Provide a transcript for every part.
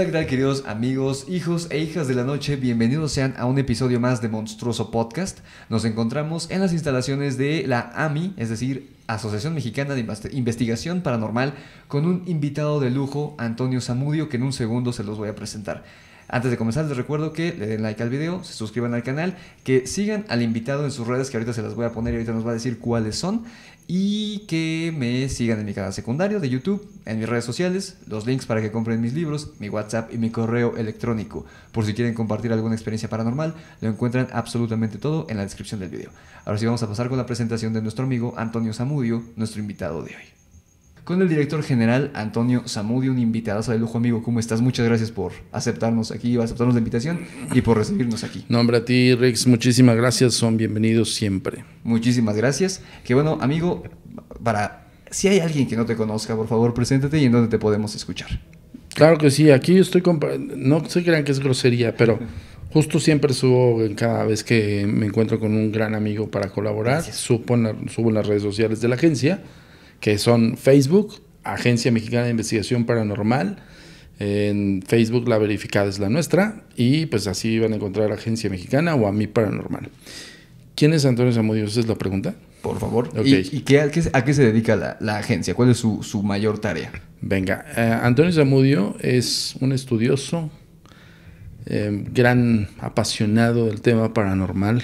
Hola, ¿qué tal queridos amigos, hijos e hijas de la noche? Bienvenidos sean a un episodio más de Monstruoso Podcast. Nos encontramos en las instalaciones de la AMI, es decir, Asociación Mexicana de Investigación Paranormal, con un invitado de lujo, Antonio Zamudio, que en un segundo se los voy a presentar. Antes de comenzar les recuerdo que le den like al video, se suscriban al canal, que sigan al invitado en sus redes que ahorita se las voy a poner y ahorita nos va a decir cuáles son y que me sigan en mi canal secundario de YouTube, en mis redes sociales, los links para que compren mis libros, mi WhatsApp y mi correo electrónico. Por si quieren compartir alguna experiencia paranormal, lo encuentran absolutamente todo en la descripción del video. Ahora sí vamos a pasar con la presentación de nuestro amigo Antonio Zamudio, nuestro invitado de hoy con el director general Antonio Zamudio, un invitado de lujo, amigo. ¿Cómo estás? Muchas gracias por aceptarnos aquí, aceptarnos la invitación y por recibirnos aquí. Nombre a ti, Rex, muchísimas gracias. Son bienvenidos siempre. Muchísimas gracias. Que bueno, amigo, para si hay alguien que no te conozca, por favor, preséntate y en dónde te podemos escuchar. Claro que sí, aquí estoy, no se crean que es grosería, pero justo siempre subo cada vez que me encuentro con un gran amigo para colaborar, subo en las redes sociales de la agencia que son Facebook, Agencia Mexicana de Investigación Paranormal, en Facebook la verificada es la nuestra y pues así van a encontrar a Agencia Mexicana o a mí Paranormal. ¿Quién es Antonio Zamudio? Esa es la pregunta. Por favor. ¿Y, qué, a, qué, se dedica la, agencia? ¿Cuál es su, mayor tarea? Venga, eh, Antonio Zamudio es un estudioso, eh, gran apasionado del tema paranormal,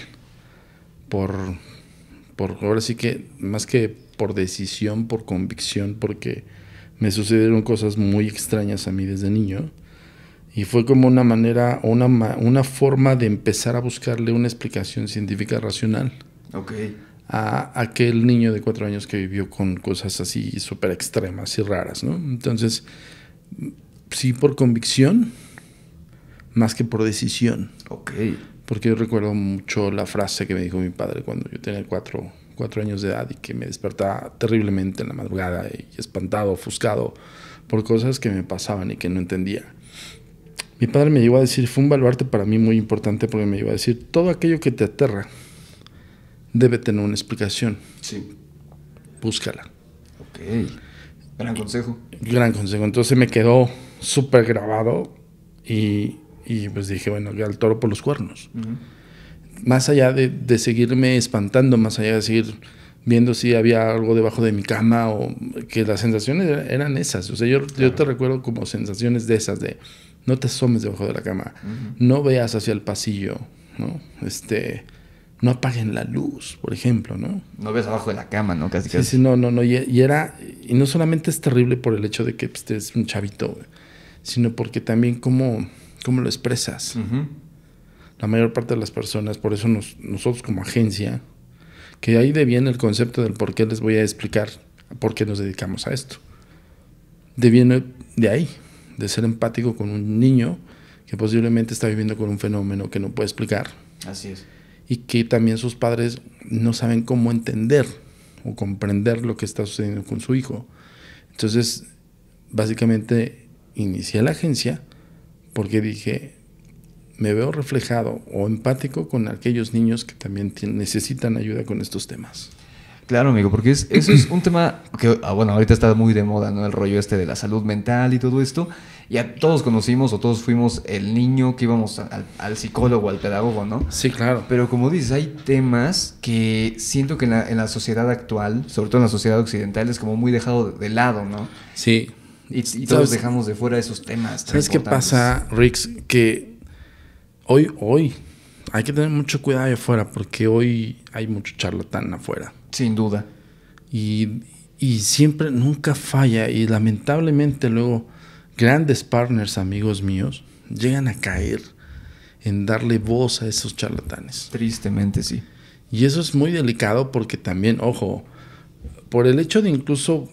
por, por ahora sí que más que por decisión, por convicción, porque me sucedieron cosas muy extrañas a mí desde niño. Y fue como una manera, una, una forma de empezar a buscarle una explicación científica racional okay. a aquel niño de cuatro años que vivió con cosas así súper extremas y raras, ¿no? Entonces, sí por convicción, más que por decisión. Porque yo recuerdo mucho la frase que me dijo mi padre cuando yo tenía cuatro cuatro años de edad y que me despertaba terriblemente en la madrugada y espantado, ofuscado por cosas que me pasaban y que no entendía. Mi padre me llegó a decir, fue un baluarte para mí muy importante porque me iba a decir, todo aquello que te aterra debe tener una explicación. Sí. Búscala. Ok. Gran consejo. Gran consejo. Entonces me quedó súper grabado y, y, pues dije, bueno, al toro por los cuernos más allá de, seguirme espantando, más allá de seguir viendo si había algo debajo de mi cama o que las sensaciones eran esas. O sea, yo, te recuerdo como sensaciones de esas, de no te asomes debajo de la cama, no veas hacia el pasillo, ¿no? Este, no apaguen la luz, por ejemplo, ¿no? No ves abajo de la cama, ¿no? Casi, casi. Sí, no, no, no. Y, era, y no solamente es terrible por el hecho de que pues, estés un chavito, sino porque también cómo, cómo lo expresas la mayor parte de las personas, por eso nosotros como agencia, que ahí deviene el concepto del por qué les voy a explicar por qué nos dedicamos a esto. Deviene de ahí, de ser empático con un niño que posiblemente está viviendo con un fenómeno que no puede explicar. Así es. Y que también sus padres no saben cómo entender o comprender lo que está sucediendo con su hijo. Entonces, básicamente inicié la agencia porque dije, me veo reflejado o empático con aquellos niños que también necesitan ayuda con estos temas. Claro, amigo, porque es, eso es un tema que, ah, bueno, ahorita está muy de moda, ¿no? El rollo este de la salud mental y todo esto. Ya todos conocimos o todos fuimos el niño que íbamos al, psicólogo, al pedagogo, ¿no? Sí, claro. Pero como dices, hay temas que siento que en la, sociedad actual, sobre todo en la sociedad occidental, es como muy dejado de, lado, ¿no? Sí. Y, y todos dejamos de fuera esos temas. ¿Sabes qué pasa, Rix? Que hoy, hoy, hay que tener mucho cuidado allá afuera porque hoy hay mucho charlatán afuera. Sin duda. Y, siempre, nunca falla. Y lamentablemente luego grandes partners, amigos míos, llegan a caer en darle voz a esos charlatanes. Tristemente, sí. Y eso es muy delicado porque también, ojo, por el hecho de incluso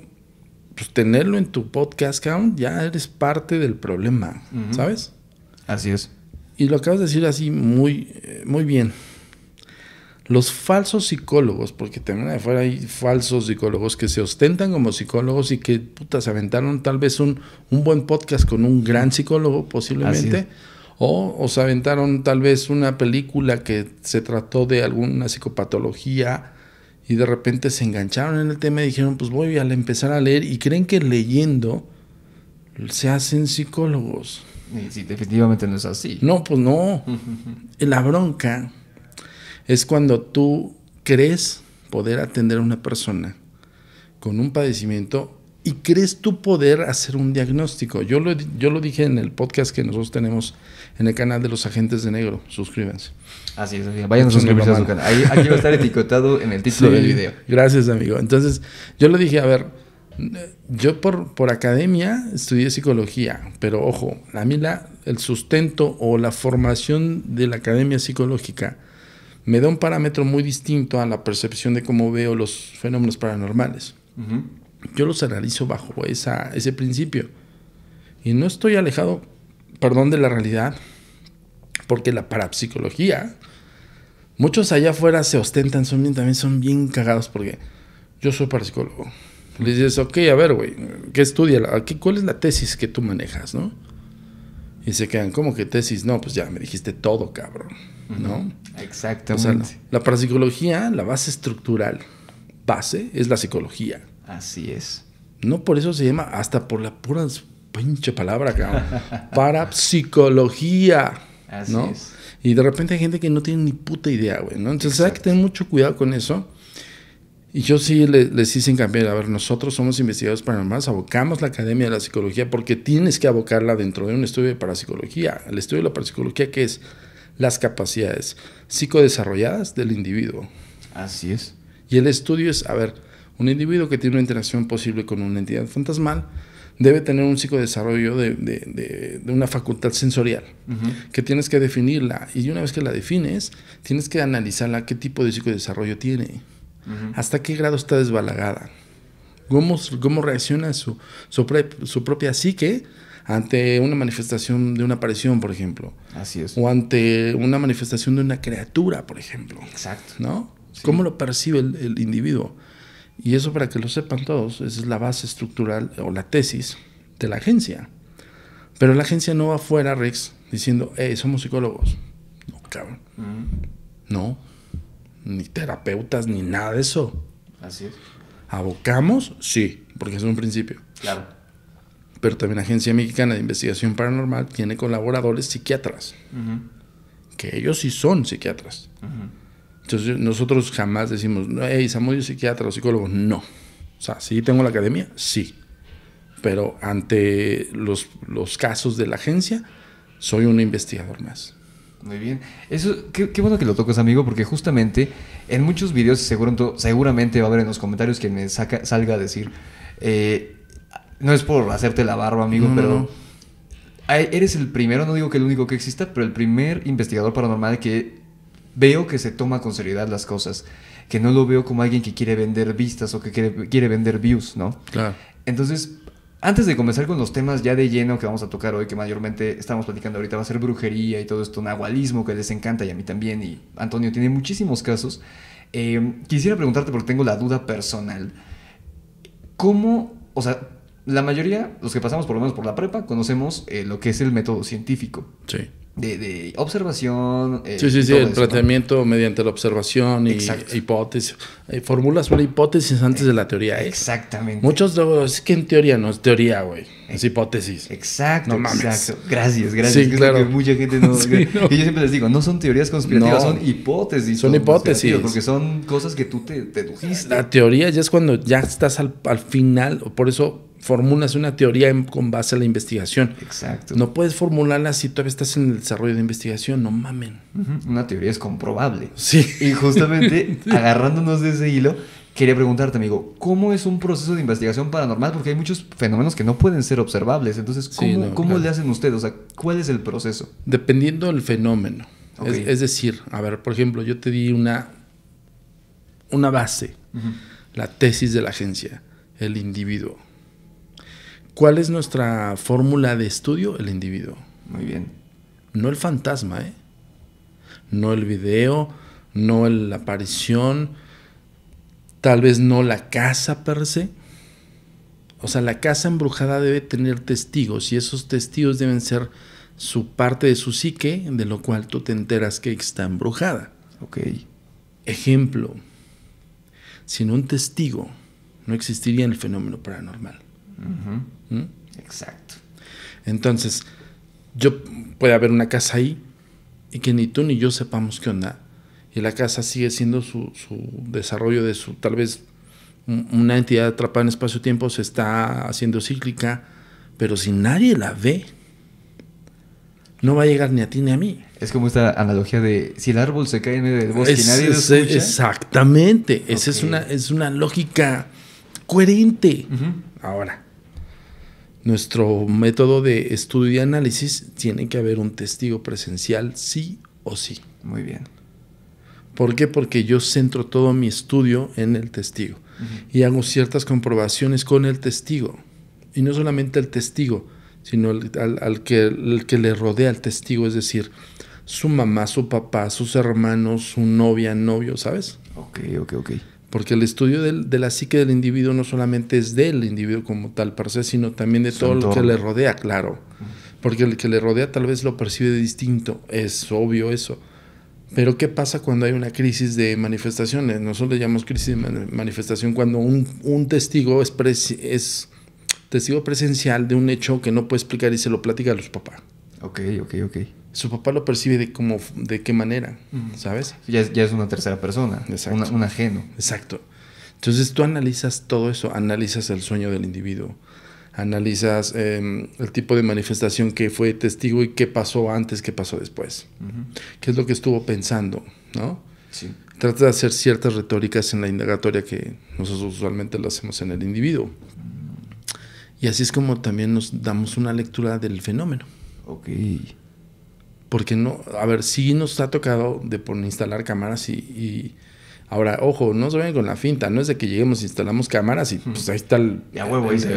pues, tenerlo en tu podcast, ya eres parte del problema, ¿sabes? Así es. Y lo acabas de decir así muy, eh, muy bien. Los falsos psicólogos, porque también afuera hay falsos psicólogos que se ostentan como psicólogos y que putas se aventaron tal vez un, buen podcast con un gran psicólogo posiblemente. O, o, se aventaron tal vez una película que se trató de alguna psicopatología y de repente se engancharon en el tema y dijeron, pues voy a empezar a leer y creen que leyendo se hacen psicólogos sí, definitivamente no es así. No, pues no. La bronca es cuando tú crees poder atender a una persona con un padecimiento y crees tú poder hacer un diagnóstico. Yo lo, yo lo dije en el podcast que nosotros tenemos en el canal de los agentes de negro. Suscríbanse. Así es, vayan a suscribirse a su canal. Ahí, aquí va a estar etiquetado en el título del video. Gracias, amigo. Entonces, yo le dije, a ver, yo por, por academia estudié psicología, pero ojo, a mí la, el sustento o la formación de la academia psicológica me da un parámetro muy distinto a la percepción de cómo veo los fenómenos paranormales. Yo los analizo bajo esa, ese principio. Y no estoy alejado, perdón, de la realidad, porque la parapsicología, muchos allá afuera se ostentan, son bien, también son bien cagados porque yo soy parapsicólogo le dices, ok, a ver, güey, ¿qué estudia? ¿Cuál es la tesis que tú manejas, no? Y se quedan, ¿cómo que tesis? No, pues ya me dijiste todo, cabrón, ¿no? Exactamente. O sea, la parapsicología, la base estructural, base, es la psicología. Así es. No por eso se llama, hasta por la pura pinche palabra, cabrón. parapsicología. Así es. Y de repente hay gente que no tiene ni puta idea, güey, ¿no? Entonces hay que tener mucho cuidado con eso. Y yo sí les hice cambiar, a ver, nosotros somos investigadores paranormales, abocamos la Academia de la Psicología porque tienes que abocarla dentro de un estudio de parapsicología. El estudio de la parapsicología que es las capacidades psicodesarrolladas del individuo. Así es. Y el estudio es, a ver, un individuo que tiene una interacción posible con una entidad fantasmal debe tener un psicodesarrollo de, de, de, de una facultad sensorial, que tienes que definirla. Y una vez que la defines, tienes que analizarla qué tipo de psicodesarrollo tiene. ¿Hasta qué grado está desbalagada? ¿Cómo, cómo reacciona su, su, su, propia psique ante una manifestación de una aparición, por ejemplo? Así es. O ante una manifestación de una criatura, por ejemplo. Exacto. ¿No? ¿Cómo lo percibe el, individuo? Y eso para que lo sepan todos, esa es la base estructural o la tesis de la agencia. Pero la agencia no va afuera, Rex, diciendo, hey, eh, somos psicólogos. No, No, ni terapeutas, ni nada de eso. Así es. ¿Abocamos? Sí, porque es un principio. Claro. Pero también la Agencia Mexicana de Investigación Paranormal tiene colaboradores psiquiatras, que ellos sí son psiquiatras. Entonces nosotros jamás decimos, hey, Samuel psiquiatra o psicólogo. No. O sea, sí tengo la academia, sí. Pero ante los, los casos de la agencia, soy un investigador más. Muy bien. Eso, qué, bueno que lo toques, amigo, porque justamente en muchos videos, seguro, seguramente va a haber en los comentarios que me salga a decir, eh, no es por hacerte la barba, amigo, pero eres el primero, no digo que el único que exista, pero el primer investigador paranormal que veo que se toma con seriedad las cosas, que no lo veo como alguien que quiere vender vistas o que quiere, quiere vender views, ¿no? Claro. Entonces, antes de comenzar con los temas ya de lleno que vamos a tocar hoy, que mayormente estamos platicando ahorita, va a ser brujería y todo esto, nahualismo que les encanta y a mí también, y Antonio tiene muchísimos casos, eh, quisiera preguntarte porque tengo la duda personal. ¿Cómo, o sea, la mayoría, los que pasamos por lo menos por la prepa, conocemos eh, lo que es el método científico? Sí de, observación. Eh, sí, sí, sí, el tratamiento mediante la observación y hipótesis. Eh, formulas una hipótesis antes de la teoría. ¿eh? Exactamente. Muchos, es que en teoría no es teoría, güey. Es hipótesis. Exacto, Gracias, gracias. Sí, claro. mucha gente no, yo siempre les digo, no son teorías conspirativas, son hipótesis. Son, hipótesis. Porque son cosas que tú te dedujiste. La teoría ya es cuando ya estás al final. Por eso formulas una teoría con base a la investigación. Exacto. No puedes formularla si todavía estás en el desarrollo de investigación, no mamen. Una teoría es comprobable. Sí. Y justamente agarrándonos de ese hilo, quería preguntarte, amigo, ¿cómo es un proceso de investigación paranormal? Porque hay muchos fenómenos que no pueden ser observables. Entonces, ¿cómo, le hacen ustedes? O sea, ¿cuál es el proceso? Dependiendo del fenómeno. Es, decir, a ver, por ejemplo, yo te di una, una base, la tesis de la agencia, el individuo ¿Cuál es nuestra fórmula de estudio? El individuo. Muy bien. No el fantasma, ¿eh? No el video, no la aparición, tal vez no la casa per se. O sea, la casa embrujada debe tener testigos y esos testigos deben ser su parte de su psique, de lo cual tú te enteras que está embrujada. Ok. Ejemplo, sin un testigo no existiría el fenómeno paranormal. Exacto. Entonces, yo puede haber una casa ahí y que ni tú ni yo sepamos qué onda. Y la casa sigue siendo su, desarrollo de su, tal vez una entidad atrapada en espacio-tiempo se está haciendo cíclica, pero si nadie la ve, no va a llegar ni a ti ni a mí. Es como esta analogía de si el árbol se cae en el bosque nadie lo Exactamente, esa es una, es una lógica coherente. Ahora, nuestro método de estudio y análisis, tiene que haber un testigo presencial sí o sí. Muy bien. ¿Por qué? Porque yo centro todo mi estudio en el testigo y hago ciertas comprobaciones con el testigo. Y no solamente el testigo, sino al, que, el que le rodea al testigo, es decir, su mamá, su papá, sus hermanos, su novia, novio, ¿sabes? Ok, ok, ok. Porque el estudio de la psique del individuo no solamente es del individuo como tal per sino también de todo lo que le rodea, claro. Porque el que le rodea tal vez lo percibe de distinto, es obvio eso. Pero ¿qué pasa cuando hay una crisis de manifestaciones? Nosotros le llamamos crisis de manifestación cuando un, testigo es, es testigo presencial de un hecho que no puede explicar y se lo platica a los papás. Ok, ok, ok su papá lo percibe de cómo, de qué manera, ¿sabes? Ya es, ya es, una tercera persona, un ajeno. Exacto. Entonces tú analizas todo eso, analizas el sueño del individuo, analizas em, el tipo de manifestación que fue testigo y qué pasó antes, qué pasó después, qué es lo que estuvo pensando, ¿no? Sí. Trata de hacer ciertas retóricas en la indagatoria que nosotros usualmente lo hacemos en el individuo. Mm. Y así es como también nos damos una lectura del fenómeno. Ok. Porque no, a ver, sí nos ha tocado de por instalar cámaras y, Ahora, ojo, no se ven con la finta, no es de que lleguemos, instalamos cámaras y pues ahí está el,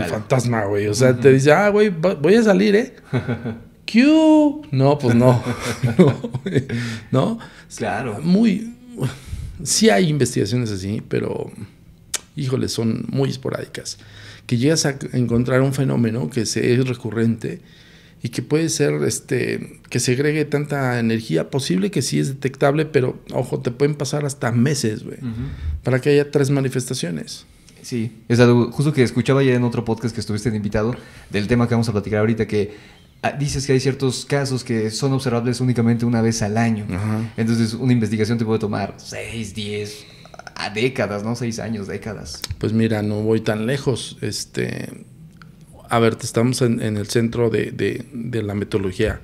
fantasma, güey. O sea, te dice, ah, güey, voy a salir, ¿eh? Q. No, pues no. no, Claro. Muy. Sí hay investigaciones así, pero híjole, son muy esporádicas. Que llegas a encontrar un fenómeno que es recurrente y que puede ser este, que segregue tanta energía posible que sí es detectable, pero ojo, te pueden pasar hasta meses, güey, para que haya tres manifestaciones. Sí, es algo justo que escuchaba ya en otro podcast que estuviste invitado del tema que vamos a platicar ahorita, que ah, dices que hay ciertos casos que son observables únicamente una vez al año. Entonces, una investigación te puede tomar seis, diez, a ah, décadas, ¿no? Seis años, décadas. Pues mira, no voy tan lejos. Este, a ver, estamos en, el centro de, la metodología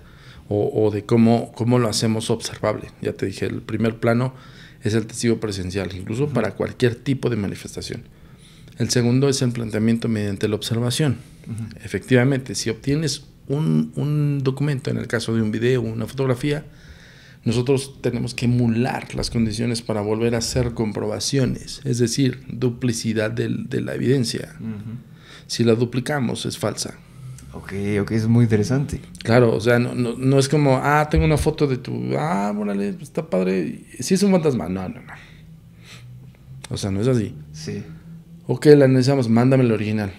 o, de cómo, lo hacemos observable. Ya te dije, el primer plano es el testigo presencial, incluso para cualquier tipo de manifestación. El segundo es el planteamiento mediante la observación. Efectivamente, si obtienes un, documento, en el caso de un video, una fotografía, nosotros tenemos que emular las condiciones para volver a hacer comprobaciones, es decir, duplicidad de, la evidencia si la duplicamos es falsa. Ok, ok, es muy interesante. Claro, o sea, no, es como, ah, tengo una foto de tu, ah, bueno, pues está padre. Sí es un fantasma, no, no, no. O sea, no es así. Sí. Ok, la analizamos, mándame el original.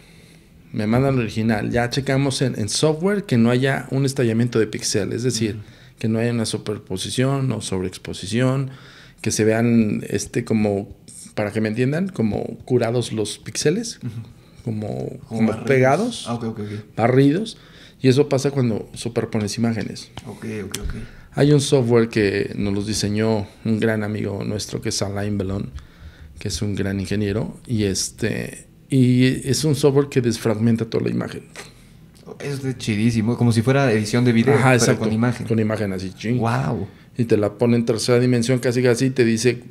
Me mandan el original. Ya checamos en, software que no haya un estallamiento de pixel, es decir, que no haya una superposición o sobreexposición, que se vean este como, para que me entiendan, como curados los píxeles como, como pegados, ah, barridos, y eso pasa cuando superpones imágenes. Hay un software que nos los diseñó un gran amigo nuestro que es Alain Belon, que es un gran ingeniero, y este y es un software que desfragmenta toda la imagen. Es chidísimo, como si fuera edición de video, Ajá, con imagen. Con imagen así, ching. Wow. Y te la pone en tercera dimensión, casi casi, y te dice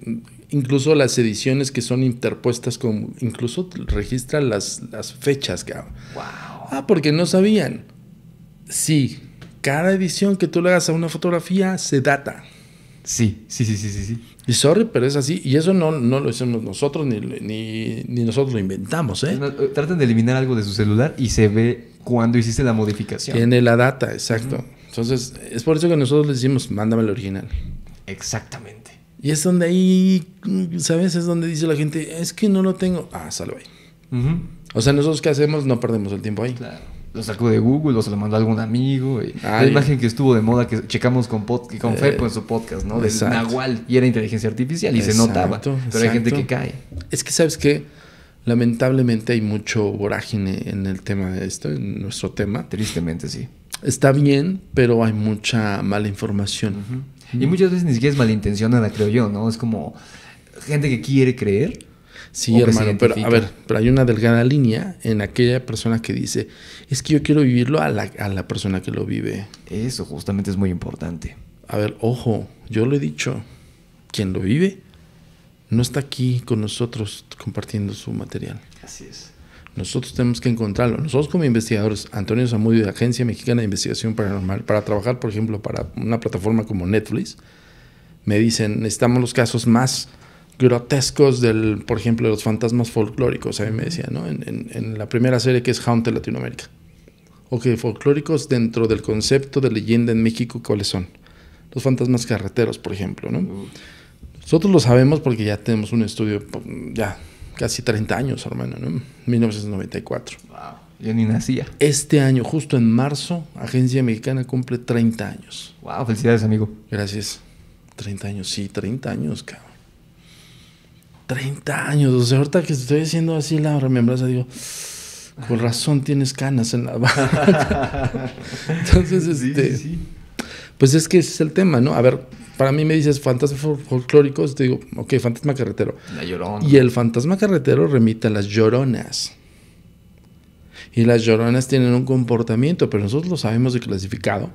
incluso las ediciones que son interpuestas, incluso registra las, fechas, cabrón. Wow. Ah, porque no sabían. Sí, cada edición que tú le hagas a una fotografía se data. Sí, sí, sí, sí, sí. Y sorry, pero es así. Y eso no, no lo hicimos nosotros, ni, ni, nosotros lo inventamos, ¿eh? eh de eliminar algo de su celular y se ve cuando hiciste la modificación. Tiene la data, exacto. Entonces, es por eso que nosotros le decimos, mándame el original. Exactamente. Y es donde ahí, ¿sabes? Es donde dice la gente, es que no lo tengo. Ah, salvo ahí. O sea, nosotros qué hacemos, no perdemos el tiempo ahí. Claro. Lo sacó de Google, o se lo mandó a algún amigo. Y la imagen que estuvo de moda que checamos con, pod, con eh, Fepo pues, en su podcast, ¿no? De Nahual. Y era inteligencia artificial y se notaba. Pero hay gente que cae. Es que, ¿sabes qué? Lamentablemente hay mucho vorágine en el tema de esto, en nuestro tema. Tristemente, sí. Está bien, pero hay mucha mala información. Y muchas veces ni siquiera es malintencionada, creo yo, ¿no? Es como gente que quiere creer. Sí, hermano, pero a ver, pero hay una delgada línea en aquella persona que dice, es que yo quiero vivirlo a la, a la persona que lo vive. Eso justamente es muy importante. A ver, ojo, yo lo he dicho, quien lo vive no está aquí con nosotros compartiendo su material. Así es. Nosotros tenemos que encontrarlo. Nosotros como investigadores, Antonio Zamudio de Agencia Mexicana de Investigación Paranormal, para trabajar, por ejemplo, para una plataforma como Netflix, me dicen, necesitamos los casos más grotescos del, por ejemplo, de los fantasmas folclóricos. A mí me decían, ¿no? En, la primera serie que es Haunted Latinoamérica. ¿O Ok, folclóricos dentro del concepto de leyenda en México, ¿cuáles son? Los fantasmas carreteros, por ejemplo, ¿no? Nosotros lo sabemos porque ya tenemos un estudio, pues, ya casi 30 años, hermano, ¿no? 1994. Wow, yo ni nacía. Este año, justo en marzo, Agencia Mexicana cumple 30 años. Wow, felicidades, amigo. Gracias. 30 años, sí, 30 años, cabrón. 30 años, o sea, ahorita que estoy haciendo así la remembranza, digo, con razón tienes canas en la barra Entonces, este, sí. pues es que ese es el tema, ¿no? A ver, para mí me dices fantasmas folclóricos, te digo, ok, fantasma carretero. Y el fantasma carretero remite a las lloronas. Y las lloronas tienen un comportamiento, pero nosotros lo sabemos de clasificado,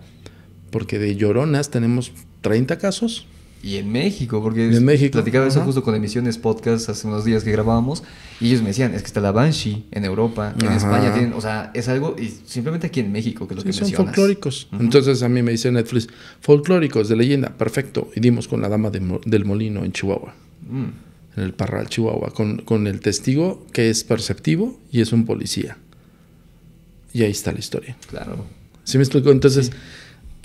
porque de lloronas tenemos 30 casos y en México, porque en platicaba eso justo con emisiones podcast hace unos días que grabábamos y ellos me decían, es que está la Banshee en Europa, en España o sea, es algo y simplemente aquí en México que es lo que son folclóricos. Entonces a mí me dice Netflix, folclóricos de leyenda, perfecto, y dimos con la dama del molino en Chihuahua. Mm. En el Parral, Chihuahua, con, el testigo que es perceptivo y es un policía. Y ahí está la historia. Claro. ¿Sí me explico? Entonces,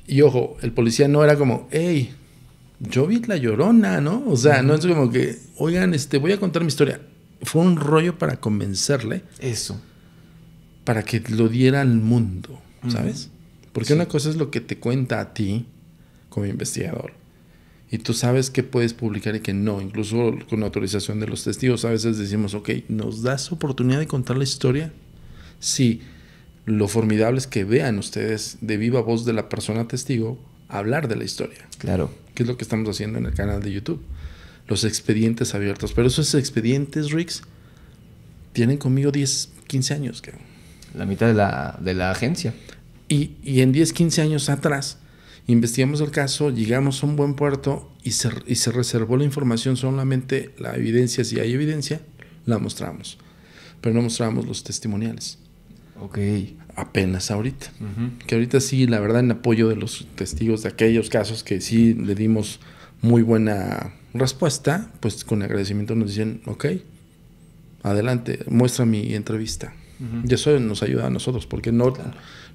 y ojo, el policía no era como, hey, yo vi la llorona, ¿no? O sea, no es como que, oigan, este, voy a contar mi historia. Fue un rollo para convencerle. Eso. Para que lo diera al mundo, ¿sabes? Porque una cosa es lo que te cuenta a ti como investigador. Y tú sabes que puedes publicar y que no, incluso con autorización de los testigos. A veces decimos, ok, ¿nos das oportunidad de contar la historia? Sí, lo formidable es que vean ustedes de viva voz de la persona testigo hablar de la historia. Claro. Que es lo que estamos haciendo en el canal de YouTube. Los expedientes abiertos. Pero esos expedientes, Rix, tienen conmigo 10, 15 años. Creo. La mitad de la, agencia. Y, en 10, 15 años atrás, investigamos el caso, llegamos a un buen puerto y se, y se reservó la información solamente la evidencia. Si hay evidencia, la mostramos. Pero no mostramos los testimoniales. Ok apenas ahorita. Que ahorita sí, la verdad, en apoyo de los testigos de aquellos casos que sí le dimos muy buena respuesta, pues con agradecimiento nos dicen, ok, adelante, muestra mi entrevista. Y eso nos ayuda a nosotros, porque no,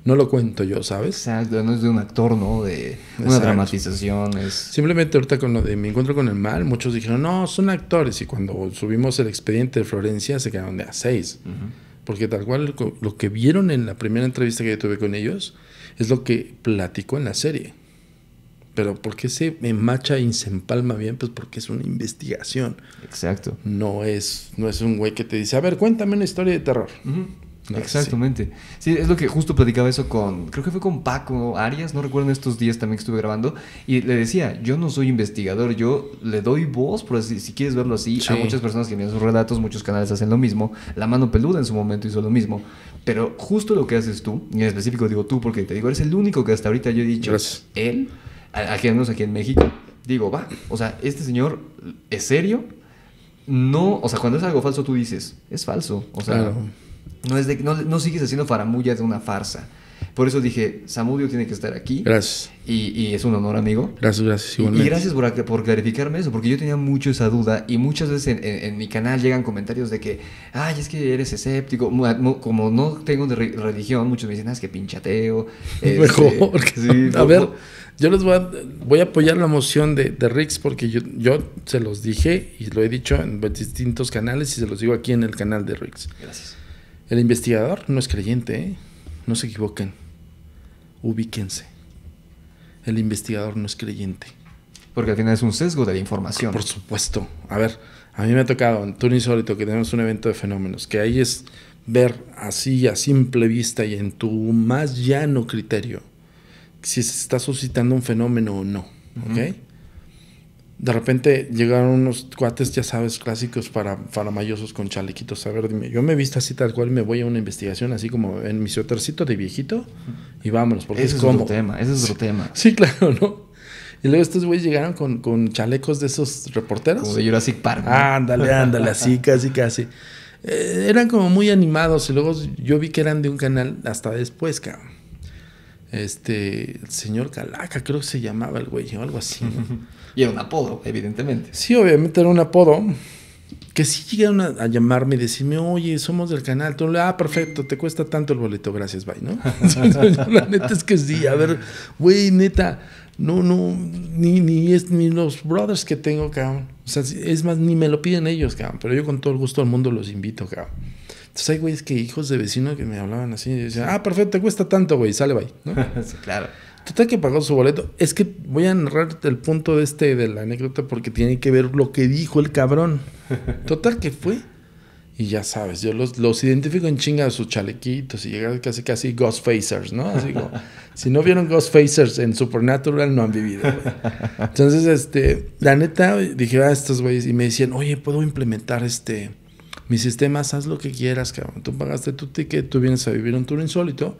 no lo cuento yo, ¿sabes? Exacto, no es de un actor, ¿no? De una dramatización. Simplemente ahorita con lo de mi encuentro con el mal, muchos dijeron, no, son actores. Y cuando subimos el expediente de Florencia, se quedaron de a seis porque tal cual lo que vieron en la primera entrevista que yo tuve con ellos es lo que platicó en la serie. Pero ¿por qué se macha y se empalma bien? Pues porque es una investigación. Exacto. No es, no es un güey que te dice, a ver, cuéntame una historia de terror. Exactamente. Sí. es lo que justo platicaba eso con, creo que fue con Paco Arias, no recuerdo en estos días también que estuve grabando, y le decía, yo no soy investigador, yo le doy voz, por así, si quieres verlo así, hay a muchas personas que envían sus relatos, muchos canales hacen lo mismo, La Mano Peluda en su momento hizo lo mismo, pero justo lo que haces tú, y en específico digo tú, porque te digo, eres el único que hasta ahorita yo he dicho, Gracias. él, aquí, aquí en México, digo, va, o sea, este señor es serio, no, o sea, cuando es algo falso tú dices, es falso, o sea... No, es no, sigues haciendo faramulla de una farsa. Por eso dije, Samudio tiene que estar aquí. Gracias. Y, y es un honor, amigo. Gracias, gracias. Y gracias por, por, clarificarme eso, porque yo tenía mucho esa duda y muchas veces en, en, mi canal llegan comentarios de que, ay, es que eres escéptico. Como no tengo religión, muchos me dicen, ah, es que pinchateo. Este, Mejor. Sí, a ver, yo les voy a, voy a apoyar la moción de, de Rix porque yo, yo se los dije y lo he dicho en distintos canales y se los digo aquí en el canal de Rix. Gracias. El investigador no es creyente, ¿eh? no se equivoquen, ubíquense. El investigador no es creyente. Porque al final es un sesgo de la información. Por supuesto. A ver, a mí me ha tocado en Turno Insólito que tenemos un evento de fenómenos, que ahí es ver así a simple vista y en tu más llano criterio si se está suscitando un fenómeno o no. ¿Ok? De repente llegaron unos cuates, ya sabes, clásicos para mayosos con chalequitos. A ver, dime, yo me visto así tal cual y me voy a una investigación así como en mi sotercito de viejito y vámonos, porque ese es, como. otro tema, ese es otro tema. Sí, claro, ¿no? Y luego estos güeyes llegaron con, con, chalecos de esos reporteros. Como de Jurassic Park. Ándale, ándale, así, casi, casi. Eh, eran como muy animados y luego yo vi que eran de un canal hasta después, cabrón este, señor Calaca, creo que se llamaba el güey o algo así. y era un apodo, evidentemente. Sí, obviamente era un apodo. Que sí llegaron a, llamarme y decirme, oye, somos del canal. Tú, ah, perfecto, te cuesta tanto el boleto, gracias, bye, ¿no? la neta es que sí, a ver, güey, neta, no, no, ni, ni, es, ni los brothers que tengo, cabrón. O sea, es más, ni me lo piden ellos, cabrón. Pero yo con todo el gusto del mundo los invito, cabrón. Entonces hay güeyes que hijos de vecino que me hablaban así. Y decían, ah, perfecto, te cuesta tanto, güey, sale, bye. ¿no? claro. Total que pagó su boleto. Es que voy a narrar el punto de este de la anécdota porque tiene que ver lo que dijo el cabrón. Total que fue. Y ya sabes, yo los, identifico en chinga sus chalequitos y llegan casi casi Ghost Facers, ¿no? Así como, si no vieron Ghost Facers en Supernatural, no han vivido. Entonces, este, la neta, dije a ah, estos güeyes y me decían, oye, puedo implementar este mis sistemas, haz lo que quieras, cabrón. Tú pagaste tu ticket, tú vienes a vivir un tour insólito,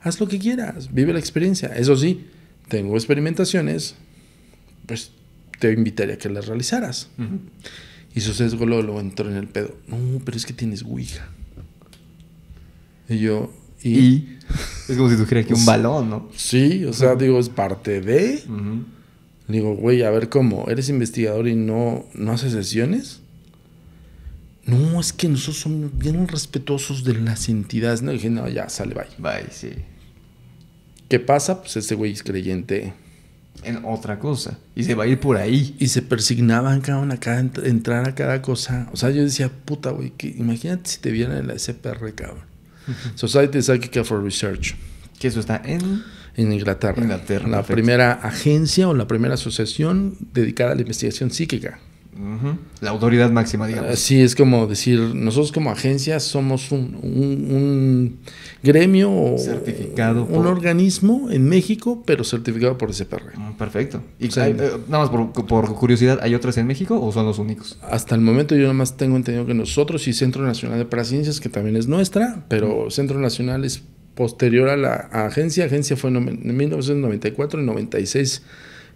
haz lo que quieras, vive la experiencia. Eso sí, tengo experimentaciones, pues te invitaría a que las realizaras. Y su sesgo lo entró en el pedo. No, pero es que tienes Ouija. Y yo. Y, es como si tuvieras que un balón, ¿no? Sí, o sea, digo, es parte de. Digo, güey, a ver cómo. ¿Eres investigador y no, no haces sesiones? No, es que nosotros somos bien respetuosos de las entidades. No, dije, no, ya, sale, bye. Bye, sí. ¿Qué pasa? Pues ese güey es creyente. En otra cosa. Y se va a ir por ahí. Y se persignaban, cabrón, a entrar a cada cosa. O sea, yo decía, puta, güey, imagínate si te vieran en la SPR, cabrón. Society Psychical for Research. Que eso está en... En Inglaterra. Inglaterra la primera agencia o la primera asociación dedicada a la investigación psíquica. La autoridad máxima, digamos. Eh, sí, es como decir, nosotros como agencia somos un, gremio certificado un organismo en México, pero certificado por SPR. Mm, perfecto. Y eh, nada más por, curiosidad, ¿hay otras en México o son los únicos? Hasta el momento yo nada más tengo entendido que nosotros y Centro Nacional de Paraciencias, que también es nuestra, pero Centro Nacional es posterior a la agencia. Agencia fue en 1994 y 96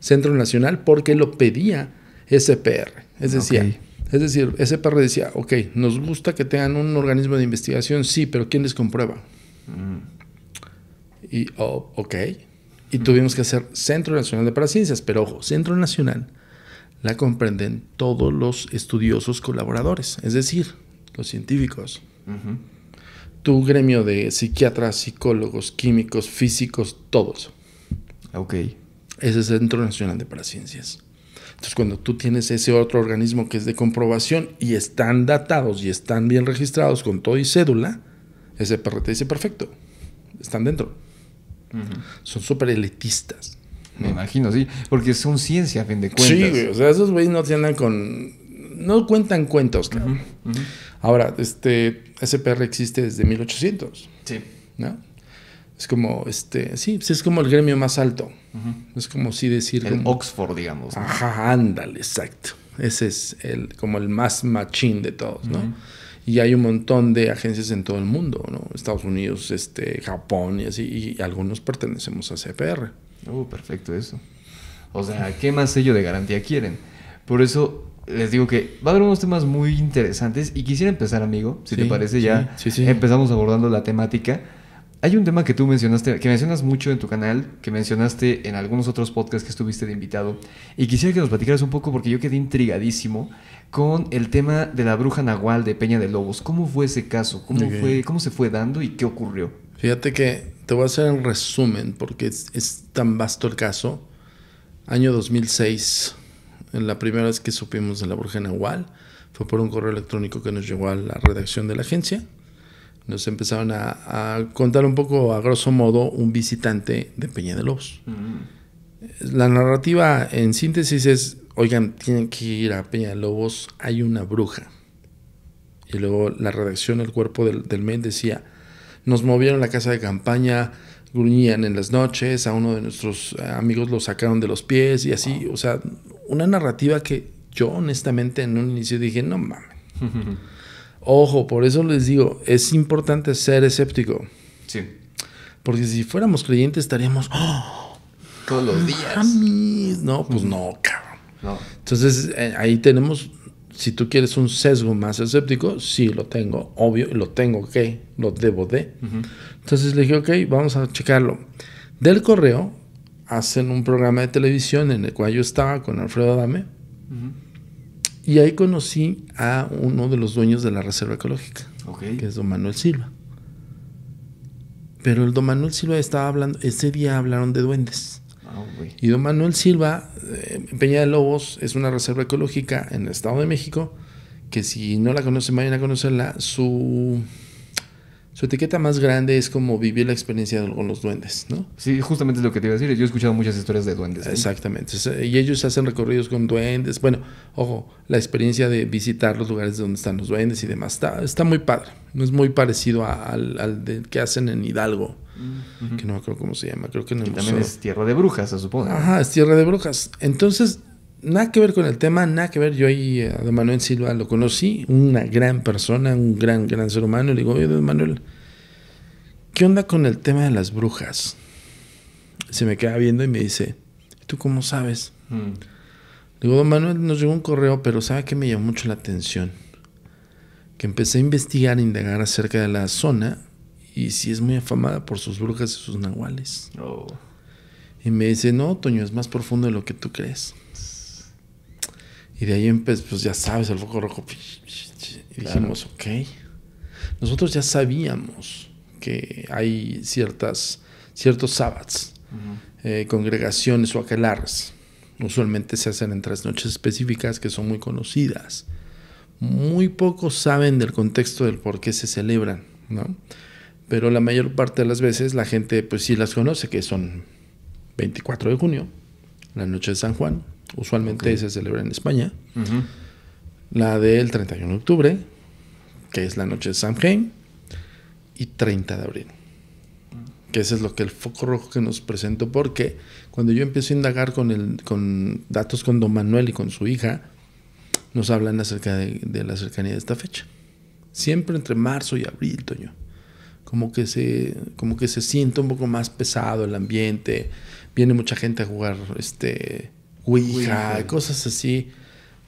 Centro Nacional porque lo pedía SPR. Es decir, es decir, ese perro decía, ok, nos gusta que tengan un organismo de investigación, sí, pero ¿quién les comprueba? Mm. Y, oh, Y tuvimos que hacer Centro Nacional de Paraciencias, pero ojo, Centro Nacional la comprenden todos los estudiosos colaboradores, es decir, los científicos. Tu gremio de psiquiatras, psicólogos, químicos, físicos, todos. Ok. Ese es Centro Nacional de Paraciencias. Entonces, cuando tú tienes ese otro organismo que es de comprobación y están datados y están bien registrados con todo y cédula, ese te dice perfecto, están dentro. Son súper elitistas. Me imagino, sí, porque son ciencia a fin de cuentas. Sí, o sea, esos güeyes no tienen con. No cuentan cuentos, Ahora, este SPR existe desde 1800. Sí. ¿no? Es como, este, sí, es como el gremio más alto. Es como si decir... El Oxford, digamos. Ajá, ándale, exacto. Ese es el, como el más machín de todos, ¿no? Y hay un montón de agencias en todo el mundo, ¿no? Estados Unidos, este, Japón y así. Y algunos pertenecemos a CPR. Oh, uh, perfecto eso. O sea, ¿qué más sello de garantía quieren? Por eso les digo que va a haber unos temas muy interesantes y quisiera empezar, amigo, si te parece, ya sí, sí, empezamos abordando la temática hay un tema que tú mencionaste, que mencionas mucho en tu canal, que mencionaste en algunos otros podcasts que estuviste de invitado, y quisiera que nos platicaras un poco porque yo quedé intrigadísimo con el tema de la bruja nahual de Peña de Lobos. ¿Cómo fue ese caso? ¿Cómo, se fue dando y qué ocurrió? Fíjate que te voy a hacer un resumen porque es, es tan vasto el caso. Año 2006, eh, la primera vez que supimos de la bruja nahual fue por un correo electrónico que nos llegó a la redacción de la agencia nos empezaron a, contar un poco, a grosso modo, un visitante de Peña de Lobos. Mm. La narrativa en síntesis es, oigan, tienen que ir a Peña de Lobos, hay una bruja. Y luego la redacción, el cuerpo del, del decía, nos movieron la casa de campaña, gruñían en las noches, a uno de nuestros eh, amigos lo sacaron de los pies y así, o sea, una narrativa que yo honestamente en un inicio dije, no mames. Ojo, por eso les digo, es importante ser escéptico. Sí. Porque si fuéramos creyentes estaríamos... ¡oh! Todos los días. No, pues no, cabrón. No. Entonces eh, ahí tenemos, si tú quieres un sesgo más escéptico, sí, lo tengo, obvio, lo tengo, que lo debo de. Entonces le dije, ok, vamos a checarlo. Del correo hacen un programa de televisión en el cual yo estaba con Alfredo Adame. Y ahí conocí a uno de los dueños de la reserva ecológica, que es don Manuel Silva. Pero el don Manuel Silva estaba hablando, ese día hablaron de duendes. Ah, y don Manuel Silva, eh, Peña de Lobos, es una reserva ecológica en el Estado de México, que si no la conocen, vayan a conocerla. Su su etiqueta más grande es como vivir la experiencia con los duendes, ¿no? Sí, justamente es lo que te iba a decir. Yo he escuchado muchas historias de duendes. ¿eh? Exactamente. Y ellos hacen recorridos con duendes. Bueno, ojo, la experiencia de visitar los lugares donde están los duendes y demás está, muy padre. No Es muy parecido al, que hacen en Hidalgo. Mm, que no me acuerdo cómo se llama, creo que en el y También es Tierra de Brujas, se supone. Ajá, es Tierra de Brujas. Entonces, nada que ver con el tema, nada que ver. Yo ahí eh, a Don Manuel Silva lo conocí, una gran persona, un gran, gran ser humano. Le digo, oye, Don Manuel, ¿qué onda con el tema de las brujas? Se me queda viendo y me dice, ¿tú cómo sabes? Mm. Le digo, Don Manuel, nos llegó un correo, pero ¿sabe qué me llamó mucho la atención? Que empecé a investigar, a indagar acerca de la zona y si es muy afamada por sus brujas y sus nahuales. Oh. Y me dice, no, Toño, es más profundo de lo que tú crees. Y de ahí empezó, pues, pues ya sabes, el foco rojo. Y dijimos, ok. Nosotros ya sabíamos que hay ciertas, ciertos sábados, eh, congregaciones o aquelares. Usualmente se hacen en tres noches específicas que son muy conocidas. Muy pocos saben del contexto del por qué se celebran, ¿no? Pero la mayor parte de las veces la gente pues sí las conoce, que son 24 de junio, la noche de San Juan, Usualmente se celebra en España. La del 31 de octubre, que es la noche de Samhain. Y 30 de abril. Que ese es lo que el foco rojo que nos presentó. Porque cuando yo empecé a indagar con, el, con datos con don Manuel y con su hija, nos hablan acerca de, la cercanía de esta fecha. Siempre entre marzo y abril, Toño como que se como que se siente un poco más pesado el ambiente viene mucha gente a jugar este Ouija, cosas así.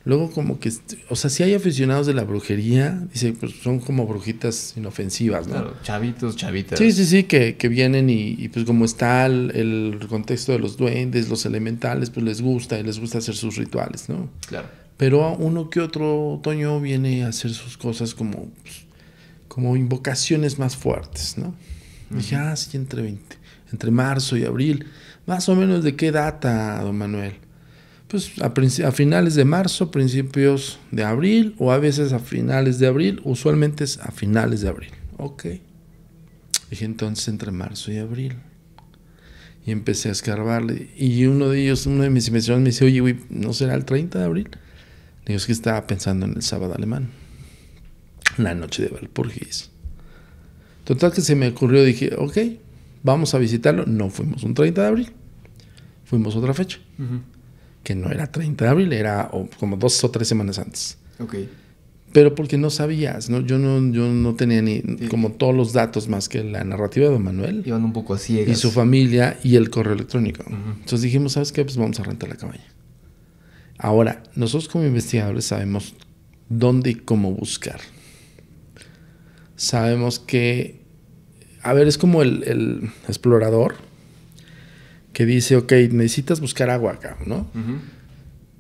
Luego como que, este, o sea, si hay aficionados de la brujería, dice, pues son como brujitas inofensivas, ¿no? Claro, chavitos, chavitas. Sí, sí, sí, que, que vienen y, pues como está el, contexto de los duendes, los elementales, pues les gusta y les gusta hacer sus rituales, ¿no? Claro. Pero uno que otro otoño viene a hacer sus cosas como, pues, como invocaciones más fuertes, ¿no? Dije, ah, sí, entre 20, entre marzo y abril. Más o menos de qué data, don Manuel pues a, finales de marzo, principios de abril o a veces a finales de abril, usualmente es a finales de abril. Ok. Dije entonces entre marzo y abril. Y empecé a escarbarle. Y uno de ellos, uno de mis investigadores me dice, oye, güey, ¿no será el 30 de abril? Le digo, es que estaba pensando en el sábado alemán. La noche de Valpurgis. Total que se me ocurrió, dije, ok, vamos a visitarlo. No fuimos un 30 de abril. Fuimos otra fecha que no era 30 de abril, era como dos o tres semanas antes. Ok. Pero porque no sabías, ¿no? Yo no, yo no tenía ni como todos los datos más que la narrativa de don Manuel. Iban un poco así. Y su familia y el correo electrónico. Entonces dijimos, ¿sabes qué? Pues vamos a rentar la cabaña. Ahora, nosotros como investigadores sabemos dónde y cómo buscar. Sabemos que, a ver, es como el explorador que dice, ok, necesitas buscar agua acá, ¿no?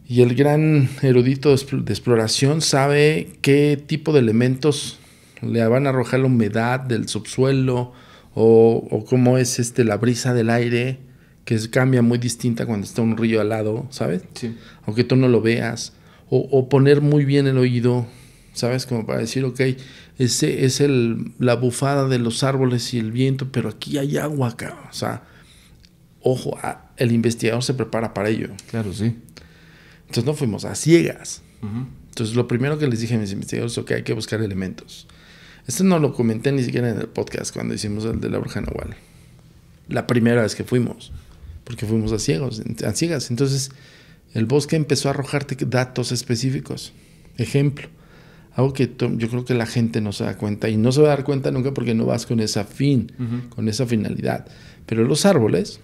Y el gran erudito de exploración sabe qué tipo de elementos le van a arrojar la humedad del subsuelo o, cómo es este, la brisa del aire, que cambia muy distinta cuando está un río al lado, ¿sabes? Sí. Aunque tú no lo veas. O, o, poner muy bien el oído, ¿sabes? Como para decir, ok, ese es el, la bufada de los árboles y el viento, pero aquí hay agua acá, o sea ojo, ah, el investigador se prepara para ello. Claro, sí. Entonces no fuimos a ciegas. Entonces lo primero que les dije a mis investigadores es que hay que buscar elementos. Esto no lo comenté ni siquiera en el podcast cuando hicimos el de la bruja Nahual. La primera vez que fuimos, porque fuimos a ciegos, a ciegas. Entonces el bosque empezó a arrojarte datos específicos. Ejemplo, algo que yo creo que la gente no se da cuenta y no se va a dar cuenta nunca porque no vas con esa fin, con esa finalidad. Pero los árboles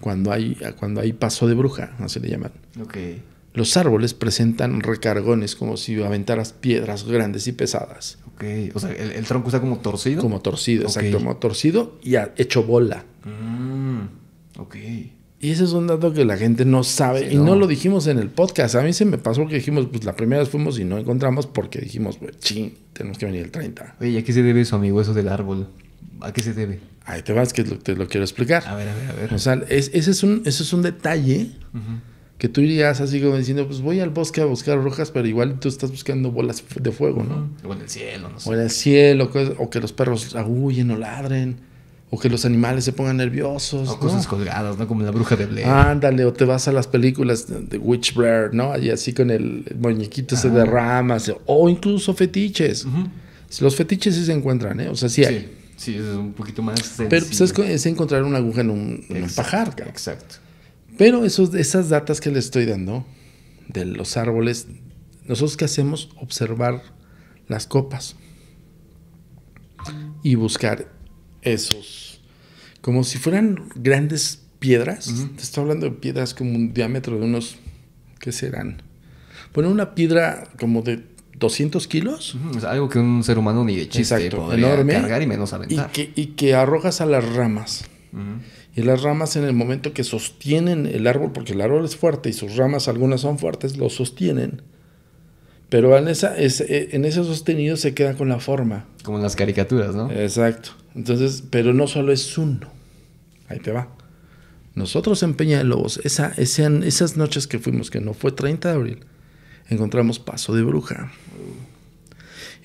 cuando hay, cuando hay paso de bruja, así le llaman. Okay. Los árboles presentan recargones como si aventaras piedras grandes y pesadas. Ok, o sea, el, tronco está como torcido. Como torcido, exacto, como torcido y ha hecho bola. Mm, ok. Y ese es un dato que la gente no sabe y no. lo dijimos en el podcast. A mí se me pasó que dijimos, pues la primera vez fuimos y no encontramos porque dijimos, pues ching, tenemos que venir el 30. Oye, ¿y a qué se debe eso, amigo, eso del árbol? ¿A qué se debe? Ahí te vas, que te lo, quiero explicar. A ver, a ver, a ver. O sea, ese, es un, es un detalle que tú irías así como diciendo, pues voy al bosque a buscar rojas, pero igual tú estás buscando bolas de fuego, ¿no? O en el cielo, no sé. O en el cielo, o que los perros agullen o ladren. O que los animales se pongan nerviosos. O cosas colgadas, ¿no? Como la bruja de Blair. Ándale, o te vas a las películas de Witch ¿no? Allí así con el muñequito se derrama. O incluso fetiches. Los fetiches sí se encuentran, ¿eh? O sea, sí. hay. Sí, es un poquito más Pero pues, es, encontrar una aguja en un, pajar. Exacto. Pero esas datas que les estoy dando de los árboles, nosotros qué hacemos? Observar las copas y buscar esos, como si fueran grandes piedras. Te estoy hablando de piedras como un diámetro de unos, ¿qué serán? Poner una piedra como de 200 kilos. es algo que un ser humano ni de chiste enorme, cargar y menos aventar. Y que, y que arrojas a las ramas. Y las ramas en el momento que sostienen el árbol, porque el árbol es fuerte y sus ramas, algunas son fuertes, lo sostienen. Pero en, esa, ese, eh, en sostenido se queda con la forma. Como en las caricaturas, ¿no? Exacto. Entonces, pero no solo es uno. Ahí te va. Nosotros en Peña de Lobos, esas noches que fuimos, que no fue 30 de abril, encontramos paso de bruja.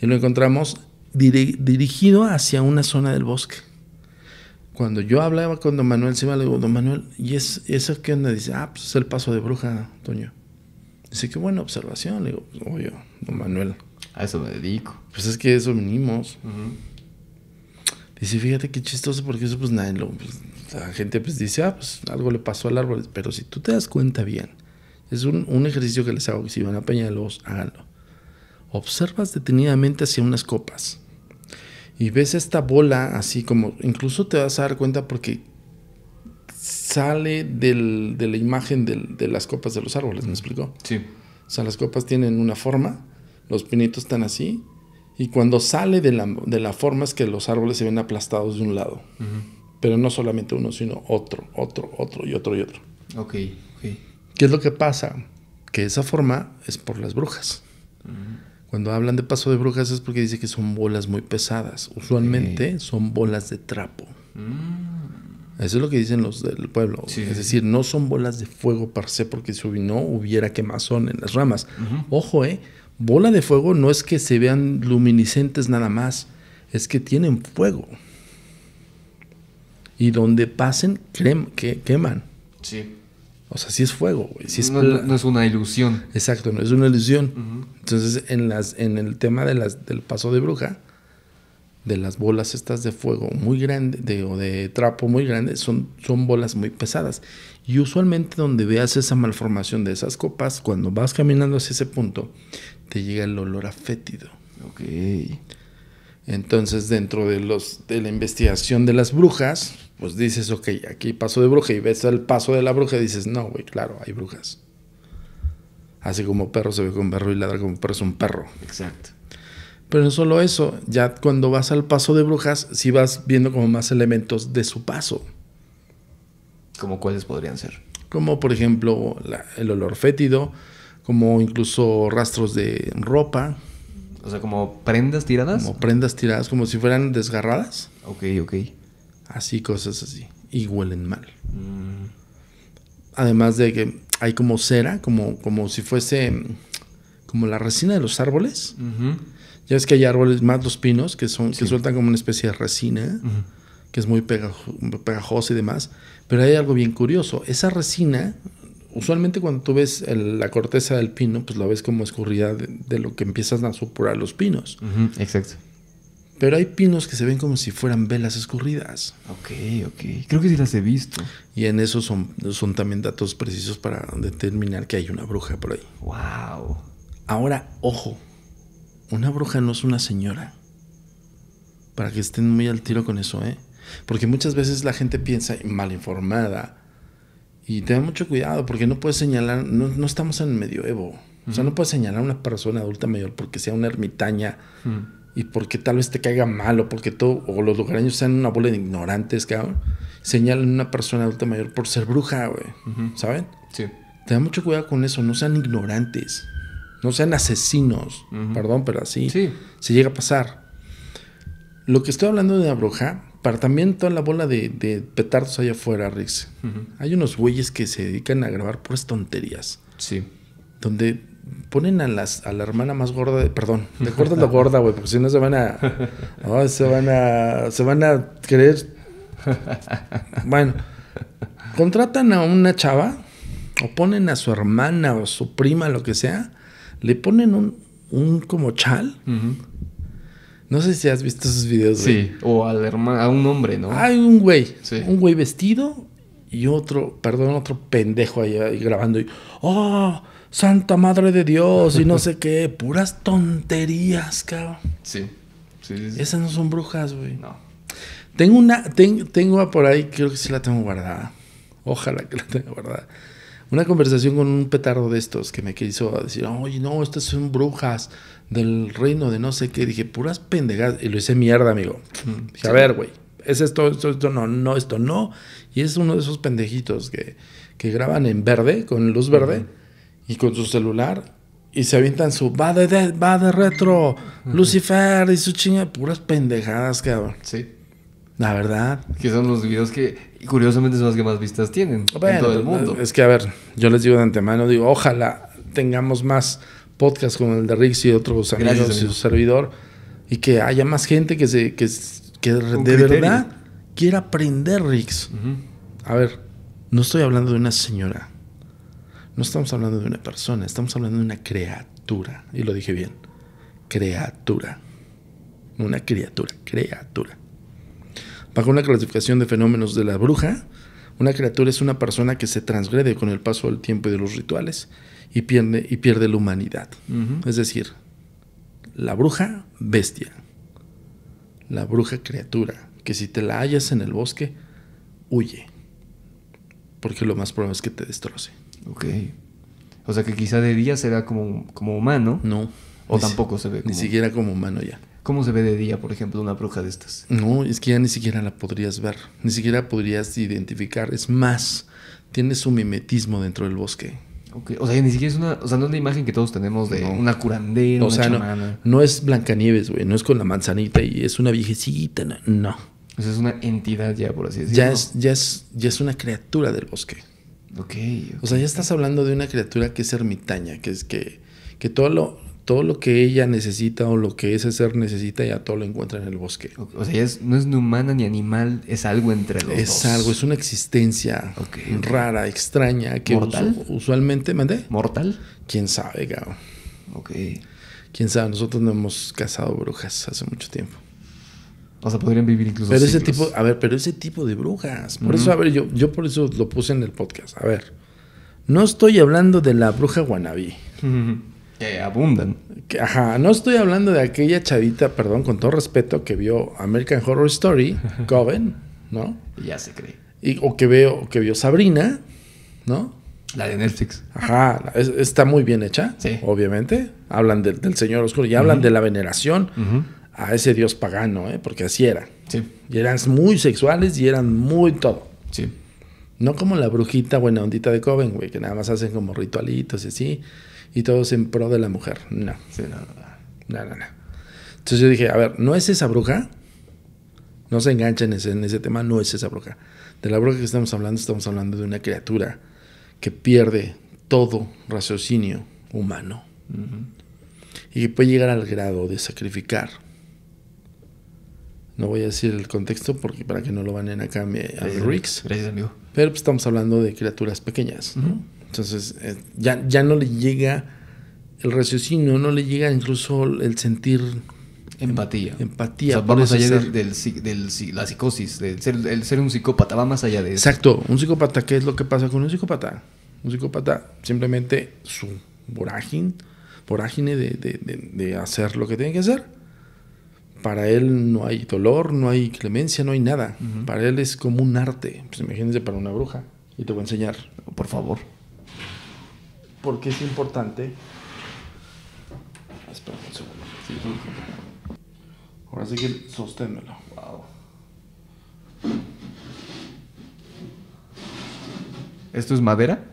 Y lo encontramos dirigido hacia una zona del bosque. Cuando yo hablaba con don Manuel se le digo, don Manuel, ¿y es, eso que onda? Dice, ah, pues es el paso de bruja, Toño. Dice, qué buena observación. Le digo, pues, obvio don Manuel. A eso me dedico. Pues es que eso venimos. Dice, fíjate qué chistoso, porque eso pues nadie lo... Pues, la gente pues dice, ah, pues algo le pasó al árbol. Pero si tú te das cuenta bien, es un, ejercicio que les hago, que si van a Peña los háganlo observas detenidamente hacia unas copas y ves esta bola así como, incluso te vas a dar cuenta porque sale de la imagen de las copas de los árboles, ¿me explicó? Sí. O sea, las copas tienen una forma, los pinitos están así, y cuando sale de la, de la forma es que los árboles se ven aplastados de un lado. Pero no solamente uno, sino otro, otro, otro y otro y otro. Ok, ok. ¿Qué es lo que pasa? Que esa forma es por las brujas. Cuando hablan de paso de brujas es porque dice que son bolas muy pesadas. Usualmente son bolas de trapo. Mm. Eso es lo que dicen los del pueblo. Es decir, no son bolas de fuego parce se porque si no hubiera quemazón en las ramas. Ojo, eh. Bola de fuego no es que se vean luminiscentes nada más. Es que tienen fuego. Y donde pasen, que queman. Sí. O sea, sí es fuego, güey. no, es una ilusión. Exacto, no es una ilusión. Entonces, en, las, en el tema de las, del paso de bruja, de las bolas estas de fuego muy grande o de trapo muy grande, son, son bolas muy pesadas. Y usualmente donde veas esa malformación de esas copas, cuando vas caminando hacia ese punto, te llega el olor a fétido. Ok. Entonces, dentro de, los, de la investigación de las brujas, pues dices, ok, aquí paso de bruja y ves el paso de la bruja y dices, no, güey, claro, hay brujas. Así como perro se ve con perro y ladra como perro es un perro. Exacto. Pero no solo eso, ya cuando vas al paso de brujas, si vas viendo como más elementos de su paso. ¿Como cuáles podrían ser? Como por ejemplo el olor fétido, como incluso rastros de ropa. O sea, como prendas tiradas. Como prendas tiradas, como si fueran desgarradas. Ok, ok así cosas así. Y huelen mal. Mm. Además de que hay como cera, como, como si fuese como la resina de los árboles. Ya es que hay árboles, más los pinos, que, son, que sueltan como una especie de resina, que es muy pegajosa y demás. Pero hay algo bien curioso. Esa resina, usualmente cuando tú ves la corteza del pino, pues la ves como escurrida de, lo que empiezan a supurar los pinos. Exacto. Pero hay pinos que se ven como si fueran velas escurridas. Ok, ok. Creo que sí las he visto. Y en eso son, son también datos precisos para determinar que hay una bruja por ahí. ¡Wow! Ahora, ojo. Una bruja no es una señora. Para que estén muy al tiro con eso, ¿eh? Porque muchas veces la gente piensa mal informada. Y ten mucho cuidado porque no puedes señalar, no, estamos en medioevo. O sea, no puedes señalar a una persona adulta mayor porque sea una ermitaña. Mm y porque tal vez te caiga mal o porque todo, o los lugareños sean una bola de ignorantes, cabrón, señalan a una persona adulta mayor por ser bruja, güey. ¿Saben? Sí. Tengan mucho cuidado con eso, no sean ignorantes, no sean asesinos, perdón, pero así sí. se llega a pasar. Lo que estoy hablando de la bruja, para también toda la bola de, petardos allá afuera, Rix, hay unos güeyes que se dedican a grabar puras tonterías. Sí. Donde ponen a, las, a la hermana más gorda, de, perdón, de gorda la gorda, güey, porque si no se van a, se van a, se van a querer, bueno, contratan a una chava o ponen a su hermana o su prima, lo que sea, le ponen un, un como chal. No sé si has visto esos videos. Sí, o al hermano, a un hombre, ¿no? Hay un güey, un güey vestido y otro, perdón, otro pendejo ahí, ahí grabando y, oh, Santa Madre de Dios y no sé qué. Puras tonterías, cabrón. Sí. sí, sí, Esas no son brujas, güey. No. Tengo una, tengo por ahí, creo que sí la tengo guardada. Ojalá que la tenga guardada. Una conversación con un petardo de estos que me quiso decir, oye, no, estas son brujas del reino de no sé qué. Dije, puras pendejadas. Y lo hice mierda, amigo. Mm, Dije, a ver, güey, es esto, esto, esto, no, no, esto no. Y es uno de esos pendejitos que, graban en verde, con luz verde y con su celular y se avientan su va de, va de retro, Lucifer y su chinga, puras pendejadas, cabrón. Sí. La verdad. Que son los videos que curiosamente son los que más vistas tienen en todo el mundo. Es que a ver, yo les digo de antemano, digo, ojalá tengamos más podcasts como el de Rix y otros amigos y su servidor y que haya más gente que se que, de verdad quiera aprender Rix. A ver, no estoy hablando de una señora. No estamos hablando de una persona, estamos hablando de una criatura. Y lo dije bien. Criatura. Una criatura, criatura. Bajo una clasificación de fenómenos de la bruja, una criatura es una persona que se transgrede con el paso del tiempo y de los rituales y pierde, y pierde la humanidad. Es decir, la bruja bestia, la bruja criatura, que si te la hallas en el bosque, huye, porque lo más probable es que te destroce. Ok. O sea que quizá de día se vea como, como humano. No. O tampoco se ve como. Ni siquiera como humano ya. ¿Cómo se ve de día, por ejemplo, una bruja de estas? No, es que ya ni siquiera la podrías ver, ni siquiera podrías identificar. Es más, tiene su mimetismo dentro del bosque. Okay. O sea, ni siquiera es una, o sea, no es la imagen que todos tenemos de una curandera, o una chamana. No, es Blancanieves, güey, no es con la manzanita y es una viejecita, no. O sea, es una entidad ya, por así decirlo. Ya es, ya es, ya es una criatura del bosque. O sea, ya estás hablando de una criatura que es ermitaña, que es que, que todo lo, todo lo que ella necesita o lo que ese ser necesita, ya todo lo encuentra en el bosque. O sea, es, no es ni humana ni animal, es algo entre los dos. Es algo, es una existencia rara, extraña, que ¿Mortal? usualmente, ¿mandé? ¿Mortal? ¿Quién sabe, Gabo? Ok. ¿Quién sabe? Nosotros no hemos cazado brujas hace mucho tiempo. O sea, podrían vivir incluso. Pero ese tipo, a ver, pero ese tipo de brujas. Por eso, a ver, yo, yo por eso lo puse en el podcast. A ver, no estoy hablando de la bruja guanabí. Que abundan. Ajá, no estoy hablando de aquella chavita, perdón, con todo respeto, que vio American Horror Story, Coven, ¿no? Ya se cree. Y, o que veo, que vio Sabrina, ¿no? La de Netflix. Ajá, está muy bien hecha, sí. obviamente. Hablan del Señor Oscuro y hablan de la veneración a ese dios pagano, ¿eh? porque así era. Sí. Y eran muy sexuales y eran muy todo. Sí. No como la brujita buena ondita de Coven, güey, que nada más hacen como ritualitos y así, y todos en pro de la mujer. No. no, no, no, Entonces yo dije, a ver, ¿no es esa bruja? No se enganchen en ese, tema, no es esa bruja. De la bruja que estamos hablando, estamos hablando de una criatura que pierde todo raciocinio humano. Y que puede llegar al grado de sacrificar no voy a decir el contexto porque para que no lo banen acá a Gracias, amigo. Pero pues, estamos hablando de criaturas pequeñas, Entonces, eh, ya, ya no le llega el raciocinio, no le llega incluso el sentir. Empatía. Em, empatía. O sea, allá del, la psicosis, de ser, el ser un psicópata, va más allá de eso. Exacto. Un psicópata, ¿qué es lo que pasa con un psicópata? Un psicópata simplemente su vorágine, vorágine de, de, de hacer lo que tiene que hacer para él no hay dolor, no hay clemencia, no hay nada. Para él es como un arte. Pues imagínense para una bruja. Y te voy a enseñar. Por favor. Porque es importante. Espera un segundo. Ahora sí que sosténmelo. Wow. ¿Esto es madera?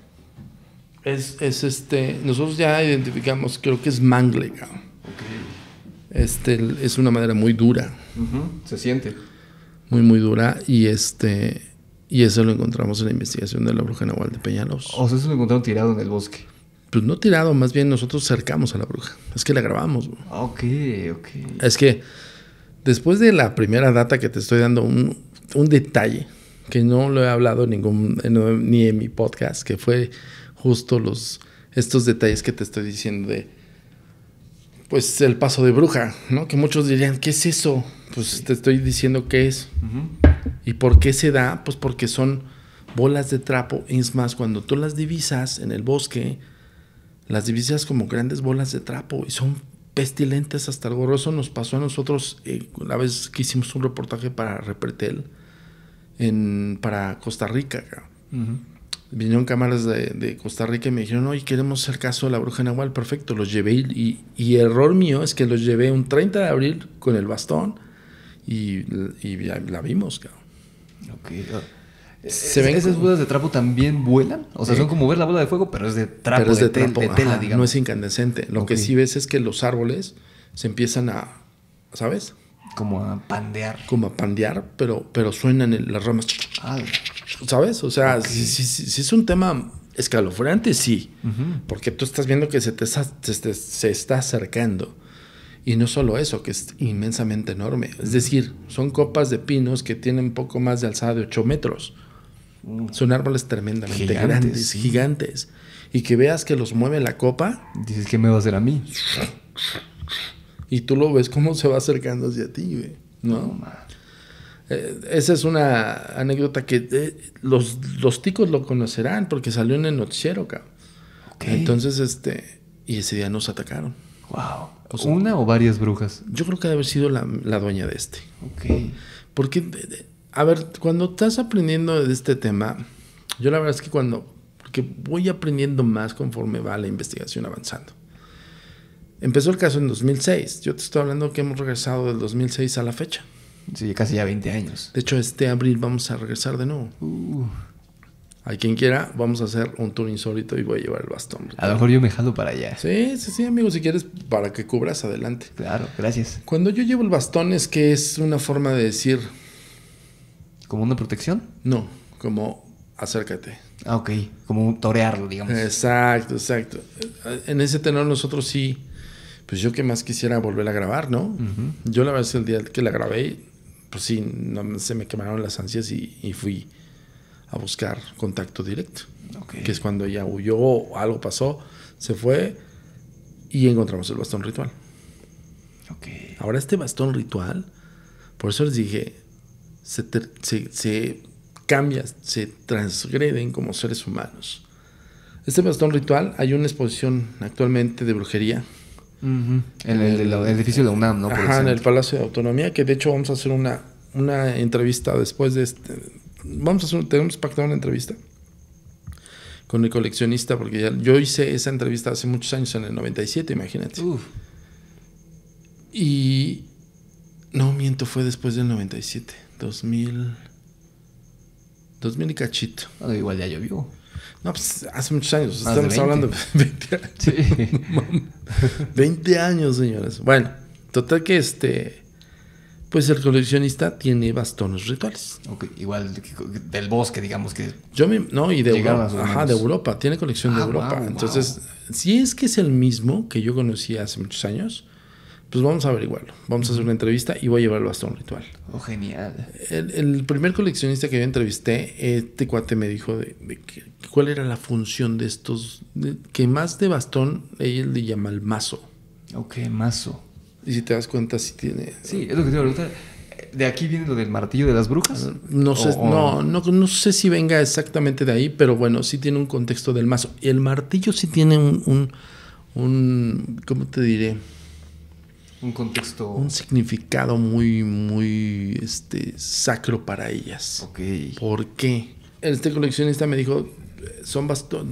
Es, es este. Nosotros ya identificamos, creo que es mangle, okay este, es una manera muy dura. Se siente. Muy, muy dura. Y este y eso lo encontramos en la investigación de la bruja Nahual de Peñalos. O sea, eso lo encontraron tirado en el bosque. Pues no tirado, más bien nosotros cercamos a la bruja. Es que la grabamos. Ok, ok. Es que después de la primera data que te estoy dando, un, detalle que no lo he hablado ningún, ni en mi podcast, que fue justo los, estos detalles que te estoy diciendo de pues el paso de bruja, ¿no? Que muchos dirían, ¿qué es eso? Pues te estoy diciendo qué es. ¿Y por qué se da? Pues porque son bolas de trapo. Es más, cuando tú las divisas en el bosque, las divisas como grandes bolas de trapo y son pestilentes hasta el eso Nos pasó a nosotros la eh, una vez que hicimos un reportaje para Repretel en, para Costa Rica vinieron cámaras de, Costa Rica y me dijeron, y queremos hacer caso a la bruja Nahual, perfecto, los llevé y, y, error mío es que los llevé un 30 de abril con el bastón y, y la vimos, cabrón. Se ven ¿Esas bolas de trapo también vuelan? O sea, son como ver la bola de fuego, pero es de trapo, de, tela, digamos. No es incandescente. Lo que sí ves es que los árboles se empiezan a, ¿sabes? Como a pandear. Como a pandear, pero, pero suenan las ramas. Ah, ¿Sabes? O sea, si, es un tema escalofriante, sí. Porque tú estás viendo que se te, se, está acercando. Y no solo eso, que es inmensamente enorme. Es decir, son copas de pinos que tienen poco más de alzada de 8 metros. Mm. Son árboles tremendamente grandes, gigantes. Y que veas que los mueve la copa. Dices, ¿qué me va a hacer a mí? Y tú lo ves cómo se va acercando hacia ti, ¿no? no eh, esa es una anécdota que eh, los, los, ticos lo conocerán porque salió en el noticiero, Entonces, este, y ese día nos atacaron. Wow. ¿Una o varias brujas? Yo creo que debe haber sido la, dueña de este. Porque, a ver, cuando estás aprendiendo de este tema, yo la verdad es que cuando, voy aprendiendo más conforme va la investigación avanzando. Empezó el caso en 2006. Yo te estoy hablando que hemos regresado del 2006 a la fecha. Sí, casi ya 20 años. De hecho, este abril vamos a regresar de nuevo. Uh. A quien quiera, vamos a hacer un tour insólito y voy a llevar el bastón. A lo mejor yo me jalo para allá. Sí, sí, sí, amigo, si quieres, para que cubras, adelante. Claro, gracias. Cuando yo llevo el bastón es que es una forma de decir... ¿Como una protección? No, como acércate. Ah, ok, como torearlo, digamos. Exacto, exacto. En ese tenor nosotros sí, pues yo que más quisiera volver a grabar, ¿no? Yo la vez el día que la grabé pues sí, se me quemaron las ansias y, fui a buscar contacto directo. Que es cuando ella huyó, algo pasó, se fue y encontramos el bastón ritual. Okay. Ahora este bastón ritual, por eso les dije, se, se cambia, se transgreden como seres humanos. Este bastón ritual, hay una exposición actualmente de brujería en el, edificio de UNAM, ¿no? ajá, en el Palacio de Autonomía, que de hecho vamos a hacer una, una entrevista después de este. Vamos a hacer, tenemos pactado una entrevista con el coleccionista, porque ya, yo hice esa entrevista hace muchos años, en el 97, imagínate. Y no miento, fue después del 97, 2000, 2000 y cachito. Ah, igual ya vivo. No, pues hace muchos años. estamos hablando de 20 años. 20 años, señores. Bueno, total que este. Pues el coleccionista tiene bastones rituales. igual del bosque, digamos que. Yo me, no, y de Europa. Ajá, de Europa. Tiene colección de ah, Europa. Entonces, si es que es el mismo que yo conocí hace muchos años, pues vamos a averiguarlo, vamos a hacer una entrevista y voy a llevarlo hasta un ritual. Oh, genial. El, primer coleccionista que yo entrevisté, este cuate me dijo de, cuál era la función de estos, que más de bastón, él le llama el mazo. Ok, mazo. Y si te das cuenta, si tiene... Sí, es lo que te preguntar. ¿De aquí viene lo del martillo de las brujas? No sé, no, no, sé si venga exactamente de ahí, pero bueno, sí tiene un contexto del mazo. Y el martillo sí tiene un, un, un ¿cómo te diré? un contexto. Un significado muy, muy este, sacro para ellas. Ok. ¿Por qué? Este coleccionista me dijo, son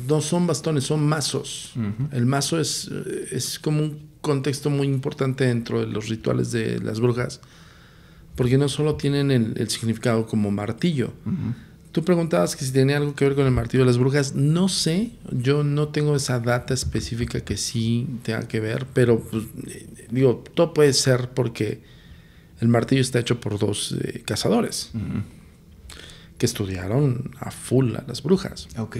no son bastones, son mazos. El mazo es, eh, es como un contexto muy importante dentro de los rituales de las brujas, porque no solo tienen el, significado como martillo. Tú preguntabas que si tenía algo que ver con el martillo de las brujas. No sé, yo no tengo esa data específica que sí tenga que ver, pero pues, digo, todo puede ser porque el martillo está hecho por dos eh, cazadores que estudiaron a full a las brujas. Ok.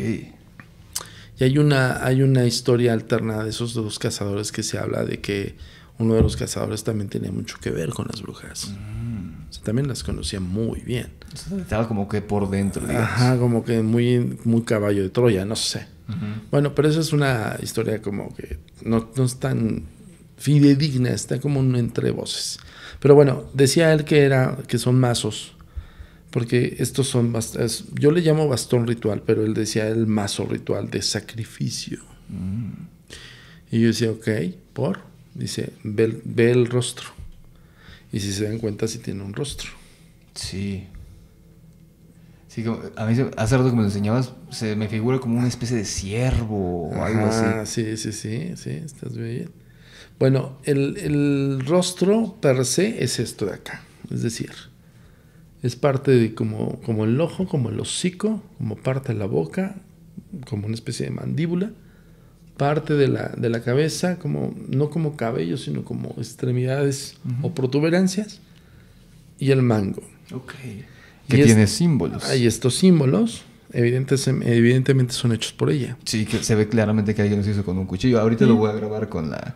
Y hay una, hay una historia alterna de esos dos cazadores que se habla de que uno de los cazadores también tenía mucho que ver con las brujas. Mm. O sea, también las conocía muy bien. Estaba como que por dentro. Digamos. Ajá, como que muy, muy caballo de Troya, no sé. Bueno, pero esa es una historia como que no, no es tan fidedigna, está como entre voces. Pero bueno, decía él que, era, que son mazos, porque estos son, es, yo le llamo bastón ritual, pero él decía el mazo ritual de sacrificio. Mm. Y yo decía, ok, por, dice, ve, el rostro. Y si se dan cuenta, si tiene un rostro. Sí. Sí, como, a mí hace rato que me lo enseñabas, se me figura como una especie de ciervo o algo así. Ah, sí, sí, sí, sí, estás bien. Bueno, el, rostro per se es esto de acá, es decir, es parte de como, el ojo, como el hocico, como parte de la boca, como una especie de mandíbula, parte de la, cabeza, como, no como cabello, sino como extremidades o protuberancias, y el mango. Ok. Que tiene símbolos. Hay estos símbolos, evidentemente son hechos por ella. Sí, que se ve claramente que alguien los hizo con un cuchillo. Ahorita lo voy a grabar con la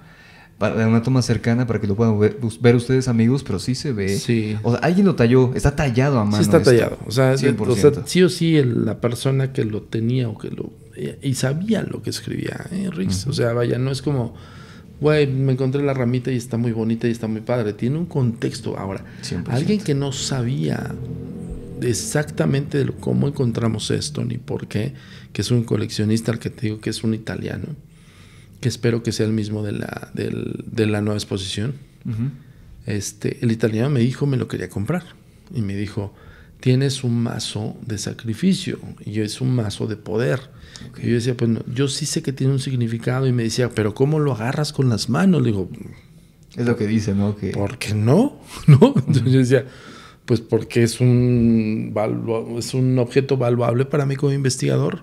una toma cercana para que lo puedan ver, ustedes amigos, pero sí se ve. O sea, alguien lo talló, está tallado a mano. Sí, está tallado. O sea, sí o sí la persona que lo tenía o que lo... y sabía lo que escribía, ¿eh, O sea, vaya, no es como, güey, me encontré la ramita y está muy bonita y está muy padre. Tiene un contexto ahora. Alguien que no sabía exactamente cómo encontramos esto ni por qué, que es un coleccionista, al que te digo que es un italiano que espero que sea el mismo de la, de la nueva exposición. este, el italiano me dijo, me lo quería comprar. Y me dijo, tienes un mazo de sacrificio y es un mazo de poder. Y yo decía, pues yo sí sé que tiene un significado. Y me decía, pero ¿cómo lo agarras con las manos? Le digo, es lo que dice, ¿no? Que... ¿Por qué no? ¿No? Entonces yo decía, pues porque es un, es un objeto valuable para mí como investigador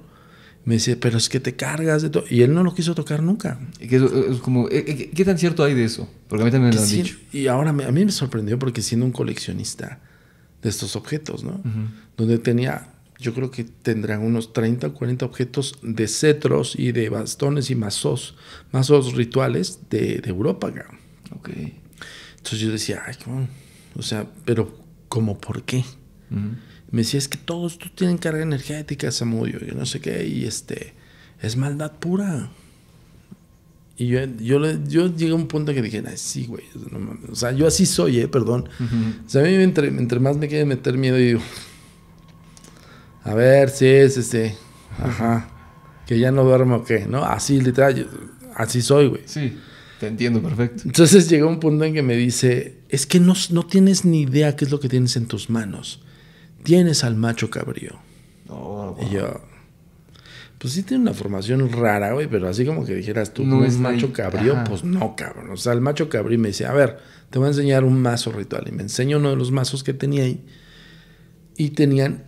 me dice, pero es que te cargas de todo. Y él no lo quiso tocar nunca. Eh, como, eh, eh, ¿Qué tan cierto hay de eso? Porque a mí también me lo han dicho. Y ahora a mí me sorprendió porque siendo un coleccionista de estos objetos, ¿no? Donde tenía, yo creo que tendrán unos 30 o 40 objetos de cetros y de bastones y mazos, mazos rituales de, Europa, Entonces yo decía, ay, O sea, pero ¿cómo por qué? me decía, es que todos tú tienen carga energética, Samudio, yo no sé qué, y este, es maldad pura. Y yo, yo, llegué a un punto que dije, sí, güey, O sea, yo así soy, ¿eh? Perdón. O sea, a mí entre, entre más me quede meter miedo, y digo, a ver, si es este, ajá, que ya no duermo o qué, ¿no? Así, literal, así soy, güey. Sí. Te entiendo perfecto. Entonces llegó un punto en que me dice, es que no, no tienes ni idea qué es lo que tienes en tus manos tienes al macho cabrío. Y yo, pues sí tiene una formación rara, güey, pero así como que dijeras tú, no es macho cabrío, pues no, cabrón. O sea, el macho cabrío me dice, a ver, te voy a enseñar un mazo ritual. Y me enseño uno de los mazos que tenía ahí. Y tenían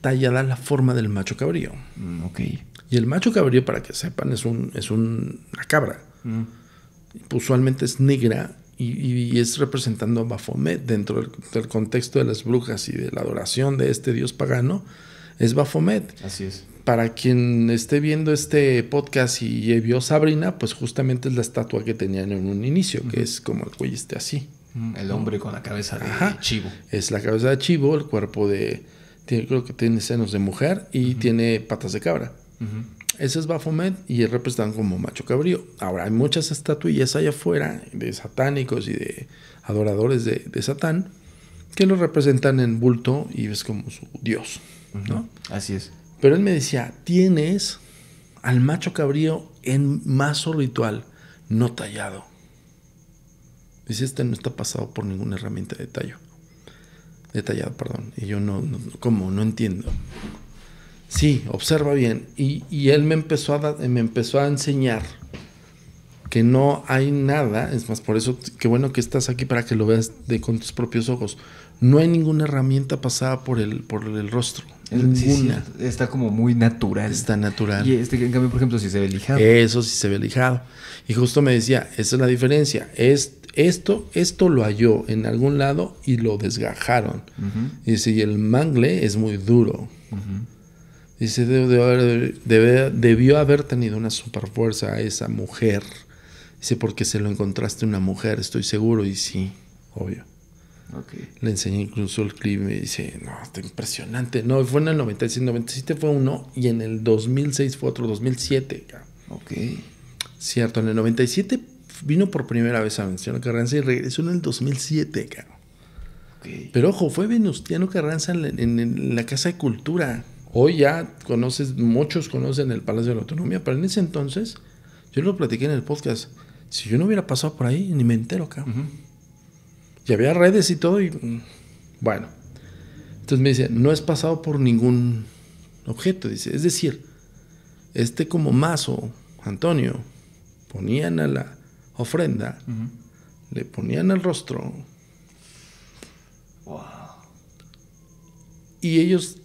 tallada la forma del macho cabrío. Mm, y el macho cabrío, para que sepan, es, un, es una cabra. Mm. usualmente es negra y, es representando a Baphomet dentro del, contexto de las brujas y de la adoración de este dios pagano, es Baphomet. Así es. Para quien esté viendo este podcast y, vio Sabrina, pues justamente es la estatua que tenían en un inicio, que es como el cuello este así. El hombre con la cabeza de chivo. Es la cabeza de chivo, el cuerpo de... creo que tiene senos de mujer y tiene patas de cabra. Ese es Baphomet y es representado como macho cabrío. Ahora, hay muchas estatuillas allá afuera de satánicos y de adoradores de, Satán que lo representan en bulto y es como su dios, ¿no? Así es. Pero él me decía, tienes al macho cabrío en mazo ritual, no tallado. Dice, este no está pasado por ninguna herramienta de tallo. Detallado, perdón. Y yo no, no entiendo. Sí, observa bien. Y, él me empezó, a me empezó a enseñar que no hay nada, es más, por eso qué bueno que estás aquí para que lo veas de, con tus propios ojos. No hay ninguna herramienta pasada por el, por el rostro. está como muy natural. Está natural. Y este, en cambio, por ejemplo, si se ve lijado. Eso sí se ve lijado. Y justo me decía, esa es la diferencia. Es, esto, esto lo halló en algún lado y lo desgajaron. Y si el mangle es muy duro. Dice, debió haber, debió, haber tenido una super fuerza a esa mujer. Dice, porque se lo encontraste una mujer, estoy seguro. Y sí, obvio. Le enseñé incluso el clip y me dice, no, está impresionante. No, fue en el 96, 97 fue uno y en el 2006 fue otro, 2007. Ok. Cierto, en el 97 vino por primera vez a Venustiano Carranza y regresó en el 2007, cabrón. Pero ojo, fue Venustiano Carranza en, en la Casa de Cultura. Hoy ya conoces, muchos conocen el Palacio de la Autonomía, pero en ese entonces, yo lo platiqué en el podcast, si yo no hubiera pasado por ahí, ni me entero, ¿acá? Y había redes y todo, y bueno. Entonces me dice, no has pasado por ningún objeto, dice. Es decir, este como mazo, Antonio, ponían a la ofrenda, le ponían el rostro. Wow. Y ellos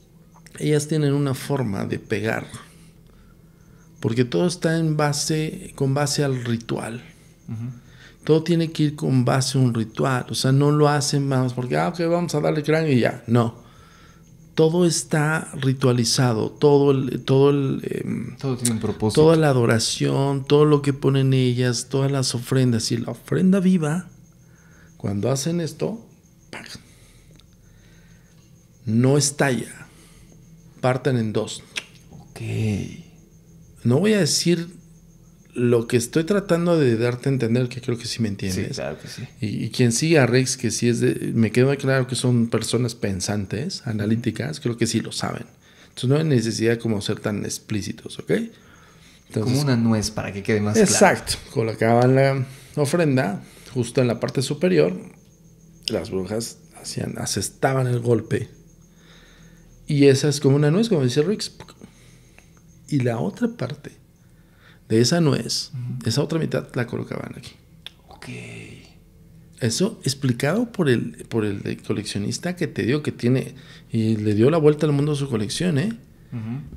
ellas tienen una forma de pegar. Porque todo está en base, con base al ritual. Todo tiene que ir con base a un ritual. O sea, no lo hacen más porque, ah, ok, vamos a darle cráneo y ya. No. Todo está ritualizado. Todo em, Todo, tiene un propósito. Toda la adoración, todo lo que ponen ellas, todas las ofrendas. Y la ofrenda viva, cuando hacen esto, no estalla partan en dos. Ok. No voy a decir lo que estoy tratando de darte a entender, que creo que sí me entiendes. Sí, claro que sí. Y, quien sigue a Rex, que sí es de, me queda claro que son personas pensantes, analíticas, creo que sí lo saben. Entonces no hay necesidad como ser tan explícitos, ¿ok? como una nuez para que quede más claro. Exacto. Colocaban la ofrenda justo en la parte superior. Las brujas hacían, asestaban el golpe y esa es como una nuez, como decía Rix. Y la otra parte de esa nuez, esa otra mitad la colocaban aquí. Ok. Eso explicado por el, por el coleccionista que te dio, que tiene, y le dio la vuelta al mundo a su colección, ¿eh?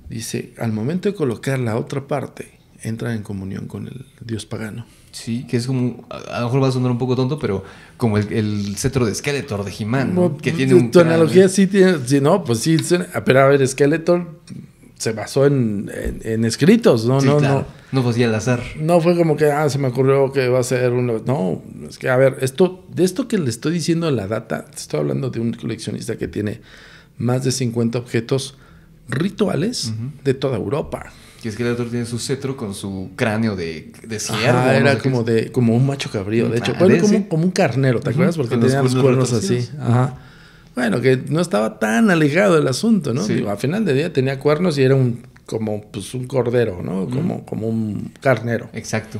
Dice, al momento de colocar la otra parte, entra en comunión con el dios pagano. Sí, que es como, a, lo mejor va a sonar un poco tonto, pero como el, cetro de Skeletor de he que pues, tiene un... Tu analogía sí tiene, sí, no, pues sí, pero a ver, Skeletor se basó en, escritos, ¿no? no, no, no fue así al azar. No fue como que, ah, se me ocurrió que va a ser uno. No, es que, a ver, esto, de esto que le estoy diciendo la data, estoy hablando de un coleccionista que tiene más de 50 objetos rituales de toda Europa. Que es que el autor tiene su cetro con su cráneo de, de era como, de, como un macho cabrío, de hecho. como, un carnero, ¿te acuerdas? Porque tenía los cuernos así. Ajá. Bueno, que no estaba tan alejado el asunto, ¿no? A al final de día tenía cuernos y era un como pues, un cordero, ¿no? Como, como un carnero. Exacto.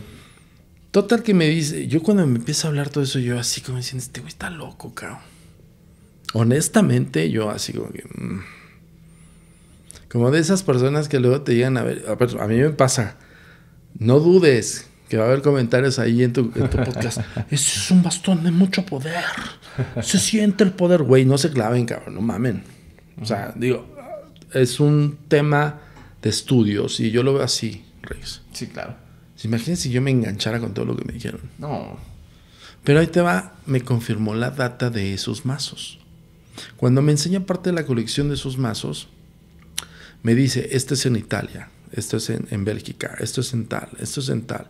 Total que me dice, yo cuando me empieza a hablar todo eso, yo así como diciendo, este güey está loco, cabrón. Honestamente, yo así como que... Mm". Como de esas personas que luego te llegan a ver. A, mí me pasa. No dudes que va a haber comentarios ahí en tu, podcast. Ese es un bastón de mucho poder. Se siente el poder, güey. No se claven, cabrón. No mamen. O sea, digo, es un tema de estudios y yo lo veo así, Reyes. Sí, claro. Imagínense si yo me enganchara con todo lo que me dijeron. No. Pero ahí te va, me confirmó la data de esos mazos. Cuando me enseña parte de la colección de esos mazos, me dice, esto es en Italia, esto es en, Bélgica, esto es en tal, esto es en tal.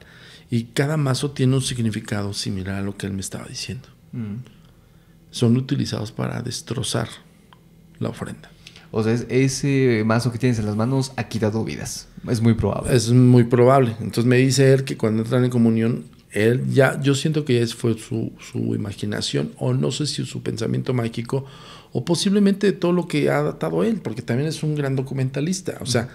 Y cada mazo tiene un significado similar a lo que él me estaba diciendo. Mm. Son utilizados para destrozar la ofrenda. O sea, ese mazo que tienes en las manos ha quitado vidas. Es muy probable. Es muy probable. Entonces me dice él que cuando entran en comunión, él ya, yo siento que ya fue su imaginación, o no sé si su pensamiento mágico, o posiblemente de todo lo que ha adaptado él, porque también es un gran documentalista. O sea,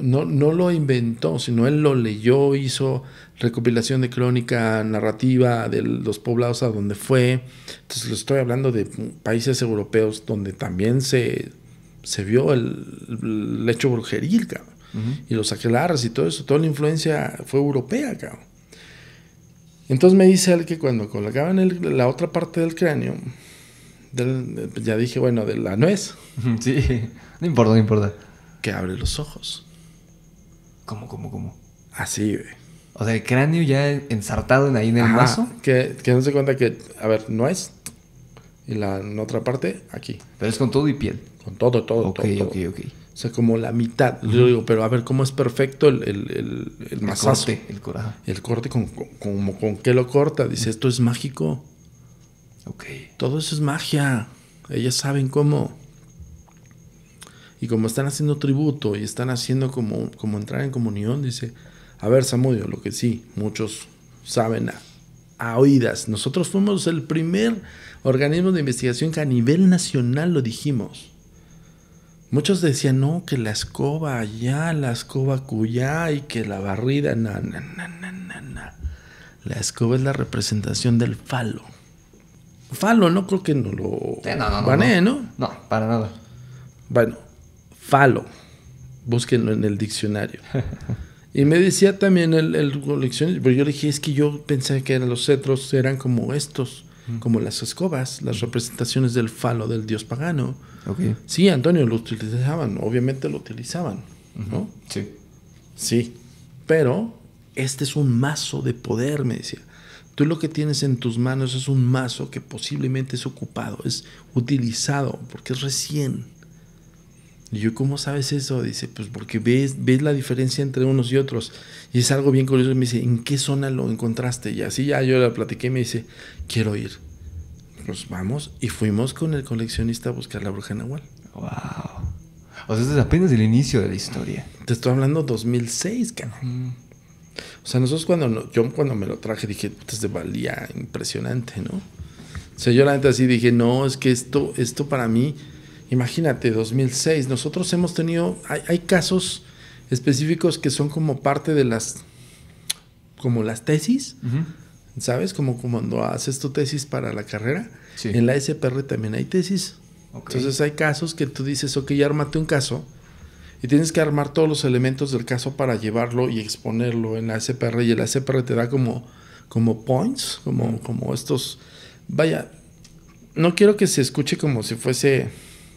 no, no, lo inventó, sino él lo leyó, hizo recopilación de crónica narrativa de los poblados a donde fue. Entonces, lo estoy hablando de países europeos donde también se, se vio el, hecho brujeril, cabrón. Y los aquelarres y todo eso, toda la influencia fue europea, cabrón. Entonces me dice él que cuando colocaban la otra parte del cráneo, ya dije, bueno, de la nuez. Sí, no importa, no importa. Que abre los ojos. ¿Cómo, cómo, cómo? Así, güey. O sea, el cráneo ya ensartado en ahí en el mazo. Que, que no se cuenta que, a ver, nuez. Y la otra parte, aquí. Pero es con todo y piel. Con todo, todo, todo, ok, ok, ok. O sea, como la mitad. Yo digo, pero a ver cómo es perfecto el, el, el, el El corte, el coraje. El corte, con, con qué lo corta. Dice, esto es mágico. Todo eso es magia. Ellas saben cómo. Y como están haciendo tributo y están haciendo como, entrar en comunión, dice, a ver, Samudio, lo que sí, muchos saben a, oídas. Nosotros fuimos el primer organismo de investigación que a nivel nacional lo dijimos. Muchos decían, no, que la escoba allá, la escoba cuya y que la barrida, na, na, na, na, na. La escoba es la representación del falo. Falo, no creo que no lo no, no, para nada. Bueno, Falo. Búsquenlo en el diccionario. y me decía también el, el pero yo le dije, es que yo pensé que los cetros eran como estos, como las escobas, las representaciones del falo del dios pagano. Sí, Antonio, lo utilizaban, obviamente lo utilizaban, ¿no? Sí. Sí, pero este es un mazo de poder, me decía. Tú lo que tienes en tus manos es un mazo que posiblemente es ocupado, es utilizado, porque es recién. Y yo, ¿cómo sabes eso? Dice, pues porque ves, ves la diferencia entre unos y otros. Y es algo bien curioso. Y me dice, ¿en qué zona lo encontraste? Y así ya yo la platiqué y me dice, quiero ir. Pues vamos. Y fuimos con el coleccionista a buscar la bruja Nahual. ¡Wow! O sea, es apenas el inicio de la historia. Te estoy hablando 2006, cabrón. O sea, nosotros cuando, yo cuando me lo traje dije, este valía impresionante, ¿no? O sea, yo la neta así dije, no, es que esto, esto para mí, imagínate, 2006, nosotros hemos tenido, hay, casos específicos que son como parte de las, como las tesis, ¿sabes? Como, como cuando haces tu tesis para la carrera, en la SPR también hay tesis. Entonces hay casos que tú dices, ok, armate un caso y tienes que armar todos los elementos del caso para llevarlo y exponerlo en la SPR y la SPR te da como, como points, como, como estos, vaya, no quiero que se escuche como si fuese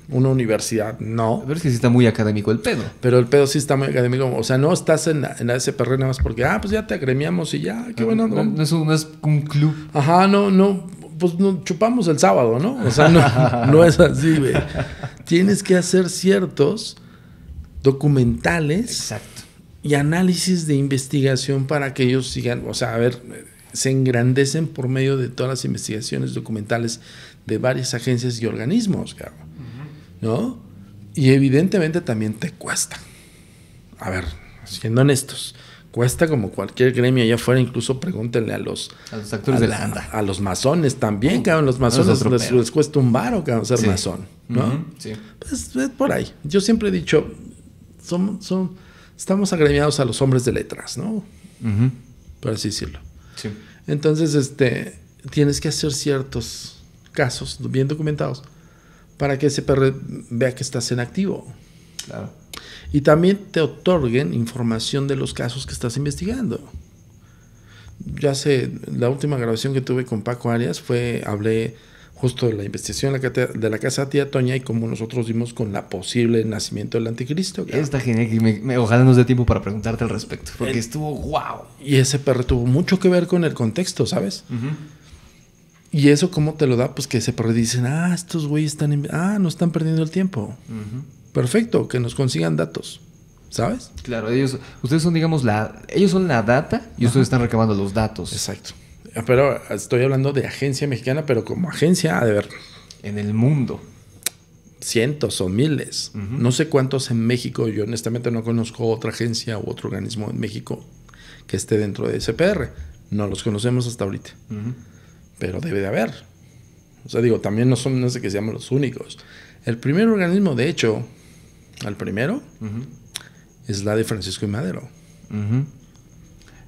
una universidad, no. Pero es que sí está muy académico el pedo. Pero el pedo sí está muy académico. O sea, no estás en la, SPR nada más porque, ah, pues ya te agremiamos y ya, qué ah, bueno. No, es un, un club. Ajá, no, no. Pues no, chupamos el sábado, ¿no? O sea, no, no es así, güey. Tienes que hacer ciertos documentales y análisis de investigación para que ellos sigan, o sea, a ver, se engrandecen por medio de todas las investigaciones documentales de varias agencias y organismos, claro, ¿no? Y evidentemente también te cuesta. A ver, siendo honestos, cuesta como cualquier gremio allá afuera, incluso pregúntenle a los, a los actores de la anda, A, los masones también, uh, cabrón. Los masones les, cuesta un varo, cabrón, ser masón, ¿no? sí. Pues por ahí. Yo siempre he dicho, son, son, estamos agremiados a los hombres de letras, ¿no? Por así decirlo. Entonces, este, tienes que hacer ciertos casos bien documentados para que ese perro vea que estás en activo. Claro. Y también te otorguen información de los casos que estás investigando. Ya sé, la última grabación que tuve con Paco Arias fue, hablé justo la investigación de la casa tía Toña y como nosotros vimos con la posible nacimiento del anticristo. Esta Está genial ojalá nos dé tiempo para preguntarte al respecto, porque estuvo wow. Y ese perro tuvo mucho que ver con el contexto, ¿sabes? Y eso cómo te lo da, pues que ese perro dicen, ah, estos güeyes están, ah, no están perdiendo el tiempo. Perfecto, que nos consigan datos. ¿Sabes? Claro, ellos, ustedes son, digamos, la, ellos son la data y ustedes están recabando los datos. Exacto pero estoy hablando de agencia mexicana, pero como agencia, a ver. En el mundo. Cientos o miles. No sé cuántos en México. Yo honestamente no conozco otra agencia u otro organismo en México que esté dentro de SPR. No los conocemos hasta ahorita. Pero debe de haber. O sea, digo, también no, son, no sé que seamos los únicos. El primer organismo, de hecho, al primero, es la de Francisco y Madero.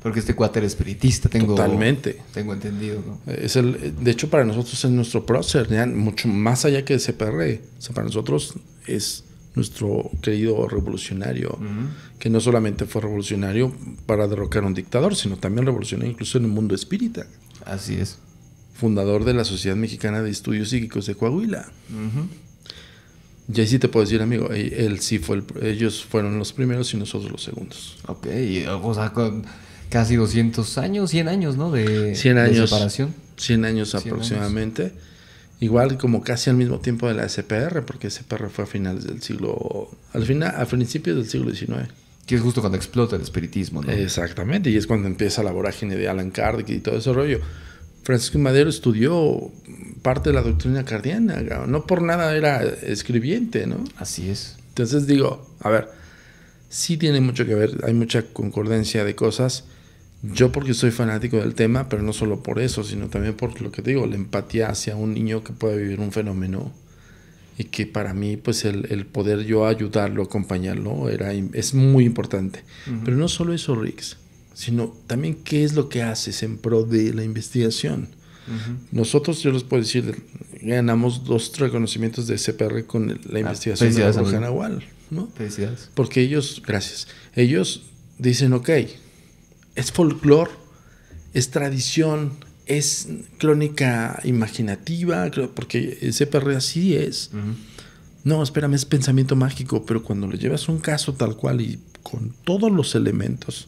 Porque este cuate era espiritista, tengo, Totalmente. tengo entendido. Es el, de hecho, para nosotros es nuestro prócer, mucho más allá que el CPR. O sea, para nosotros es nuestro querido revolucionario, que no solamente fue revolucionario para derrocar a un dictador, sino también revolucionario incluso en el mundo espírita. Así es. Fundador de la Sociedad Mexicana de Estudios Psíquicos de Coahuila. Y ahí sí te puedo decir, amigo, sí fue ellos fueron los primeros y nosotros los segundos. Ok, o sea, con casi 200 años, 100 años, ¿no? De, años, separación. 100 años aproximadamente. Igual como casi al mismo tiempo de la SPR, porque SPR fue a finales del siglo, al final, a principios del siglo XIX. Que es justo cuando explota el espiritismo, ¿no? Exactamente, y es cuando empieza la vorágine de Alan Kardec y todo ese rollo. Francisco Madero estudió parte de la doctrina cardiana, no por nada era escribiente, ¿no? Así es. Entonces digo, a ver, sí tiene mucho que ver, hay mucha concordancia de cosas, yo porque soy fanático del tema, pero no solo por eso, sino también por lo que digo, la empatía hacia un niño que puede vivir un fenómeno y que para mí pues el, el poder yo ayudarlo, acompañarlo, era, es muy importante. Pero no solo eso, Rix, sino también qué es lo que haces en pro de la investigación. Nosotros, yo les puedo decir, ganamos dos reconocimientos de CPR con la ah, investigación de la ¿no? Porque ellos, gracias, ellos dicen, ok, es folclore, es tradición, es crónica imaginativa, porque CPR así es. No, espérame, es pensamiento mágico, pero cuando le llevas un caso tal cual y con todos los elementos.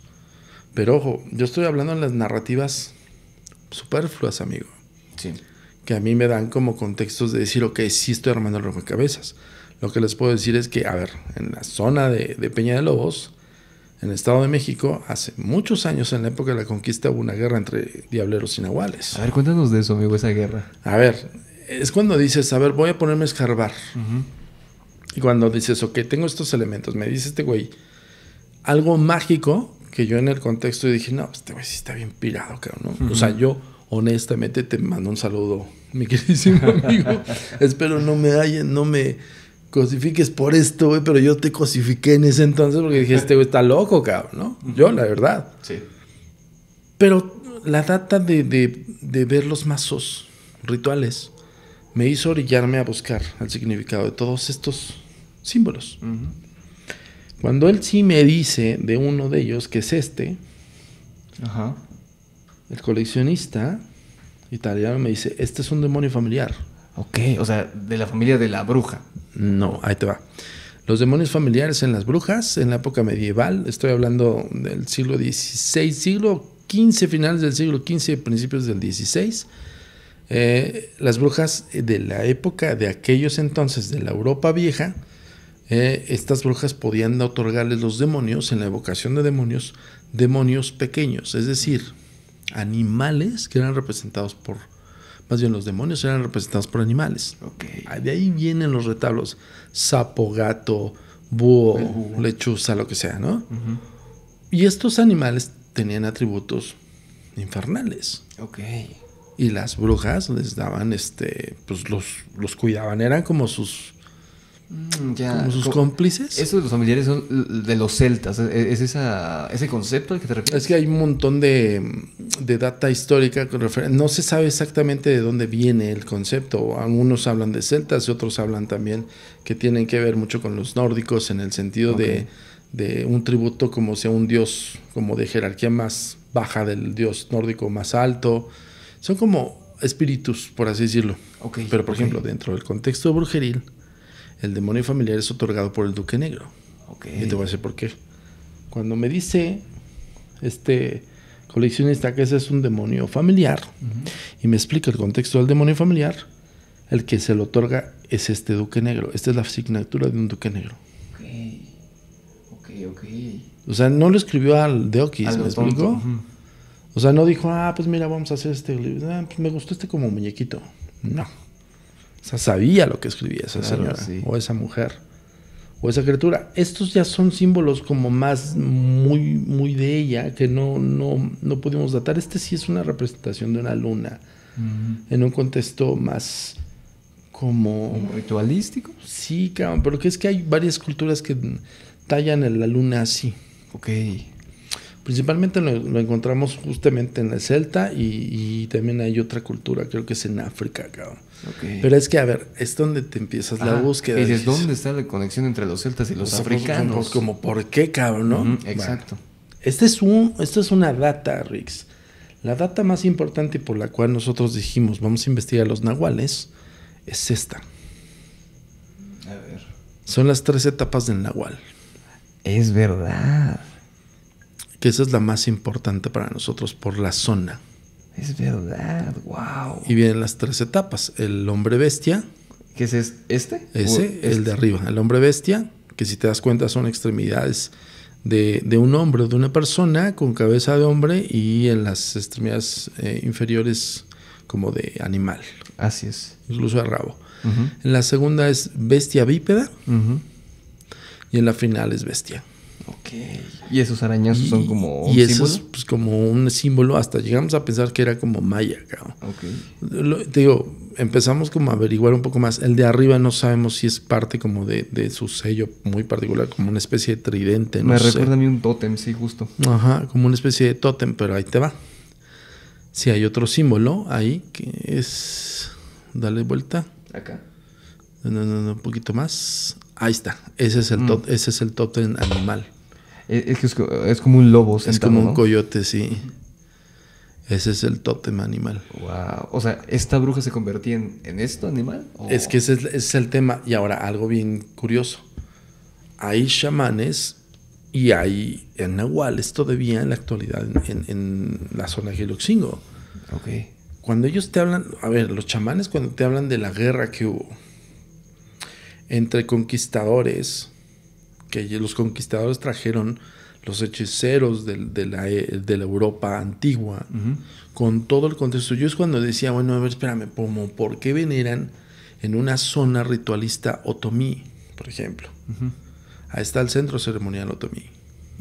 Pero ojo, yo estoy hablando de las narrativas superfluas, amigo. Sí. Que a mí me dan como contextos de decir, ok, sí estoy armando el cabezas. Lo que les puedo decir es que, a ver, en la zona de, de Peña de Lobos, en el Estado de México, hace muchos años, en la época de la conquista, hubo una guerra entre diableros y nahuales. A ver, cuéntanos de eso, amigo, esa guerra. A ver, es cuando dices, a ver, voy a ponerme a escarbar. Y cuando dices, ok, tengo estos elementos, me dice este güey algo mágico que yo en el contexto dije, no, este güey sí está bien pirado, cabrón. ¿no? O sea, yo honestamente te mando un saludo, mi queridísimo amigo. Espero no me hallen, no me cosifiques por esto, güey, pero yo te cosifiqué en ese entonces porque dije, este güey está loco, cabrón, ¿no? Yo, la verdad. Sí. Pero la data de, ver los mazos rituales me hizo orillarme a buscar el significado de todos estos símbolos. Cuando él sí me dice de uno de ellos, que es este, el coleccionista italiano me dice, este es un demonio familiar. Ok, o sea, de la familia de la bruja. No, ahí te va. Los demonios familiares en las brujas, en la época medieval, estoy hablando del siglo XVI, siglo XV, finales del siglo XV, principios del XVI. Eh, las brujas de la época de aquellos entonces, de la Europa vieja, eh, estas brujas podían otorgarles los demonios, en la evocación de demonios, demonios pequeños, es decir, animales que eran representados por más bien los demonios eran representados por animales. Okay. Ah, de ahí vienen los retablos. Sapo, gato, búho, lechuza, lo que sea, ¿no? Y estos animales tenían atributos infernales. Ok. Y las brujas les daban, este, pues los, los cuidaban, eran como sus... Mm, como sus cómplices. Eso de los familiares son de los celtas. ¿Es, ese concepto que te refieres? Es que hay un montón de, de data histórica, no se sabe exactamente de dónde viene el concepto. Algunos hablan de celtas y otros hablan también que tienen que ver mucho con los nórdicos en el sentido de, de, un tributo como sea un dios, como de jerarquía más baja del dios nórdico más alto. Son como espíritus, por así decirlo. Pero, por ejemplo, dentro del contexto brujeril, el demonio familiar es otorgado por el duque negro. Y te voy a decir por qué. Cuando me dice este coleccionista que ese es un demonio familiar. Y me explica el contexto del demonio familiar. El que se le otorga es este duque negro. Esta es la asignatura de un duque negro. Ok, ok, ok. O sea, no lo escribió al de ¿me explico? O sea, no dijo, ah, pues mira, vamos a hacer este. Ah, pues me gustó este como muñequito. No. O sea, sabía lo que escribía esa señora o esa mujer o esa criatura. Estos ya son símbolos como más muy, muy de ella, que no, no, no pudimos datar. Este sí es una representación de una luna, en un contexto más como... ritualístico? Sí, cabrón, pero que es que hay varias culturas que tallan la luna así. Ok. Principalmente lo, encontramos justamente en la celta y, y, también hay otra cultura, creo que es en África, cabrón. Pero es que, a ver, es donde te empiezas la búsqueda. Y es ¿dónde está la conexión entre los celtas y los pues, africanos? como, ¿por qué, cabrón? exacto. Esta es es una data, Rix. La data más importante por la cual nosotros dijimos, vamos a investigar los nahuales, es esta. A ver. Son las tres etapas del nahual. Es verdad. Que esa es la más importante para nosotros por la zona. Es verdad, wow. Y vienen las tres etapas. El hombre bestia. ¿Qué es este? Ese, el de este? arriba. El hombre bestia, que si te das cuenta son extremidades de, un hombre, de una persona con cabeza de hombre y en las extremidades eh, inferiores como de animal. Así es. Incluso de rabo. En la segunda es bestia bípeda. Y en la final es bestia. Ok. Y esos arañazos son como. y eso es pues, como un símbolo. Hasta llegamos a pensar que era como maya, cabrón. Ok. te digo, empezamos como a averiguar un poco más. El de arriba no sabemos si es parte como de, su sello muy particular, como una especie de tridente. No Me recuerda a mí un tótem, sí, justo. Ajá, como una especie de tótem, pero ahí te va. Si sí, hay otro símbolo ahí que es. Dale vuelta. Acá. un poquito más. Ahí está. Ese es el, mm. ese es el tótem animal. Es, es como un lobo Es como un coyote, sí. Ese es el tótem animal. O sea, ¿esta bruja se convertía en, esto animal? Es que ese es, el tema. Y ahora, algo bien curioso. Hay chamanes y hay en nahuales todavía en la actualidad en, la zona de Ok. Cuando ellos te hablan, a ver, los chamanes cuando te hablan de la guerra que hubo entre conquistadores, que los conquistadores trajeron los hechiceros eh, de, la, Europa antigua, con todo el contexto. Yo es cuando decía, bueno, a ver, espérame, ¿por qué veneran en una zona ritualista otomí, por ejemplo? Ahí está el centro ceremonial otomí.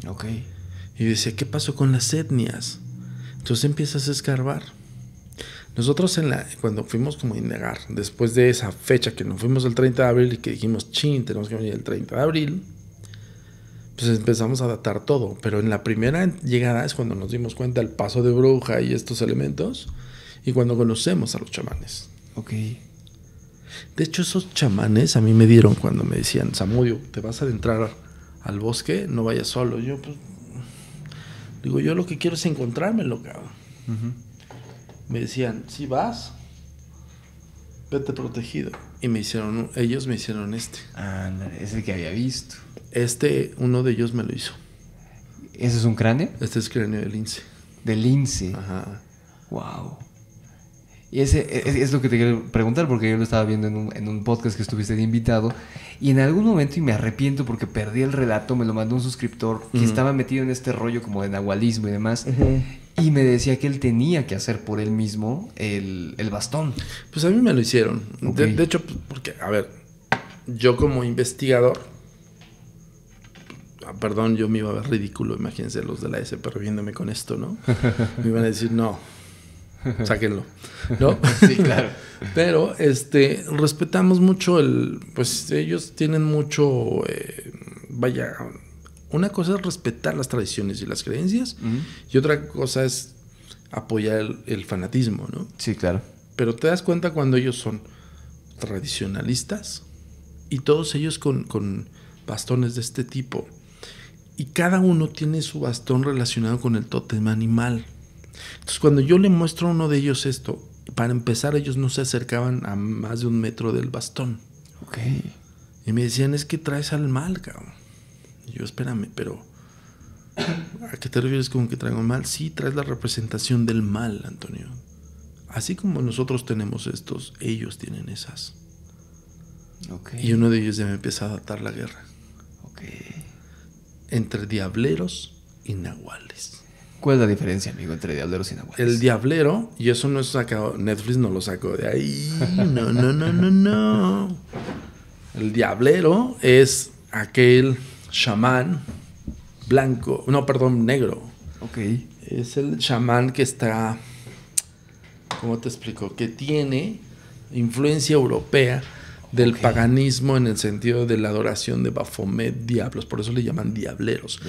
Ok. Y decía, ¿qué pasó con las etnias? Entonces empiezas a escarbar. Nosotros en la, cuando fuimos como a indagar, después de esa fecha que nos fuimos el 30 de abril y que dijimos, chin, tenemos que venir el 30 de abril, pues empezamos a adaptar todo. Pero en la primera llegada es cuando nos dimos cuenta Del paso de bruja y estos elementos y cuando conocemos a los chamanes. Ok. De hecho, esos chamanes a mí me dieron cuando me decían, Samudio, te vas a adentrar al bosque, no vayas solo. Yo, pues, digo, yo lo que quiero es encontrarme en Uh Me decían, si vas, vete protegido. Y me hicieron, ellos me hicieron este. Ah, es el que había visto. Este, uno de ellos me lo hizo. ¿Ese es un cráneo? Este es cráneo de lince. De lince. Ajá. Wow. Y ese e, e, es, lo que te quiero preguntar, porque yo lo estaba viendo en un, podcast que estuviste de invitado, y en algún momento, y me arrepiento porque perdí el relato, me lo mandó un suscriptor que estaba metido en este rollo como de nahualismo y demás, y me decía que él tenía que hacer por él mismo el, bastón. Pues a mí me lo hicieron. de, hecho, pues, porque, a ver, yo como investigador, Ah, perdón, yo me iba a ver ridículo, imagínense los de la pero viéndome con esto, ¿no? Me iban a decir, no, sáquenlo, ¿no? sí, claro. Pero este, respetamos mucho el, pues ellos tienen mucho, eh, vaya, una cosa es respetar las tradiciones y las creencias y otra cosa es apoyar el, fanatismo, ¿no? Sí, claro. Pero te das cuenta cuando ellos son tradicionalistas y todos ellos con bastones de este tipo y cada uno tiene su bastón relacionado con el tótem animal. Entonces cuando yo le muestro a uno de ellos esto, para empezar ellos no se acercaban a más de un metro del bastón. Ok. Y me decían, es que traes al mal, cabrón. yo, espérame, pero ¿a qué te refieres con que traigo mal? Sí, traes la representación del mal, Antonio. Así como nosotros tenemos estos, ellos tienen esas. Okay. Y uno de ellos ya me empezó a atar la guerra. Okay entre diableros y nahuales. ¿Cuál es la diferencia, amigo, entre diableros y nahuales? El diablero, y eso no es sacado, Netflix no lo sacó de ahí. No, no, no, no, no. El diablero es aquel chamán blanco, no, perdón, negro. Ok. Es el chamán que está, ¿cómo te explico? Que tiene influencia europea del paganismo en el sentido de la adoración de Bafomet diablos, por eso le llaman diableros.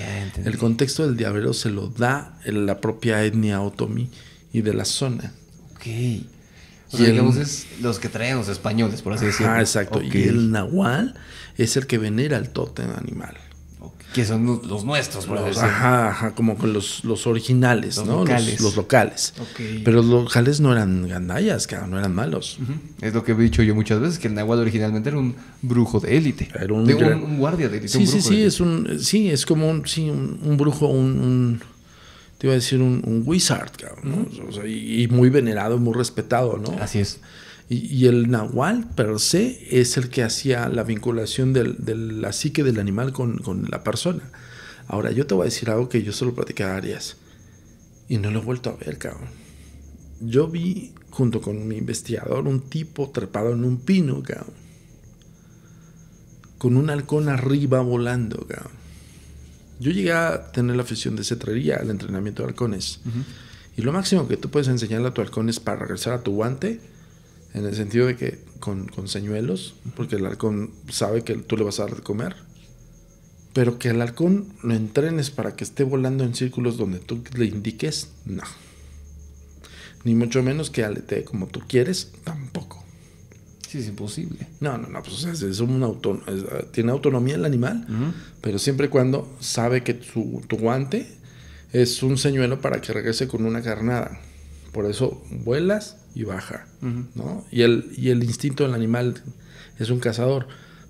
el contexto del diablero se lo da la propia etnia otomí y de la zona. Ok. los que traemos españoles, por así decirlo. Ah, exacto. Y el nahual es el que venera el tótem animal. Que son los nuestros, ajá, ajá, como con los, los originales, los Locales. Los, locales. Pero los locales no eran gandallas, no eran malos. Es lo que he dicho yo muchas veces, que el Nahual originalmente era un brujo de élite. Era un, guardia de élite. Sí, sí, sí, es un, sí, es como un, sí, un, brujo, un te iba a decir un, wizard, ¿no? o sea, y, y, muy venerado, muy respetado, ¿no? Así es. Y, el nahual per se es el que hacía la vinculación de la psique del animal con, la persona. Ahora, yo te voy a decir algo que yo solo platicé a Arias. Y no lo he vuelto a ver, cabrón. Yo vi, junto con mi investigador, un tipo trepado en un pino, cabrón. Con un halcón arriba volando, cabrón. Yo llegué a tener la afición de cetrería, el entrenamiento de halcones. Y lo máximo que tú puedes enseñarle a tu halcón es para regresar a tu guante en el sentido de que con, con señuelos, porque el halcón sabe que tú le vas a dar de comer. Pero que el halcón lo entrenes para que esté volando en círculos donde tú le indiques, no. Ni mucho menos que alete como tú quieres, tampoco. Sí, es imposible. No, no, no, pues es, es un ah, tiene autonomía el animal, pero siempre y cuando sabe que tu, tu guante es un señuelo para que regrese con una carnada. Por eso vuelas y baja, ¿no? Y el, y el instinto del animal es un cazador.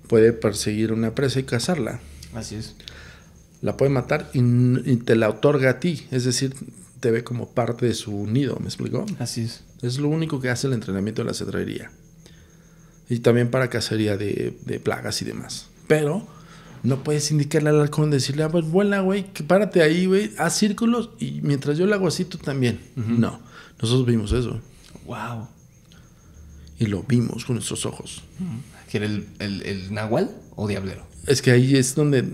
Puede perseguir una presa y cazarla. Así es. La puede matar y, te la otorga a ti. Es decir, te ve como parte de su nido, ¿me explicó? Así es. Es lo único que hace el entrenamiento de la cetrería. Y también para cacería de, plagas y demás. Pero no puedes indicarle al halcón, decirle, ah, pues vuela, güey, que párate ahí, güey, haz círculos y mientras yo lo hago así, tú también. No, nosotros vimos eso. ¡Wow! Y lo vimos con nuestros ojos. ¿Que era el, el, nahual o diablero? Es que ahí es donde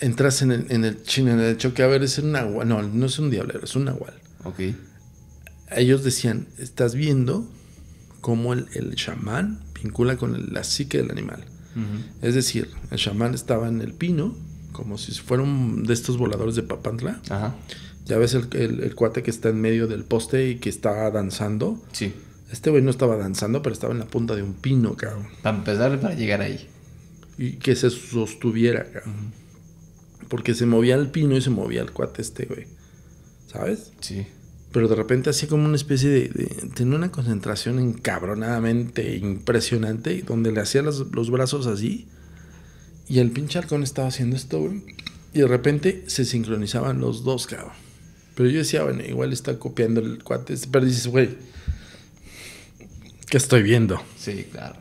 entras en el, en el chino, en el choque. A ver, es un nahual. No, no es un diablero, es un nahual. Ok. Ellos decían, estás viendo cómo el, el chamán vincula con la psique del animal. Es decir, el chamán estaba en el pino, como si fuera de estos voladores de Papantla. Ajá. Ya ves el, cuate que está en medio del poste y que estaba danzando. Sí. Este güey no estaba danzando, pero estaba en la punta de un pino, cabrón. Para empezar, para llegar ahí. Y que se sostuviera, cabrón. Porque se movía el pino y se movía el cuate este, güey. ¿Sabes? Sí. Pero de repente hacía como una especie de, Tenía una concentración encabronadamente impresionante, donde le hacía los, los brazos así. Y el pinche halcón estaba haciendo esto, güey. Y de repente se sincronizaban los dos, cabrón. Pero yo decía, bueno, igual está copiando el cuate. Este", pero dices, güey, ¿qué estoy viendo? Sí, claro.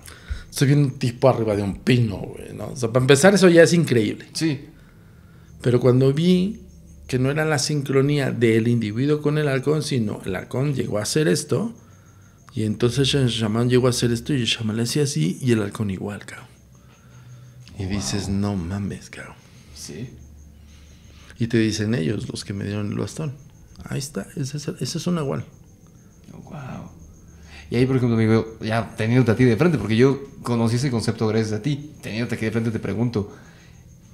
Estoy viendo un tipo arriba de un pino, güey, ¿no? O sea, para empezar, eso ya es increíble. Sí. Pero cuando vi que no era la sincronía del individuo con el halcón, sino el halcón llegó a hacer esto, y entonces el chamán llegó a hacer esto, y el chamán le hacía así, y el halcón igual, cabrón. Y dices, no mames, cabrón. Sí. Y te dicen ellos, los que me dieron el bastón. Ahí está, ese es, un nahual. wow. Y ahí, por ejemplo, amigo, ya teniéndote a ti de frente, porque yo conocí ese concepto gracias a ti, teniéndote aquí de frente te pregunto,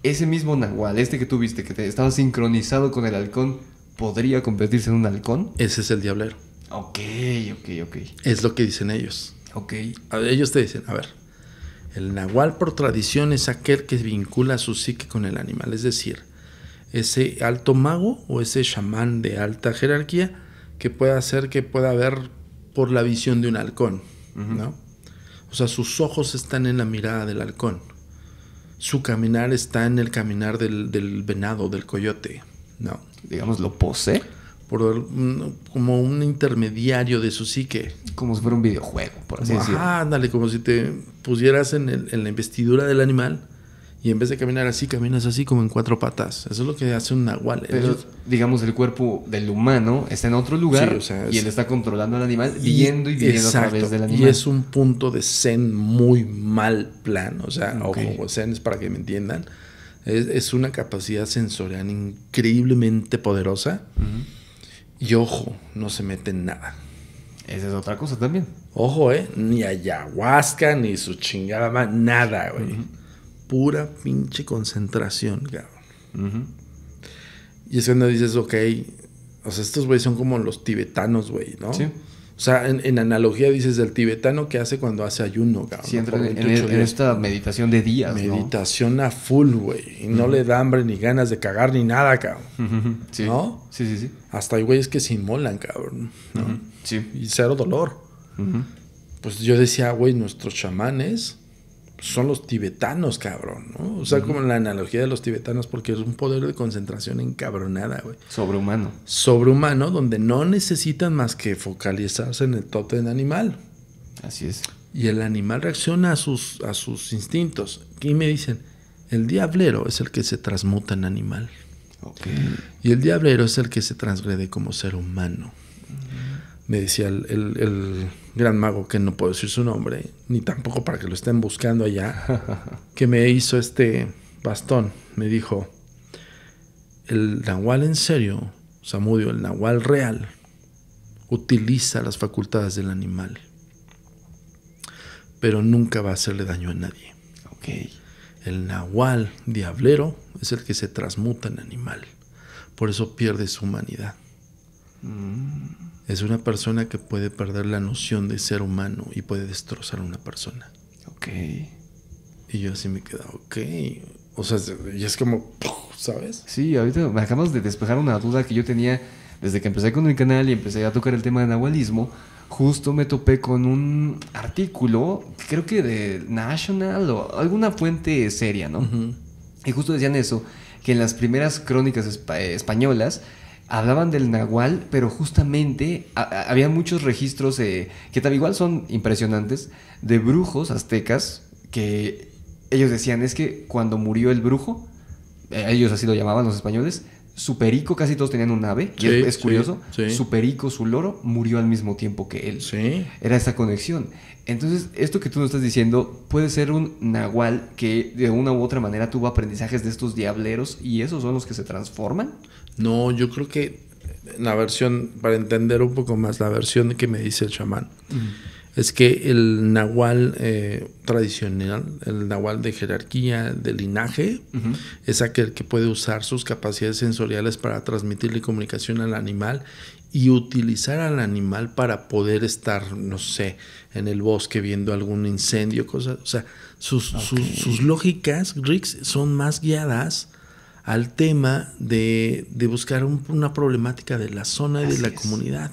ese mismo nahual, este que tú viste, que estaba sincronizado con el halcón, ¿podría convertirse en un halcón? Ese es el diablero. Ok, ok, ok. Es lo que dicen ellos. Ok. ellos te dicen, a ver, el nahual por tradición es aquel que vincula su psique con el animal, es decir, ese alto mago o ese chamán de alta jerarquía que pueda hacer que pueda ver por la visión de un halcón, ¿no? O sea, sus ojos están en la mirada del halcón. Su caminar está en el caminar del, venado, del coyote, ¿no? Digamos, lo posee. Por como un intermediario de su psique. Como si fuera un videojuego, por así decirlo. Ah, ándale, como si te pusieras en, en la investidura del animal y en vez de caminar así, caminas así como en cuatro patas. Eso es lo que hace un nahual. Pero, digamos, el cuerpo del humano está en otro lugar y él está controlando al animal, viendo y viendo a través del animal. Y es un punto de zen muy mal plano. O sea, ojo, zen es para que me entiendan. Es, una capacidad sensorial increíblemente poderosa. Y ojo, no se mete en nada. Esa es otra cosa también. Ojo, ¿eh? Ni ayahuasca, ni su chingada, nada, güey pura pinche concentración, cabrón. Y es cuando dices, ok, o sea, estos güeyes son como los tibetanos, güey, ¿no? Sí. O sea, en, analogía dices del tibetano que hace cuando hace ayuno, cabrón. Sí, entra en, esta meditación de días. Meditación a full, güey. Y no le da hambre ni ganas de cagar ni nada, cabrón. sí. ¿No? Sí, sí, sí. Hasta hay güeyes que se inmolan, cabrón. Sí. Y cero dolor. Pues yo decía, güey, nuestros chamanes son los tibetanos, cabrón, ¿no? O sea, como la analogía de los tibetanos, porque es un poder de concentración encabronada, güey. Sobrehumano. Sobrehumano, donde no necesitan más que focalizarse en el en animal. Así es. Y el animal reacciona a sus, a sus instintos. Y me dicen, el diablero es el que se transmuta en animal. Y el diablero es el que se transgrede como ser humano me decía el, gran mago, que no puedo decir su nombre, ni tampoco para que lo estén buscando allá, que me hizo este bastón. Me dijo, el nahual en serio, Samudio, el nahual real, utiliza las facultades del animal, pero nunca va a hacerle daño a nadie. El nahual diablero es el que se transmuta en animal, por eso pierde su humanidad. Mm es una persona que puede perder la noción de ser humano y puede destrozar a una persona. Ok. Y yo así me quedo. ok. O sea, ya es como, ¿sabes? Sí, ahorita me acabas de despejar una duda que yo tenía desde que empecé con el canal y empecé a tocar el tema del nahualismo. Justo me topé con un artículo, creo que de National o alguna fuente seria, ¿no? Y justo decían eso, que en las primeras crónicas españolas hablaban del nahual, pero justamente había muchos registros eh, que tal igual son impresionantes de brujos aztecas que ellos decían es que cuando murió el brujo, eh, ellos así lo llamaban los españoles, su perico, casi todos tenían un ave, que es, curioso, su perico, su loro, murió al mismo tiempo que él. Era esa conexión. Entonces, esto que tú nos estás diciendo puede ser un nahual que de una u otra manera tuvo aprendizajes de estos diableros y esos son los que se transforman. No, yo creo que la versión, para entender un poco más la versión que me dice el chamán, es que el nahual eh, tradicional, el nahual de jerarquía, de linaje, es aquel que puede usar sus capacidades sensoriales para transmitirle comunicación al animal y utilizar al animal para poder estar, no sé, en el bosque viendo algún incendio, cosas. O sea, sus, sus, sus lógicas, Riggs, son más guiadas al tema de, buscar una problemática de la zona y de la comunidad.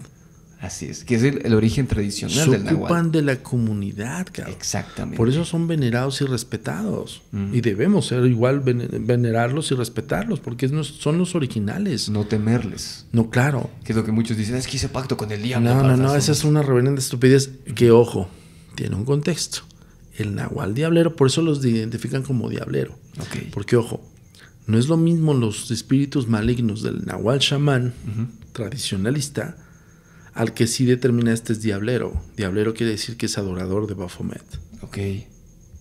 Así es, que es el, origen tradicional del náhuatl. ocupan de la comunidad, cabrón. Exactamente. Por eso son venerados y respetados. Y debemos ser igual venerarlos y respetarlos, porque son los originales. No temerles. No, claro. Que es lo que muchos dicen, es que hice pacto con el diablo. No, no, no, esa es una reverenda estupidez que, ojo, tiene un contexto. El nahual diablero, por eso los identifican como diablero. Ok. Porque, ojo, no es lo mismo los espíritus malignos del Nahual Shaman, tradicionalista al que sí determina este es diablero. Diablero quiere decir que es adorador de Baphomet. Ok.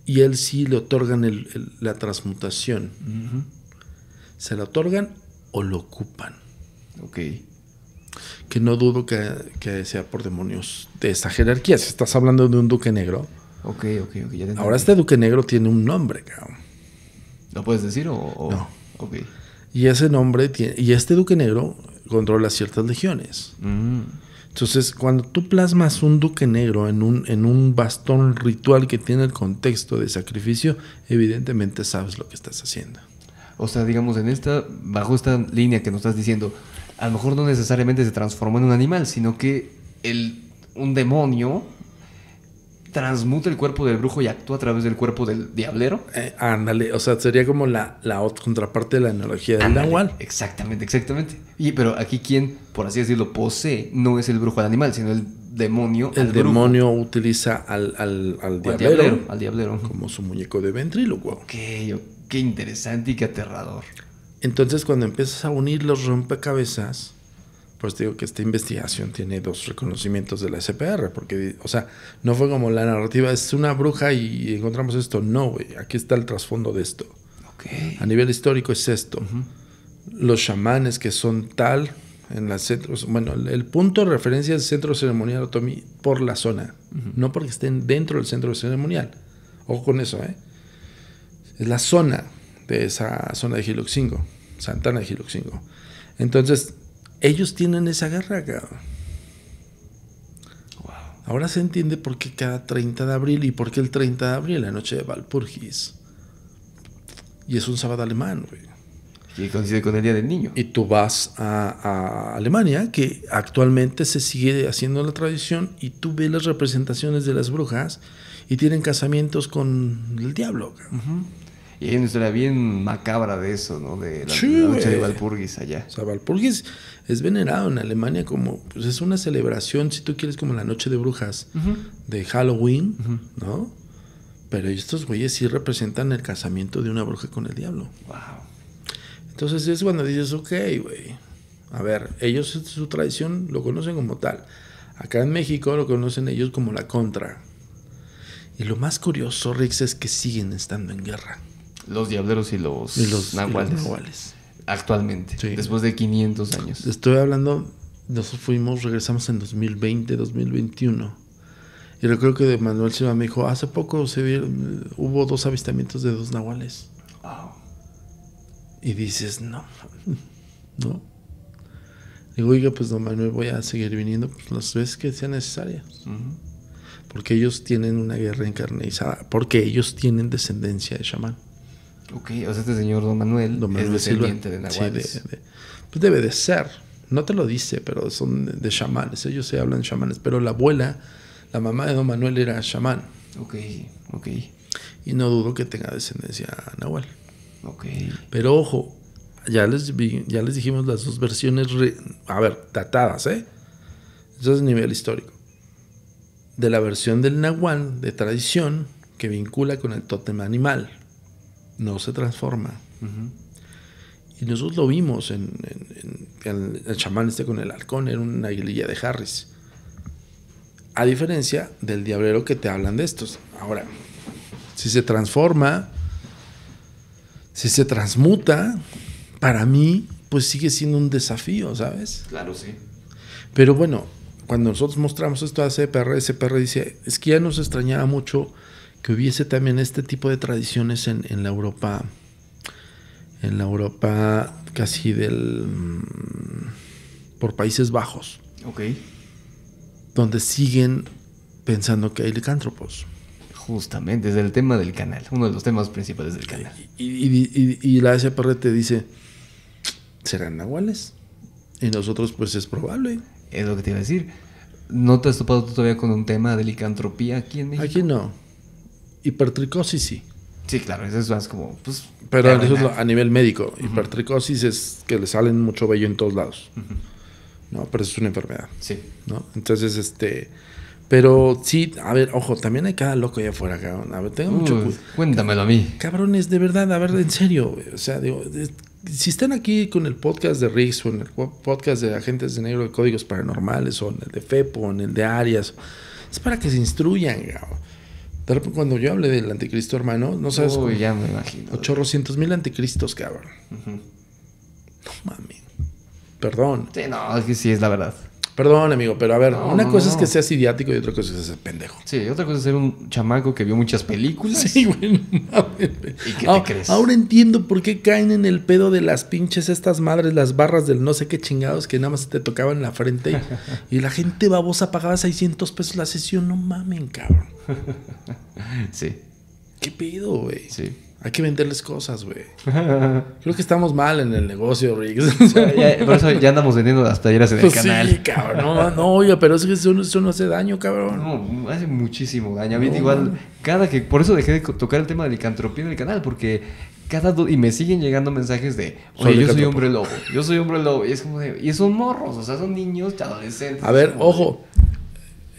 Y él sí le otorgan la transmutación. Se la otorgan o lo ocupan. Ok. Que no dudo que, sea por demonios de esta jerarquía. Si estás hablando de un duque negro. Ok, ok, ok. Ahora este duque negro tiene un nombre, cabrón. ¿Lo puedes decir o...? o... No. Y ese nombre tiene, y este duque negro controla ciertas legiones. Mm. Entonces, cuando tú plasmas un duque negro en un, en un bastón ritual que tiene el contexto de sacrificio, evidentemente sabes lo que estás haciendo. O sea, digamos, en esta, bajo esta línea que nos estás diciendo, a lo mejor no necesariamente se transformó en un animal, sino que el, un demonio transmuta el cuerpo del brujo y actúa a través del cuerpo del diablero. Eh, ándale, o sea, sería como la, la otra contraparte de la analogía del nahual. Exactamente, exactamente. Y pero aquí quien, por así decirlo, posee no es el brujo al animal, sino el demonio. El demonio utiliza al, al, al diablero, al diablero. Como su muñeco de ventrílocuo. Qué, qué interesante y qué aterrador. Entonces, cuando empiezas a unir los rompecabezas, pues digo que esta investigación tiene dos reconocimientos de la SPR, porque, o sea, no fue como la narrativa, es una bruja y encontramos esto. No, güey, aquí está el trasfondo de esto. A nivel histórico es esto. Los chamanes que son tal en las centros, bueno, el, punto de referencia es el centro ceremonial Otomi por la zona, no porque estén dentro del centro ceremonial. Ojo con eso, ¿eh? Es la zona de esa zona de Giluxingo, Santana de Hiloxingo. Entonces, ellos tienen esa guerra, Ahora se entiende por qué cada 30 de abril y por qué el 30 de abril, la noche de Valpurgis. Y es un sábado alemán, güey. Y coincide con el Día del Niño. Y tú vas a, Alemania, que actualmente se sigue haciendo la tradición, y tú ves las representaciones de las brujas y tienen casamientos con el diablo. Y hay una bien macabra de eso, ¿no? De la, noche de Valpurgis allá. O sea, Valpurgis es venerado en Alemania como, pues es una celebración, si tú quieres, como la noche de brujas de Halloween, ¿no? Pero estos güeyes sí representan el casamiento de una bruja con el diablo. Wow. Entonces es cuando dices, ok, güey. A ver, ellos su tradición lo conocen como tal. Acá en México lo conocen ellos como la contra. Y lo más curioso, Rix, es que siguen estando en guerra los diableros y los, nahuales. Actualmente, después de 500 años. Estoy hablando, nosotros fuimos, regresamos en 2020, 2021. Y recuerdo que Manuel Silva me dijo, hace poco se hubo dos avistamientos de dos nahuales. Y dices, no, no. Digo, oiga, pues don Manuel, voy a seguir viniendo pues, las veces que sea necesaria. Porque ellos tienen una guerra encarnizada, porque ellos tienen descendencia de chamán. Ok, o sea, este señor Don Manuel, es descendiente de Nahual, pues debe de ser. No te lo dice, pero son de, chamanes. Ellos se hablan chamanes. Pero la abuela, la mamá de Don Manuel era chamán. Ok, ok. Y no dudo que tenga descendencia Nahual. Ok. Pero ojo, ya les, ya les dijimos las dos versiones, a ver, tratadas, ¿eh? Eso es nivel histórico. De la versión del Nahual de tradición que vincula con el tótem animal no se transforma. Y nosotros lo vimos en, el chamán este con el halcón, era una aguililla de Harris. A diferencia del diablero que te hablan de estos. Ahora, si se transforma, si se transmuta, para mí, pues sigue siendo un desafío, ¿sabes? Claro, sí. Pero bueno, cuando nosotros mostramos esto a CPR, CPR dice, es que ya nos extrañaba mucho que hubiese también este tipo de tradiciones en, en la Europa, en la Europa casi del, mm, por Países Bajos. Ok. Donde siguen pensando que hay licántropos. Justamente, es el tema del canal, uno de los temas principales del canal. Y, y, y, y la SPR te dice, ¿serán nahuales? Y nosotros, pues es probable. Es lo que te iba a decir. ¿No te has topado todavía con un tema de licantropía aquí en México? Aquí no hipertricosis sí. Sí, claro, eso es más como. Pues, pero a nivel médico. Hipertricosis es que le salen mucho vello en todos lados. ¿no? Pero es una enfermedad. Sí. ¿no? Entonces, este. Pero sí, a ver, ojo, también hay cada loco allá afuera, cabrón. A ver, tengo mucho cuidado. Cuéntamelo a mí. Cabrones, de verdad, a ver, en serio. O sea, digo, si están aquí con el podcast de Riggs o en el podcast de Agentes de Negro de Códigos Paranormales o en el de FEPO en el de Arias, es para que se instruyan, cabrón cuando yo hable del anticristo, hermano, no sabes. Uy, ya me imagino. 800 mil anticristos, cabrón. No mames. Perdón. Sí, no, es que sí, es la verdad. Perdón, amigo, pero a ver, una cosa es que seas idiático y otra cosa es que seas pendejo. Sí, otra cosa es ser un chamaco que vio muchas películas. Sí, bueno. ¿Y qué ahora, crees? entiendo por qué caen en el pedo de las pinches estas madres, las barras del no sé qué chingados que nada más te tocaban en la frente y, la gente babosa pagaba 600 pesos la sesión. No mamen, cabrón. sí. ¿Qué pedo, güey? Sí. Hay que venderles cosas, güey. Creo que estamos mal en el negocio, Riggs. por eso ya andamos vendiendo las talleras en el pues canal. Sí, cabrón. No, no, oye, pero es eso, no hace daño, cabrón. No, hace muchísimo daño. A mí igual, cada que... Por eso dejé de tocar el tema de licantropía en el canal, porque cada... y me siguen llegando mensajes de, oye, yo soy hombre lobo, yo soy hombre lobo. Y es como de, y son morros, o sea, son niños adolescentes. A ver, ojo.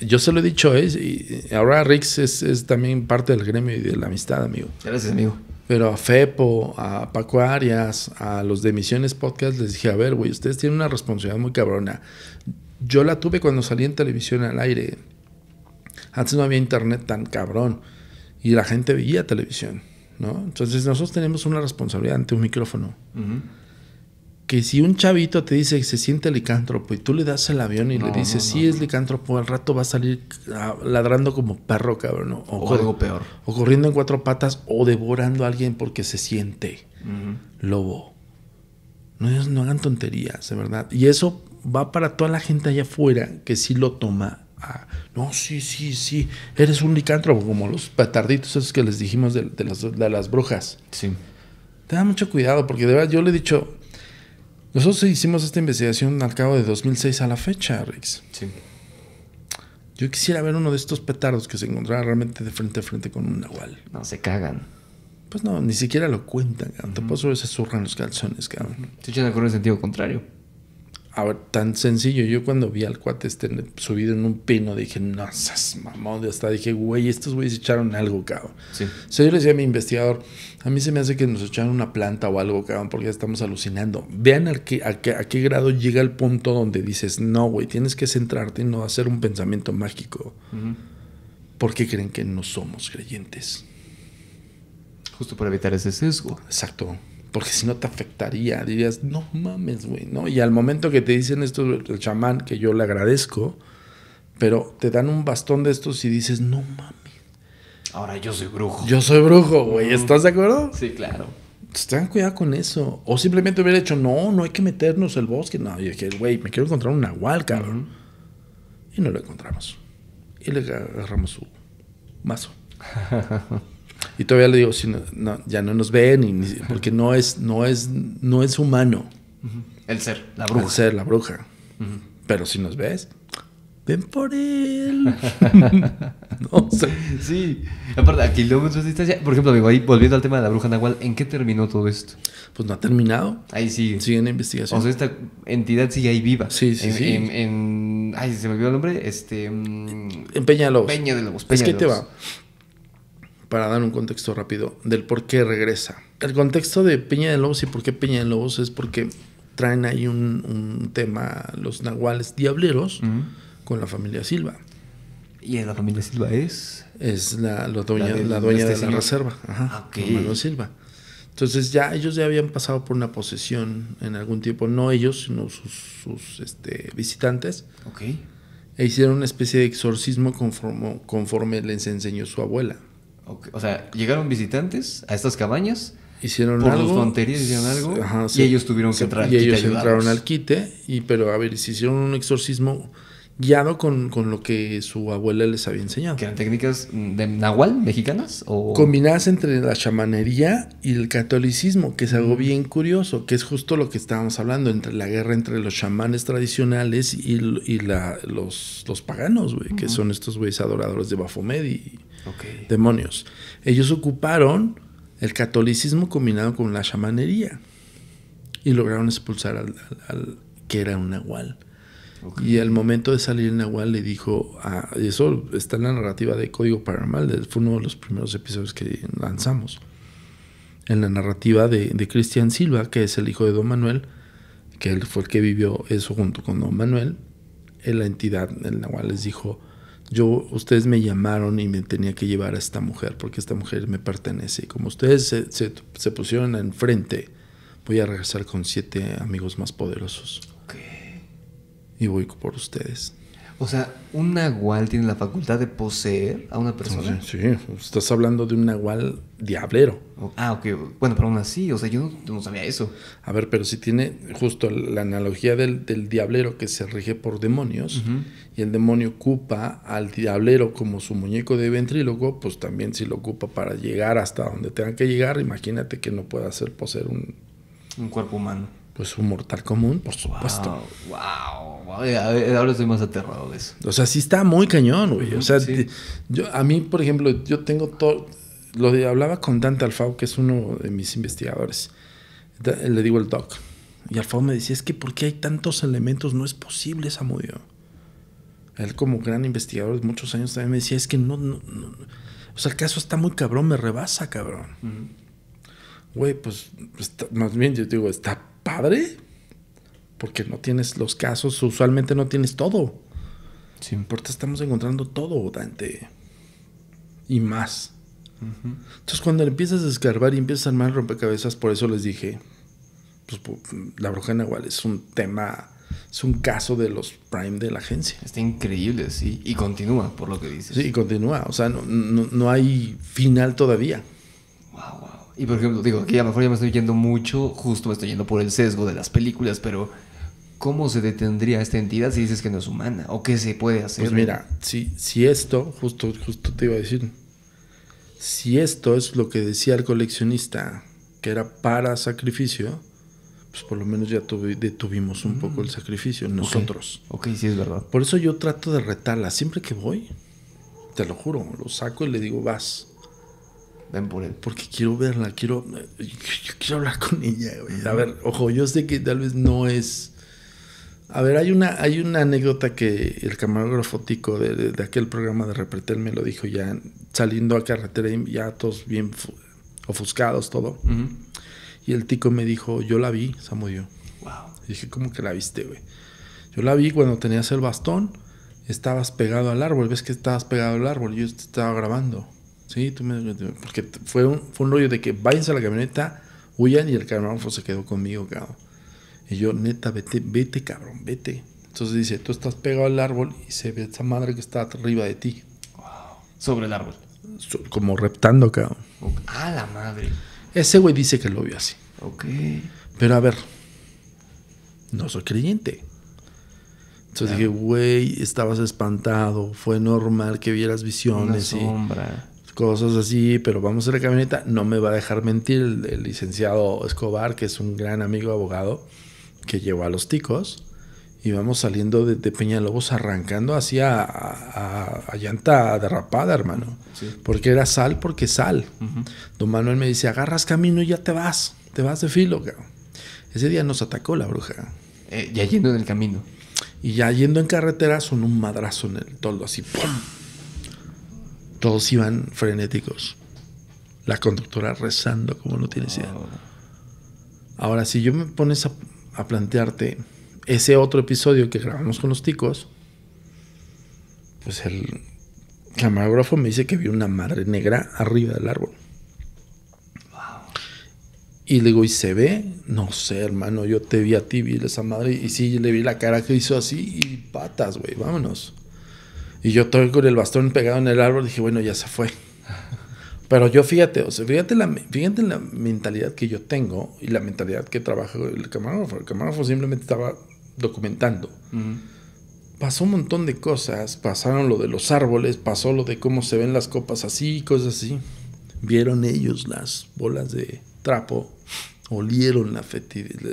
Yo se lo he dicho, ¿eh? Y ahora Riggs es, es también parte del gremio y de la amistad, amigo. Gracias, amigo. Pero a Fepo, a Paco Arias, a los de Misiones Podcast les dije, a ver, güey, ustedes tienen una responsabilidad muy cabrona. Yo la tuve cuando salí en televisión al aire. Antes no había internet tan cabrón y la gente veía televisión, ¿no? Entonces nosotros tenemos una responsabilidad ante un micrófono que si un chavito te dice que se siente licántropo y tú le das el avión y le dices, Si sí es licántropo, al rato va a salir ah, ladrando como perro, cabrón. O, algo peor. O corriendo en cuatro patas o devorando a alguien porque se siente lobo. No, hagan tonterías, de verdad. Y eso va para toda la gente allá afuera que sí lo toma. no, sí, sí, sí. Eres un licántropo, como los patarditos esos que les dijimos de, las, brujas. Sí. da mucho cuidado, porque de verdad yo le he dicho, nosotros hicimos esta investigación al cabo de 2006 a la fecha, Rex. Sí. Yo quisiera ver uno de estos petardos que se encontraba realmente de frente a frente con un nahual. No, se cagan. Pues no, ni siquiera lo cuentan, cabrón. Tampoco se zurran los calzones, cabrón. Se echan a sentido contrario. Ahora, tan sencillo, yo cuando vi al cuate este subido en un pino, dije, no seas mamón, hasta dije, güey, estos güeyes echaron algo, cabrón. Sí. O sea, yo le decía a mi investigador, a mí se me hace que nos echaron una planta o algo, cabrón, porque ya estamos alucinando. Vean a qué, grado llega el punto donde dices, no, güey, tienes que centrarte y no hacer un pensamiento mágico. Porque creen que no somos creyentes? Justo para evitar ese sesgo. Exacto. Porque si no te afectaría, dirías, no mames, güey, ¿no? Y al momento que te dicen esto, el chamán, que yo le agradezco, pero te dan un bastón de estos y dices, no mames. Ahora yo soy brujo. Yo soy brujo, güey, ¿estás de acuerdo? Sí, claro. Pues Tengan cuidado con eso. O simplemente hubiera dicho, no, no hay que meternos el bosque. No, yo dije, güey, me quiero encontrar un nahual, cabrón. Y no lo encontramos. Y le agarramos su mazo. Y todavía le digo, si no, ya no nos ven, porque no es, no, es, no es humano. El ser, la bruja. El ser, la bruja. Pero si nos ves, ven por él. no sé. Sí, aparte, a kilómetros de distancia. Por ejemplo, ahí volviendo al tema de la bruja Nahual, ¿en qué terminó todo esto? Pues no ha terminado. Ahí sí Sigue en la investigación. O sea, esta entidad sigue ahí viva. Sí, sí, ay, se me olvidó el nombre. Este. Mm, Peña de Lobos. Peña de Lobos. es que te va para dar un contexto rápido del por qué regresa. El contexto de Peña de Lobos y por qué Peña de Lobos es porque traen ahí un, tema, los nahuales diableros, con la familia Silva. ¿Y la familia Silva es? Es la, la dueña, la, de la, dueña este de reserva, Ajá, ah, okay. Manuel Silva. Entonces ya ellos ya habían pasado por una posesión en algún tiempo, no ellos, sino sus, este, visitantes. E hicieron una especie de exorcismo conforme les enseñó su abuela. O sea, llegaron visitantes a estas cabañas. Hicieron por algo. Por hicieron algo. y ellos tuvieron que entrar. Y ellos entraron al quite. Y pero a ver, si hicieron un exorcismo guiado con, lo que su abuela les había enseñado. ¿Que eran técnicas de nahual mexicanas? Combinadas entre la chamanería y el catolicismo, que es algo bien curioso, que es justo lo que estábamos hablando, entre la guerra entre los chamanes tradicionales y, los, los, paganos, güey, que son estos güeyes adoradores de Baphomet y demonios. Ellos ocuparon el catolicismo combinado con la chamanería y lograron expulsar al que era un nahual. Y al momento de salir, el Nahual le dijo, a, eso está en la narrativa de Código Paranormal, fue uno de los primeros episodios que lanzamos, en la narrativa de, Cristian Silva, que es el hijo de Don Manuel, que él fue el que vivió eso junto con Don Manuel, en la entidad, el Nahual les dijo, yo, ustedes me llamaron y me tenía que llevar a esta mujer, porque esta mujer me pertenece. Y como ustedes se, pusieron enfrente, voy a regresar con siete amigos más poderosos y voy por ustedes. O sea, un nahual tiene la facultad de poseer a una persona. Sí, estás hablando de un nahual diablero. ah, ok. Bueno, pero aún así, o sea, yo no, sabía eso. A ver, pero si tiene justo la analogía del, diablero que se rige por demonios y el demonio ocupa al diablero como su muñeco de ventrílogo, pues también si lo ocupa para llegar hasta donde tenga que llegar, imagínate que no pueda hacer poseer un... Un cuerpo humano. Pues un mortal común, por supuesto. Wow, eh, Ahora estoy más aterrado de eso. O sea, sí está muy cañón, güey. O sea, yo, a mí, por ejemplo, yo tengo todo. Lo de, hablaba con Dante Alfao, que es uno de mis investigadores. Le digo el doc. Y Alfau me decía: Es que, ¿por qué hay tantos elementos? No es posible, Samudio. Él, como gran investigador de muchos años, también me decía: Es que no. o sea, el caso está muy cabrón, me rebasa, cabrón. Güey, pues, más bien yo digo, está padre, porque no tienes los casos, usualmente no tienes todo. Sí. importa, estamos encontrando todo, Dante. Y más. Entonces, cuando empiezas a escarbar y empiezas a armar rompecabezas, por eso les dije, pues, la bruja igual es un tema, es un caso de los prime de la agencia. Está increíble, sí. Y continúa, por lo que dices. Sí, continúa. O sea, no, hay final todavía. Y por ejemplo, digo, que a lo mejor ya me estoy yendo mucho, justo me estoy yendo por el sesgo de las películas, pero ¿cómo se detendría esta entidad si dices que no es humana? ¿O qué se puede hacer? Pues mira, si, si esto, justo, justo te iba a decir, si esto es lo que decía el coleccionista, que era para sacrificio, pues por lo menos ya detuvimos un poco el mm. sacrificio nosotros. ok, sí es verdad. Por eso yo trato de retarla. Siempre que voy, te lo juro, lo saco y le digo, vas. Ven por él. Porque quiero verla, quiero, yo, quiero hablar con ella, güey. A ver, ojo, yo sé que tal vez no es... A ver, hay una, hay una anécdota que el camarógrafo tico de, aquel programa de Repretel me lo dijo ya saliendo a carretera, ya todos bien ofuscados, todo. Y el tico me dijo, yo la vi, Samudio Wow. dije, ¿cómo que la viste, güey? Yo la vi cuando tenías el bastón, estabas pegado al árbol, ves que estabas pegado al árbol, yo estaba grabando. Sí, tú me... Porque fue un, fue un rollo de que váyanse a la camioneta, huyan y el camarógrafo se quedó conmigo, cabrón. Y yo, neta, vete, vete, cabrón, vete. Entonces dice, tú estás pegado al árbol y se ve esa madre que está arriba de ti. Sobre el árbol. como reptando, cabrón. Ah, la madre. Ese güey dice que lo vio así. Ok. Pero a ver, no soy creyente. Entonces dije, güey, estabas espantado, fue normal que vieras visiones. Una sombra cosas así, pero vamos a la camioneta. No me va a dejar mentir el, licenciado Escobar, que es un gran amigo abogado que llevó a los ticos. Y vamos saliendo de, Peñalobos arrancando hacia a, llanta derrapada, hermano. Porque era sal, porque sal. Don Manuel me dice, agarras camino y ya te vas. Te vas de filo, Ese día nos atacó la bruja. y eh, ya yendo en el camino. Y ya yendo en carretera son un madrazo en el toldo, así ¡pum! Todos iban frenéticos. La conductora rezando como no tiene idea. Oh. Ahora, si yo me pones a, plantearte ese otro episodio que grabamos con los ticos, pues el camarógrafo me dice que vi una madre negra arriba del árbol. Y le digo, ¿y se ve? No sé, hermano, yo te vi a ti, vi a esa madre. Y sí, le vi la cara que hizo así y patas, güey, vámonos. Y yo estoy con el bastón pegado en el árbol, dije, bueno, ya se fue. Pero yo fíjate, o fíjate la, fíjate la mentalidad que yo tengo y la mentalidad que trabaja el camarógrafo. El camarógrafo simplemente estaba documentando. Pasó un montón de cosas, pasaron lo de los árboles, pasó lo de cómo se ven las copas así, cosas así. Vieron ellos las bolas de trapo, olieron la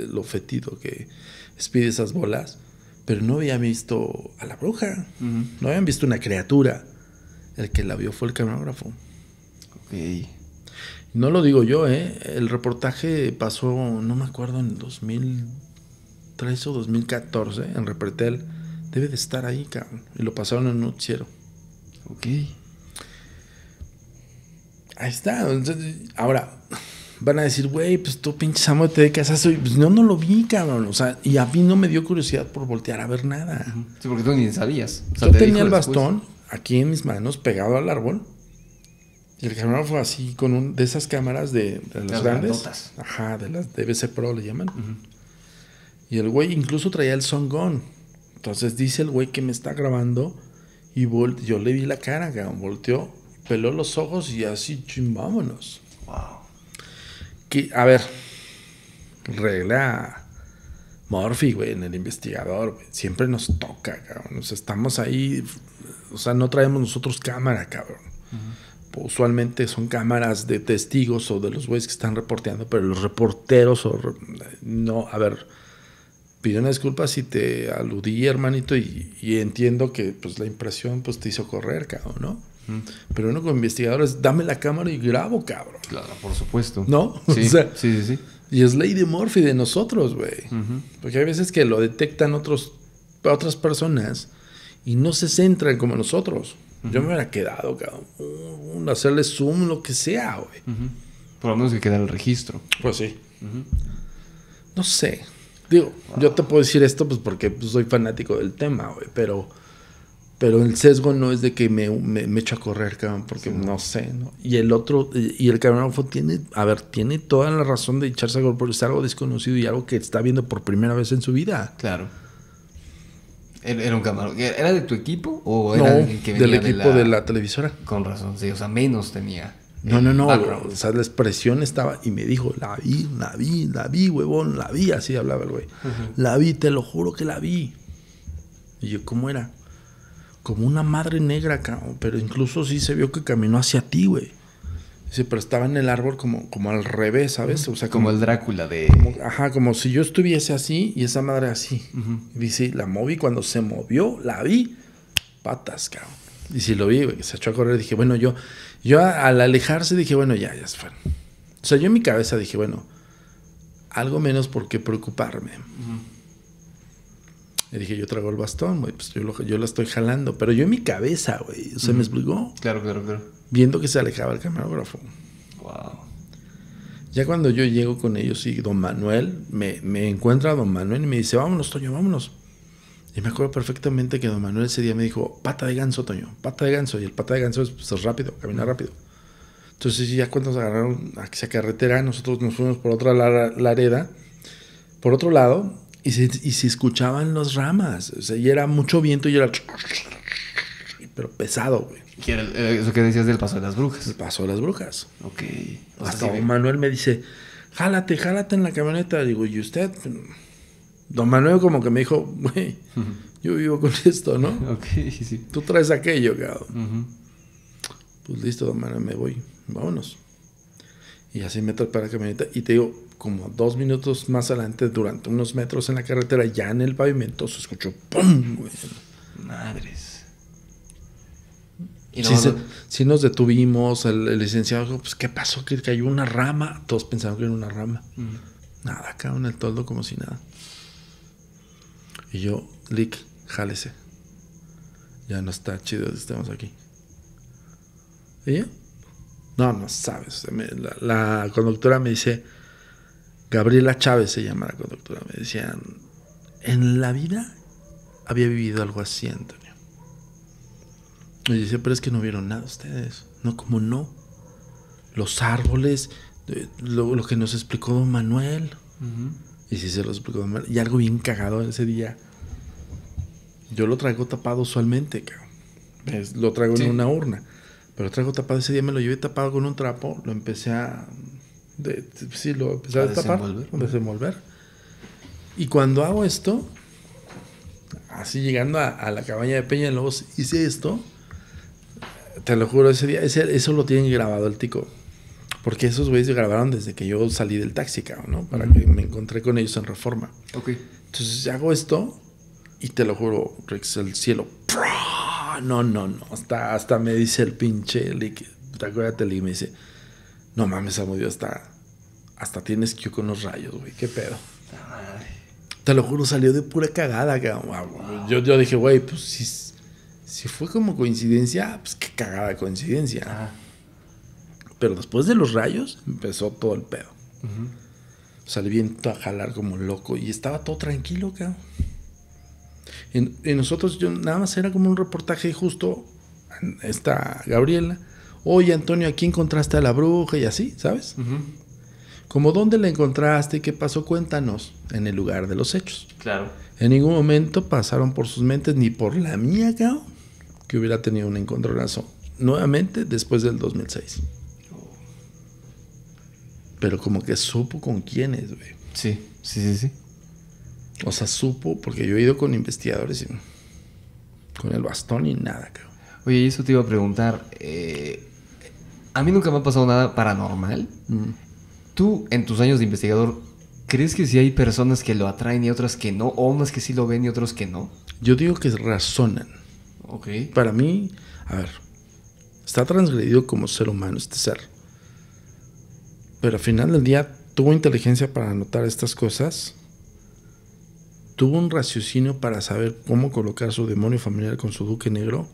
lo fetido que expide esas bolas pero no había visto a la bruja, no habían visto una criatura. El que la vio fue el camarógrafo. Ok. No lo digo yo, ¿eh? El reportaje pasó, no me acuerdo, en 2013 o 2014, en Repertel. Debe de estar ahí, cabrón. Y lo pasaron en un noticiero. Ok. Ahí está. Ahora, van a decir, güey, pues tú pinche amo te de a pues no, no lo vi, cabrón. O sea, y a mí no me dio curiosidad por voltear a ver nada. Sí, porque tú ni sabías. yo tenía el bastón aquí en mis manos, pegado al árbol. Y el fue así con un, de esas cámaras de, las, grandes. Ajá, de las DBC Pro le llaman. Y el güey incluso traía el songón. Entonces dice el güey que me está grabando y yo le vi la cara, cabrón. Volteó, peló los ojos y así chimbámonos. Wow a ver, regla Morphy, güey, en el investigador, Siempre nos toca, cabrón. estamos ahí, o sea, no traemos nosotros cámara, cabrón. Usualmente son cámaras de testigos o de los güeyes que están reporteando, pero los reporteros o... No, a ver, pido una disculpa si te aludí, hermanito, y, entiendo que pues la impresión pues te hizo correr, cabrón, ¿no? Pero uno con investigadores, dame la cámara y grabo, cabrón. Claro, por supuesto. ¿No? Sí, sí, sí, Y es Lady Murphy de nosotros, güey. Porque hay veces que lo detectan otros, otras personas y no se centran como nosotros. Yo me hubiera quedado, cabrón, un, hacerle zoom, lo que sea, güey. Por lo menos que queda el registro. Pues sí. No sé. Digo, yo ah. te puedo decir esto pues porque pues, soy fanático del tema, güey, pero pero el sesgo no es de que me, me, a correr, cabrón, porque no sé, ¿no? Y el otro, y, el camarógrafo tiene, a ver, tiene toda la razón de echarse a correr, porque es algo desconocido y algo que está viendo por primera vez en su vida. Claro. Era un camarógrafo. ¿Era de tu equipo o era del equipo de la... televisora? Con razón, sí, o sea, menos tenía. No, no, no, o sea, la expresión estaba y me dijo, la vi, la vi, la vi, huevón, la vi, así hablaba el güey. La vi, te lo juro que la vi. Y yo, ¿cómo era? como una madre negra, cabrón. Pero incluso sí se vio que caminó hacia ti, güey. Sí, pero estaba en el árbol como, como al revés, ¿sabes? O sea, como, el Drácula de. ajá, como si yo estuviese así y esa madre así. dice, la moví cuando se movió, la vi. Patas, cabrón. Y si lo vi, güey, se echó a correr. Dije, bueno, yo, yo al alejarse dije, bueno, ya, ya se fue. O sea, yo en mi cabeza dije, bueno, algo menos por qué preocuparme. Le dije, yo trago el bastón, güey, pues yo, lo, yo la estoy jalando. Pero yo en mi cabeza, güey, ...se me explicó. Claro, claro, claro. Viendo que se alejaba el camarógrafo. Wow. Ya cuando yo llego con ellos y don Manuel, me, encuentra don Manuel y me dice, vámonos, Toño, vámonos. Y me acuerdo perfectamente que don Manuel ese día me dijo, pata de ganso, Toño, pata de ganso. Y el pata de ganso es pues, rápido, camina rápido. Entonces ya cuando nos agarraron a esa carretera, nosotros nos fuimos por otra lareda, por otro lado, y se, y se escuchaban las ramas. O sea, y era mucho viento y era. Pero pesado, güey. Eh, eso que decías del paso de las brujas. El paso de las brujas. Ok. Hasta don Manuel me dice: Jálate, jálate en la camioneta. Digo, ¿y usted? Don Manuel, como que me dijo: Güey, yo vivo con esto, ¿no? Ok, sí. Tú traes aquello, cabrón. Pues listo, don Manuel, me voy. Vámonos. Y así me trae para la camioneta. Y te digo, como dos minutos más adelante, durante unos metros en la carretera, ya en el pavimento, se escuchó ¡pum! Madres. Y nos detuvimos, el, el, licenciado pues ¿qué pasó? Que cayó una rama. Todos pensaron que era una rama. Mm. Nada, cada en el toldo como si nada. Y yo, Lick, jálese. Ya no está chido estamos aquí. ¿Y ya? No, no sabes. la conductora me dice, Gabriela Chávez se llama la conductora, me decían, en la vida había vivido algo así, Antonio. Me decía, pero es que no vieron nada ustedes. No, como no. Los árboles, eh, lo, que nos explicó don Manuel. Y sí se lo explicó don Manuel. Y algo bien cagado ese día. Yo lo traigo tapado usualmente, cabrón. Lo traigo en una urna. Pero traigo tapado ese día, me lo llevé tapado con un trapo. Lo empecé a de, sí, lo empecé a, a desenvolver. Y cuando hago esto, así llegando a, la cabaña de Peña de Lobos, hice esto. Te lo juro, ese día, eso lo tienen grabado el tico. Porque esos güeyes grabaron desde que yo salí del taxi, ¿no? Para que me encontré con ellos en reforma. Ok. Entonces hago esto y te lo juro, Rex, el cielo. No, no, no. Hasta, hasta me dice el pinche ¿Te acuerdas? me dice, no mames, Samudio, hasta, hasta tienes que con los rayos, güey. ¿Qué pedo? Te lo juro, salió de pura cagada. Wow. Ah, yo, dije, güey, pues si, fue como coincidencia, ah, pues qué cagada coincidencia. Pero después de los rayos empezó todo el pedo. Salí bien a jalar como loco y estaba todo tranquilo, cabrón. Y, nosotros, yo nada más era como un reportaje justo esta Gabriela oye Antonio, aquí encontraste a la bruja y así, ¿sabes? Como dónde la encontraste, y qué pasó, cuéntanos en el lugar de los hechos. Claro. En ningún momento pasaron por sus mentes ni por la mía, que hubiera tenido un encontronazo. Nuevamente después del 2006. Pero como que supo con quiénes, güey. Sí, sí, sí, sí. O sea, supo, porque yo he ido con investigadores y con el bastón y nada, cabrón. Oye, eso te iba a preguntar. Eh, a mí nunca me ha pasado nada paranormal. Mm. ¿Tú, en tus años de investigador, crees que sí hay personas que lo atraen y otras que no? ¿O unas que sí lo ven y otras que no? Yo digo que razonan. Ok. Para mí, a ver, está transgredido como ser humano este ser. Pero al final del día tuvo inteligencia para anotar estas cosas. Tuvo un raciocinio para saber cómo colocar su demonio familiar con su duque negro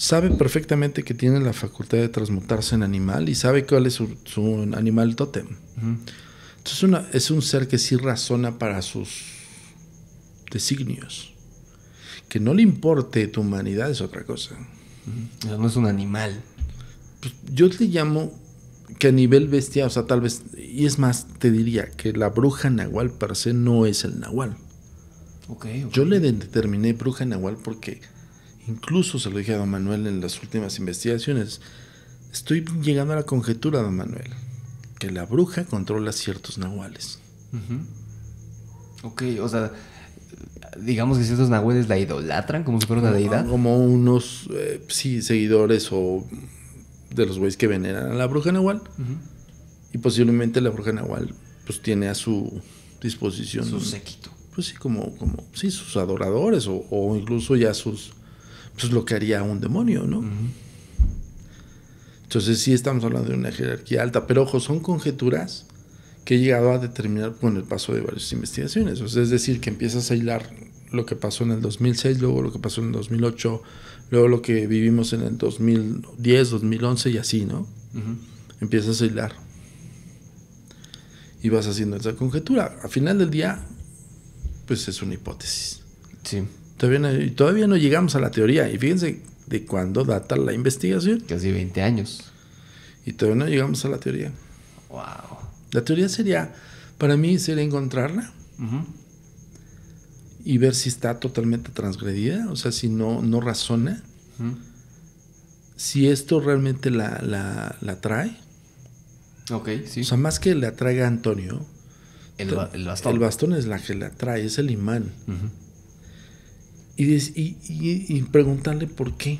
sabe perfectamente que tiene la facultad de transmutarse en animal y sabe cuál es su, animal tótem. Entonces es un ser que sí razona para sus designios. Que no le importe tu humanidad es otra cosa. No es un animal. Pues, yo le llamo que a nivel bestia, o sea, tal vez, y es más, te diría que la bruja nahual per se no es el nahual. okay. Yo le determiné bruja nahual porque Incluso se lo dije a don Manuel en las últimas investigaciones. Estoy llegando a la conjetura, don Manuel, que la bruja controla ciertos nahuales. Ok, o sea, digamos que ciertos nahuales la idolatran como si fuera una deidad. Como unos, eh, sí, seguidores o de los güeyes que veneran a la bruja nahual. Y posiblemente la bruja nahual pues tiene a su disposición. Su séquito. Pues sí, como, como, sí, sus adoradores o incluso ya sus pues lo que haría un demonio, ¿no? Entonces sí estamos hablando de una jerarquía alta, pero ojo, son conjeturas que he llegado a determinar con el paso de varias investigaciones. O es decir, que empiezas a aislar lo que pasó en el 2006, luego lo que pasó en el 2008, luego lo que vivimos en el 2010, 2011 y así, ¿no? Empiezas a aislar Y vas haciendo esa conjetura. Al final del día, pues es una hipótesis. Sí. Todavía no, llegamos a la teoría. Y fíjense de cuándo data la investigación. Casi 20 años. Y todavía no llegamos a la teoría. Wow. La teoría sería, para mí, sería encontrarla y ver si está totalmente transgredida, o sea, si no, no razona, si esto realmente la, la, trae. Ok, sí. O sea, más que la a Antonio, el, bastón. es la que la trae, es el imán. Ajá y, preguntarle por qué.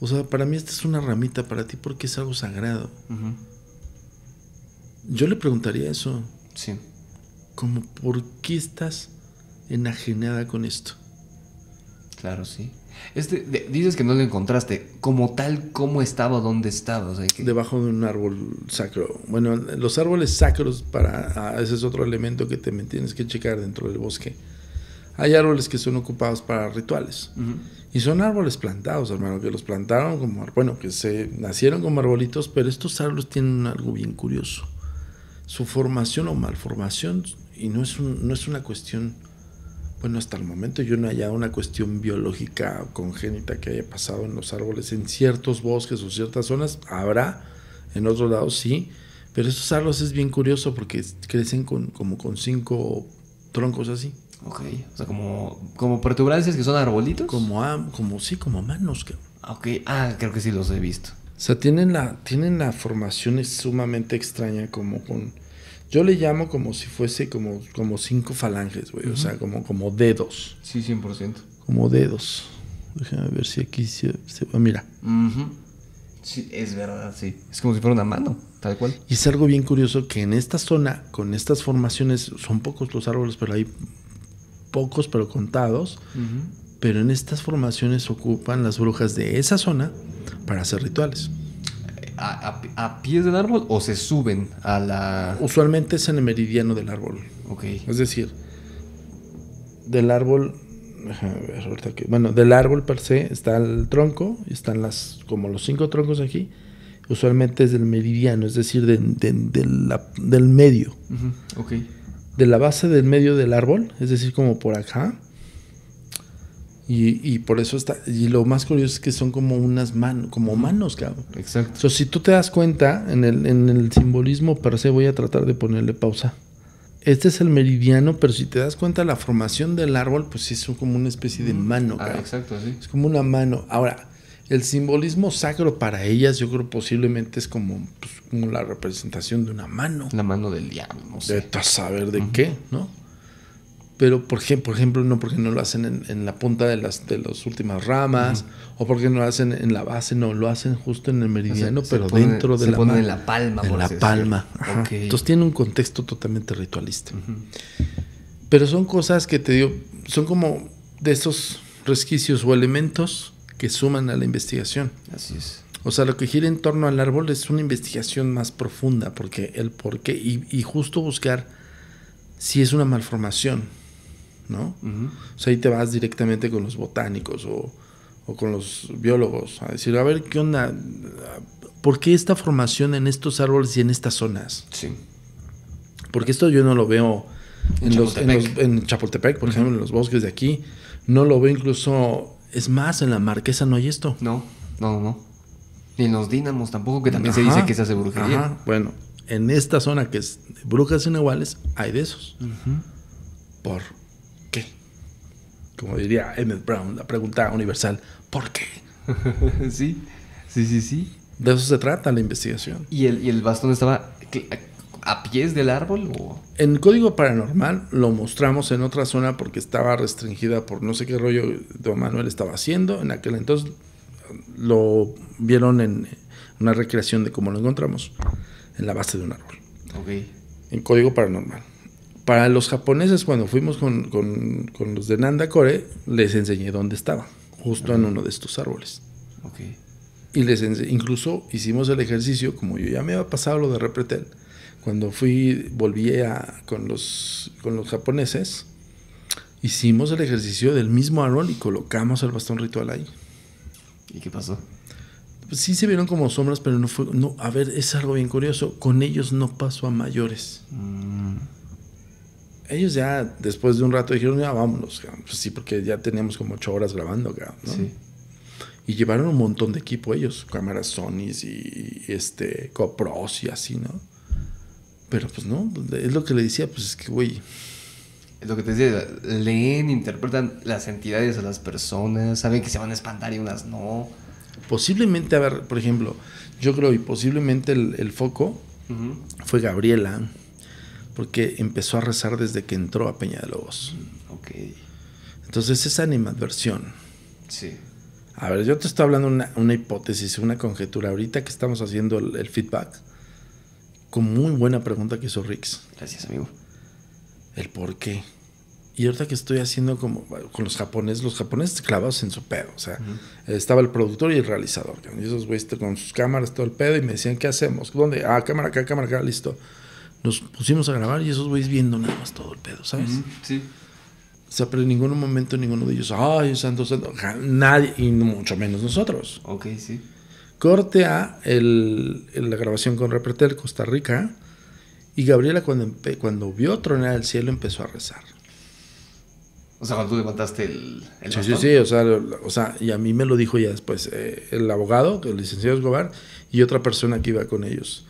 O sea, para mí esta es una ramita, para ti porque es algo sagrado. Yo le preguntaría eso. Sí. Como, ¿por qué estás enajenada con esto? Claro, sí. Este, dices que no lo encontraste. Como tal, ¿cómo estaba? ¿Dónde estaba? Debajo de un árbol sacro. Bueno, los árboles sacros, para ah, ese es otro elemento que te tienes que checar dentro del bosque hay árboles que son ocupados para rituales. Y son árboles plantados, hermano, que los plantaron como, bueno, que se nacieron como arbolitos, pero estos árboles tienen algo bien curioso. Su formación o malformación, y no es, no es una cuestión, bueno, hasta el momento yo no haya una cuestión biológica congénita que haya pasado en los árboles, en ciertos bosques o ciertas zonas, habrá, en otros lados sí, pero estos árboles es bien curioso porque crecen con, como con cinco troncos así. Ok, o sea, como, como protuberancias que son arbolitos. Como, como sí, como manos. Que... Ah, ok, ah, creo que sí los he visto. O sea, tienen la, tienen la formación sumamente extraña, como con... Yo le llamo como si fuese como, como cinco falanges, güey. O sea, como, como dedos. Sí, 100%. Como dedos. Déjame ver si aquí se, Mira. Sí, es verdad, sí. Es como si fuera una mano, tal cual. Y es algo bien curioso que en esta zona, con estas formaciones, son pocos los árboles, pero ahí pocos pero contados, pero en estas formaciones ocupan las brujas de esa zona para hacer rituales. ¿A, a, pies del árbol o se suben a la...? Usualmente es en el meridiano del árbol. Ok. Es decir, del árbol... bueno, del árbol per se está el tronco, están las como los cinco troncos aquí, usualmente es del meridiano, es decir, la, del medio de la base del medio del árbol, es decir, como por acá. Y, por eso está. Y lo más curioso es que son como unas manos, como manos, cabrón. Exacto. So, si tú te das cuenta, en el, en el simbolismo per se, voy a tratar de ponerle pausa. Este es el meridiano, pero si te das cuenta, la formación del árbol, pues es como una especie de mano, ah, exacto, sí. Es como una mano. Ahora, el simbolismo sacro para ellas, yo creo posiblemente es pues, como, la representación de una mano. La mano del diablo, no sé. De saber de qué, ¿no? Pero por, por ejemplo, no porque no lo hacen en, la punta de las, de últimas ramas, o porque no lo hacen en la base, no, lo hacen justo en el meridiano, pero dentro de la en la palma. En la palma. Entonces tiene un contexto totalmente ritualista. Pero son cosas que te digo, son como de esos resquicios o elementos que suman a la investigación. Así es. O sea, lo que gira en torno al árbol es una investigación más profunda, porque el por qué, y, justo buscar si es una malformación, ¿no? O sea, ahí te vas directamente con los botánicos o, con los biólogos a decir, a ver, ¿qué onda? ¿Por qué esta formación en estos árboles y en estas zonas? Sí. Porque esto yo no lo veo en, los, en, Chapultepec, por ejemplo, en los bosques de aquí. No lo veo incluso es más, en la Marquesa no hay esto. No, no, no. Ni en los Dínamos tampoco, que también se dice que se hace brujería. Bueno, en esta zona que es brujas y nahuales, hay de esos. ¿Por qué? Como diría Emmett Brown, la pregunta universal, ¿por qué? sí, sí, sí, sí. De eso se trata la investigación. Y el, y el bastón estaba a pies del árbol? O? En Código Paranormal lo mostramos en otra zona porque estaba restringida por no sé qué rollo Don Manuel estaba haciendo. En aquel entonces lo vieron en una recreación de cómo lo encontramos en la base de un árbol. Ok. En Código Paranormal. Para los japoneses, cuando fuimos con, los de Nanda Core, les enseñé dónde estaba, justo en uno de estos árboles. Ok. Y les incluso hicimos el ejercicio, como yo ya me había pasado lo de Repretel, cuando fui, volví a, con, los, con los japoneses, hicimos el ejercicio del mismo Aaron y colocamos el bastón ritual ahí. ¿Y qué pasó? Pues sí se vieron como sombras, pero no fue... No, a ver, es algo bien curioso. Con ellos no pasó a mayores. Mm. Ellos ya, después de un rato, dijeron, ya vámonos. Pues sí, porque ya teníamos como ocho horas grabando. ¿no? Sí. Y llevaron un montón de equipo ellos. Cámaras Sony y este, copros y así, ¿no? Pero pues no, es lo que le decía, pues es que, güey. Es lo que te decía, leen, interpretan las entidades a las personas, saben que se van a espantar y unas no. Posiblemente, a ver, por ejemplo, yo creo y posiblemente el, foco fue Gabriela, porque empezó a rezar desde que entró a Peña de Lobos. Mm, ok. Entonces es animadversión. Sí. A ver, yo te estoy hablando una, una hipótesis, una conjetura. Ahorita que estamos haciendo el feedback, con muy buena pregunta que hizo Rix. Gracias, amigo. El por qué. Y ahorita que estoy haciendo como con los japoneses, los japoneses clavados en su pedo. O sea, estaba el productor y el realizador. Y esos güeyes con sus cámaras, todo el pedo. Y me decían, ¿qué hacemos? ¿Dónde? Ah, cámara acá, cámara acá, listo. Nos pusimos a grabar y esos güeyes viendo nada más todo el pedo, ¿sabes? Sí. O sea, pero en ningún momento ninguno de ellos, ay, santo, santo, nadie, y mucho menos nosotros. Ok, sí. Corte a la grabación con Repretel, Costa Rica. Y Gabriela cuando, cuando vio tronar el cielo empezó a rezar. O sea, cuando tú levantaste el, el Sí, sí, sí, o sea, y a mí me lo dijo ya después eh, el abogado, el licenciado Escobar, y otra persona que iba con ellos.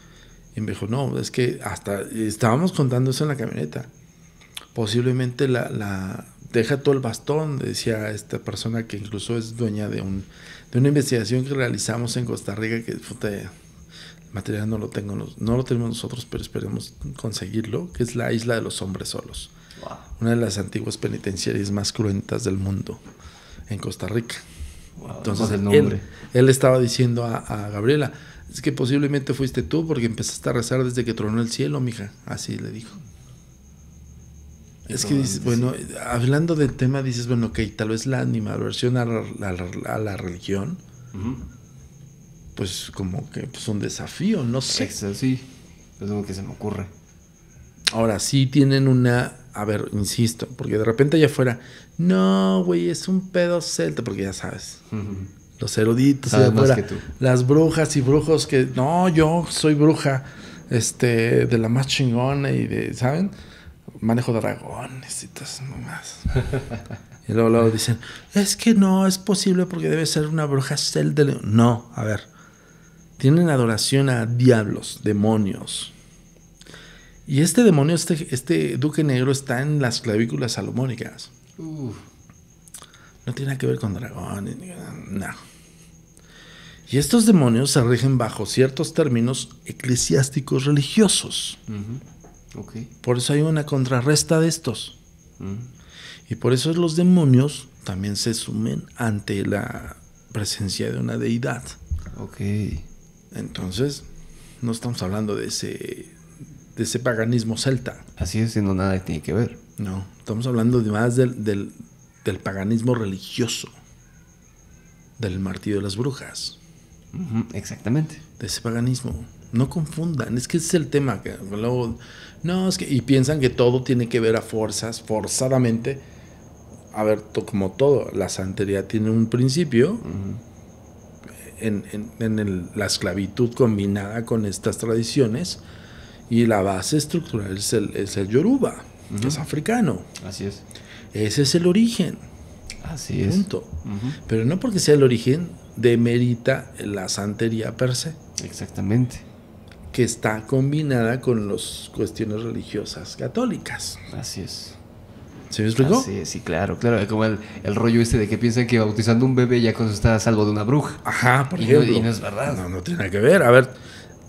Y me dijo, no, es que hasta estábamos contando eso en la camioneta. Posiblemente la, la deja todo el bastón, decía esta persona que incluso es dueña de un de una investigación que realizamos en Costa Rica, que el material no lo, tengo, no lo tenemos nosotros, pero esperemos conseguirlo, que es la isla de los hombres solos. Una de las antiguas penitenciarias más cruentas del mundo, en Costa Rica. Entonces el nombre. Él, estaba diciendo a, a, Gabriela, es que posiblemente fuiste tú porque empezaste a rezar desde que tronó el cielo, mija. Así le dijo. Es que dices, bueno, hablando del tema, dices, bueno, que tal vez la animadversión a la, a la religión, pues como que es pues, un desafío, no sé. sí, es lo que se me ocurre. Ahora, sí tienen una, a ver, insisto, porque de repente allá afuera, no, güey, es un pedo celta, porque ya sabes. Los eruditos, las brujas y brujos que, no, yo soy bruja, este, de la más chingona y de, ¿saben? manejo de dragones y todas nomás. y luego, dicen, es que no es posible porque debe ser una bruja cel No, a ver. Tienen adoración a diablos, demonios. Y este demonio, este, este duque negro, está en las clavículas salomónicas. No tiene nada que ver con dragones. No. Y estos demonios se rigen bajo ciertos términos eclesiásticos religiosos. Por eso hay una contrarresta de estos. Mm. Y por eso los demonios también se sumen ante la presencia de una deidad. Ok. Entonces, no estamos hablando de ese, ese paganismo celta. Así es, no nada tiene que ver. No, estamos hablando más del, paganismo religioso, del martillo de las brujas. exactamente. De ese paganismo. No confundan, es que ese es el tema que luego no, es que, y piensan que todo tiene que ver a fuerzas, forzadamente. A ver, como todo, la santería tiene un principio. En, la esclavitud combinada con estas tradiciones y la base estructural es el, es el yoruba, es africano. Así es. Ese es el origen. Así es. Pero no porque sea el origen demerita la santería per se. Exactamente que está combinada con las cuestiones religiosas católicas. Así es. ¿Se me explicó? Sí, sí, claro, claro. Como el, rollo este de que piensan que bautizando un bebé ya cuando está salvo de una bruja. Ajá, por No, es verdad. No, no tiene nada que ver. A ver,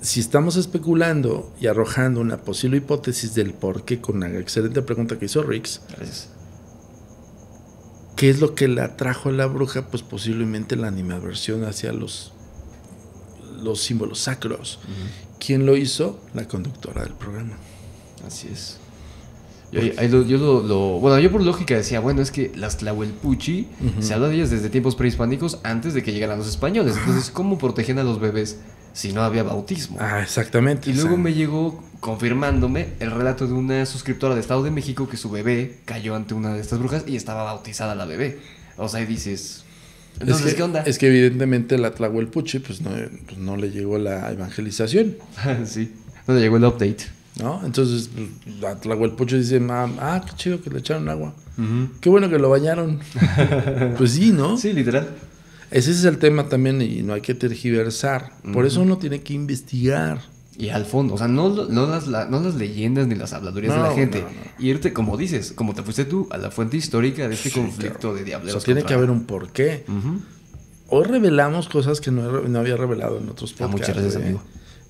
si estamos especulando y arrojando una posible hipótesis del por qué con la excelente pregunta que hizo Rix. ¿Qué es lo que la atrajo a la bruja? Pues posiblemente la animadversión hacia los, los símbolos sacros. ¿Quién lo hizo? La conductora del programa. Así es. Yo, bueno, yo por lógica decía, bueno, es que las Tlahuelpuchi se habla de ellas desde tiempos prehispánicos antes de que llegaran los españoles. Entonces, ¿cómo protegen a los bebés si no había bautismo? Ah, exactamente. Y luego me llegó confirmándome el relato de una suscriptora de Estado de México que su bebé cayó ante una de estas brujas y estaba bautizada la bebé. O sea, ahí dices, entonces, es que, ¿qué onda? Es que evidentemente el Atlahuelpuchi pues no, pues, no le llegó la evangelización. sí, no le llegó el update. ¿No? Entonces pues, Puche dice, ah, qué chido que le echaron agua. Qué bueno que lo bañaron. pues sí, ¿no? Sí, literal. Ese es el tema también y no hay que tergiversar. Por eso uno tiene que investigar y al fondo. O sea, no, las, leyendas ni las habladurías de la gente. Y Irte, como dices, como te fuiste tú, a la fuente histórica de este conflicto de diablos. O tiene que haber un porqué. qué. Hoy revelamos cosas que no, había revelado en otros ah, podcasts. muchas gracias, amigo.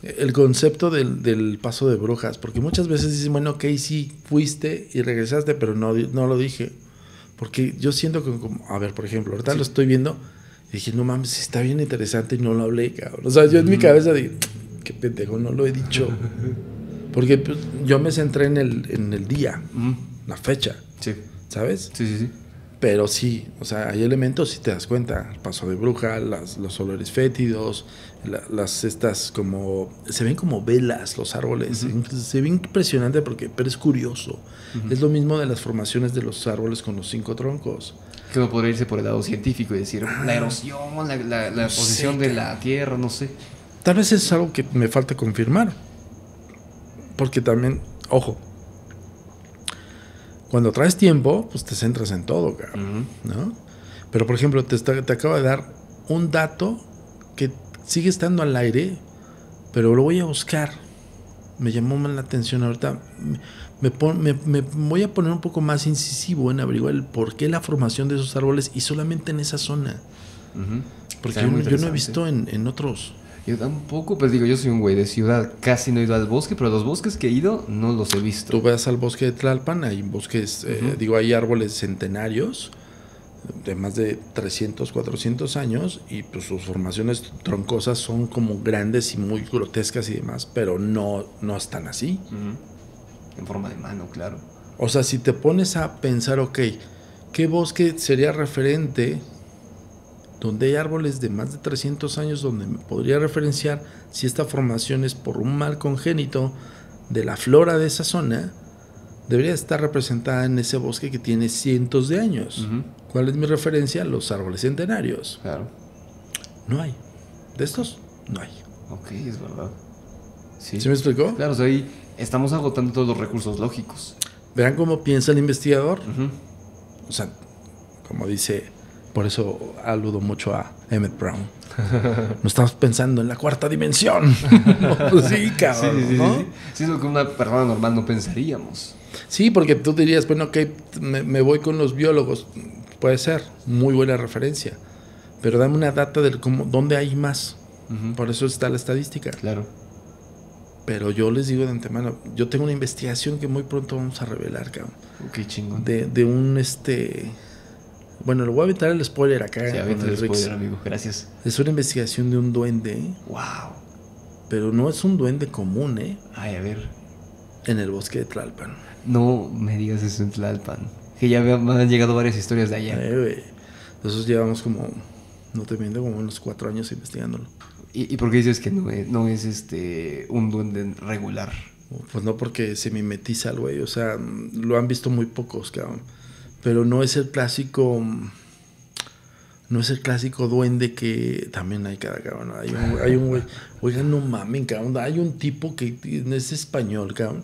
El concepto del, paso de brujas, porque muchas veces dicen, bueno, ok, sí, fuiste y regresaste, pero no, no lo dije. Porque yo siento que, como, a ver, por ejemplo, ahorita lo estoy viendo y dije, no mames, está bien interesante y no lo hablé, cabrón. O sea, yo en mi cabeza dije, qué pendejo, no lo he dicho. Porque pues, yo me centré en el, en el día, la fecha. Sí. ¿Sabes? Sí, sí, sí. Pero sí, o sea, hay elementos si te das cuenta. El paso de bruja, las, los olores fétidos, las estas como... Se ven como velas los árboles. se, ve impresionante porque, pero es curioso. Es lo mismo de las formaciones de los árboles con los cinco troncos. Que no podría irse por el lado científico y decir la erosión, la, la, posición de la tierra, no sé. Tal vez es algo que me falta confirmar. Porque también, ojo, cuando traes tiempo, pues te centras en todo, ¿no? Pero por ejemplo, te, está, te acaba de dar un dato que sigue estando al aire, pero lo voy a buscar. Me llamó más la atención ahorita. Me, voy a poner un poco más incisivo en averiguar el por qué la formación de esos árboles y solamente en esa zona. Porque yo, no he visto en otros. Yo tampoco, pues digo, yo soy un güey de ciudad, casi no he ido al bosque, pero los bosques que he ido no los he visto. Tú vas al bosque de Tlalpan, hay bosques, eh, digo, hay árboles centenarios de más de 300, 400 años y pues sus formaciones troncosas son como grandes y muy grotescas y demás, pero no, no están así. En forma de mano, claro. O sea, si te pones a pensar, ok, ¿qué bosque sería referente donde hay árboles de más de 300 años donde me podría referenciar si esta formación es por un mal congénito de la flora de esa zona, debería estar representada en ese bosque que tiene cientos de años. ¿Cuál es mi referencia? Los árboles centenarios. Claro. No hay. De estos, no hay. Ok, es verdad. ¿Sí, me explicó? Claro, estamos agotando todos los recursos lógicos. Vean cómo piensa el investigador. O sea, como dice por eso aludo mucho a Emmett Brown. No estamos pensando en la cuarta dimensión. sí, cabrón. Sí, sí, sí, sí, es lo que una persona normal no pensaríamos. Sí, porque tú dirías, bueno, ok, me, voy con los biólogos. Puede ser, muy buena referencia. Pero dame una data del cómo, dónde hay más. Por eso está la estadística. Claro. Pero yo les digo de antemano, yo tengo una investigación que muy pronto vamos a revelar, cabrón. Qué chingón. De, de un este bueno, le voy a evitar el spoiler acá. Sí, el el spoiler, amigo. Gracias. Es una investigación de un duende. Wow. Pero no es un duende común, ¿eh? Ay, a ver. En el bosque de Tlalpan. No me digas eso en Tlalpan. Que ya me han llegado varias historias de allá. Eh, Nosotros llevamos como, no te miento, como unos cuatro años investigándolo. ¿Y, por qué dices que no es, este un duende regular? Pues no, porque se mimetiza el güey. O sea, mm, lo han visto muy pocos, cabrón. Pero no es el clásico. No es el clásico duende que también hay cada cabrón. Hay un, hay Oigan, no mamen, cabrón. Hay un tipo que es español, cabrón.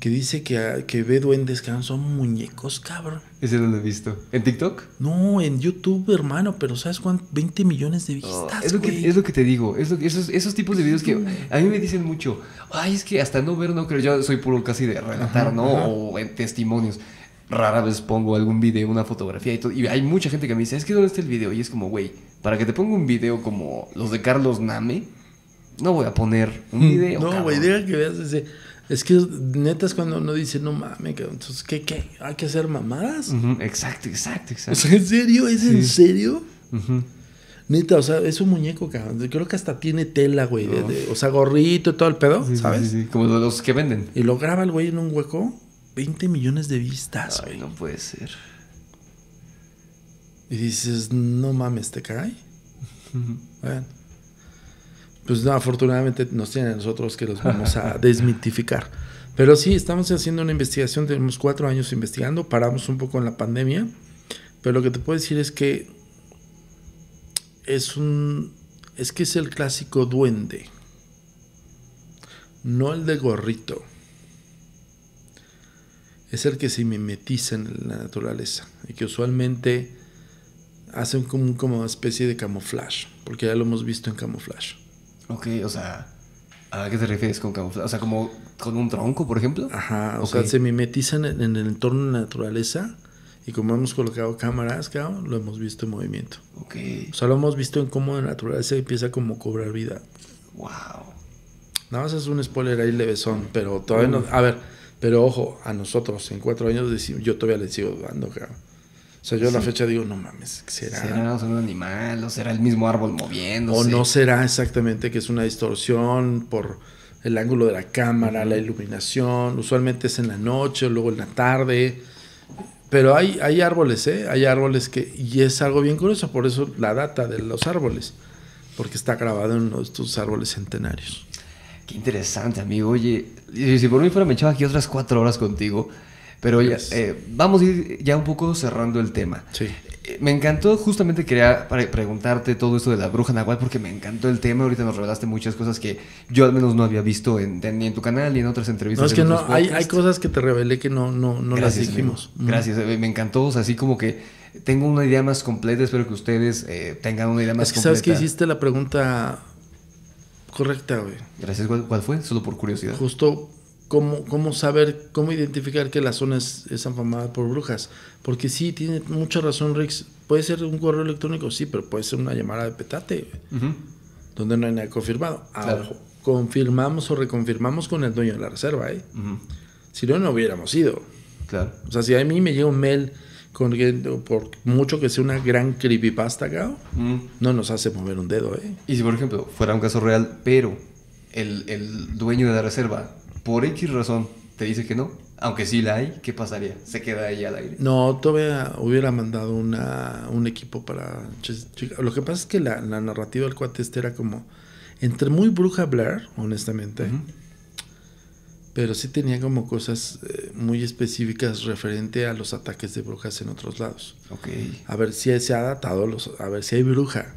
Que dice que, que ve duendes, cabrón. Son muñecos, cabrón. Ese no lo he visto. ¿En TikTok? No, en YouTube, hermano. Pero ¿sabes cuánto? 20 millones de vistas. es, lo que, es, lo que, te digo. esos, tipos de videos que a mí me dicen mucho. Ay, es que hasta no ver, no creo. Yo soy puro casi de relatar, ¿no? O en testimonios rara vez pongo algún video, una fotografía y todo. Y hay mucha gente que me dice, es que ¿dónde está el video? Y es como, güey, para que te ponga un video como los de Carlos Name, no voy a poner un mm. video. No, güey, diga que veas ese. Es que neta es cuando uno dice, no mames, entonces, ¿qué, qué? ¿Hay que hacer mamadas? exacto, exacto, exacto. ¿En serio? ¿Es en serio? Neta, o sea, es un muñeco, cabrón. Creo que hasta tiene tela, güey. Oh. o sea, gorrito y todo el pedo, ¿sabes? como los que venden. Y lo graba el güey en un hueco 20 millones de vistas. Ay, no puede ser. Y dices, no mames, te caray. Pues no, afortunadamente nos tienen nosotros que los vamos a desmitificar. Pero sí, estamos haciendo una investigación, tenemos cuatro años investigando, paramos un poco en la pandemia, pero lo que te puedo decir es que es un es que es el clásico duende, no el de gorrito es el que se mimetiza en la naturaleza y que usualmente Hacen como, una especie de camuflaje, porque ya lo hemos visto en camuflaje. Ok, o sea, ¿a qué te refieres con camuflaje? O sea, como con un tronco, por ejemplo. Ajá, o sea, se mimetizan en, el entorno de la naturaleza y como hemos colocado cámaras, claro, lo hemos visto en movimiento. Ok. O sea, lo hemos visto en cómo la naturaleza empieza como a cobrar vida. Wow. Nada más es un spoiler ahí levesón, pero todavía no... A ver... Pero ojo, a nosotros en cuatro años yo todavía les sigo dudando, cabrón. O sea, yo a la fecha digo, no mames, ¿será? ¿Será un animal? ¿O será el mismo árbol moviéndose? O no será exactamente que es una distorsión por el ángulo de la cámara, la iluminación. Usualmente es en la noche o luego en la tarde. Pero hay, hay árboles, ¿eh? Hay árboles que... Y es algo bien curioso, por eso la data de los árboles. Porque está grabado en uno estos árboles centenarios. Qué interesante, amigo. Oye, si por mí fuera, me echaba aquí otras cuatro horas contigo. Pero oye, eh, vamos a ir ya un poco cerrando el tema. Sí. Eh, me encantó, justamente quería preguntarte todo esto de la bruja nahual porque me encantó el tema. Ahorita nos revelaste muchas cosas que yo al menos no había visto en, ni en tu canal ni en otras entrevistas. No, es que no, hay, cosas que te revelé que no, no, no las dijimos. Gracias, eh, me encantó. O sea, así como que tengo una idea más completa. Espero que ustedes tengan una idea más que completa. Sabes que hiciste la pregunta correcta, güey. Gracias. ¿Cuál, fue? Solo por curiosidad. Justo cómo, cómo saber, cómo identificar que la zona es, es afamada por brujas. Porque sí, tiene mucha razón, Rix. Puede ser un correo electrónico, sí, pero puede ser una llamada de petate, Donde no hay nada confirmado. Ah, claro. confirmamos o reconfirmamos con el dueño de la reserva, ¿eh? Si no, no hubiéramos ido. Claro. O sea, si a mí me llega un mail por mucho que sea una gran creepypasta, mm. no nos hace mover un dedo, ¿eh? Y si, por ejemplo, fuera un caso real, pero el, dueño de la reserva, por X razón, te dice que no, aunque sí la hay, ¿qué pasaría? ¿Se queda ahí al aire? No, todavía hubiera mandado una, un equipo para... Lo que pasa es que la, narrativa del cuate este era como... Entre muy bruja Blair, honestamente, pero sí tenía como cosas eh, muy específicas referente a los ataques de brujas en otros lados. Okay. A ver si se ha adaptado, los, a ver si hay bruja.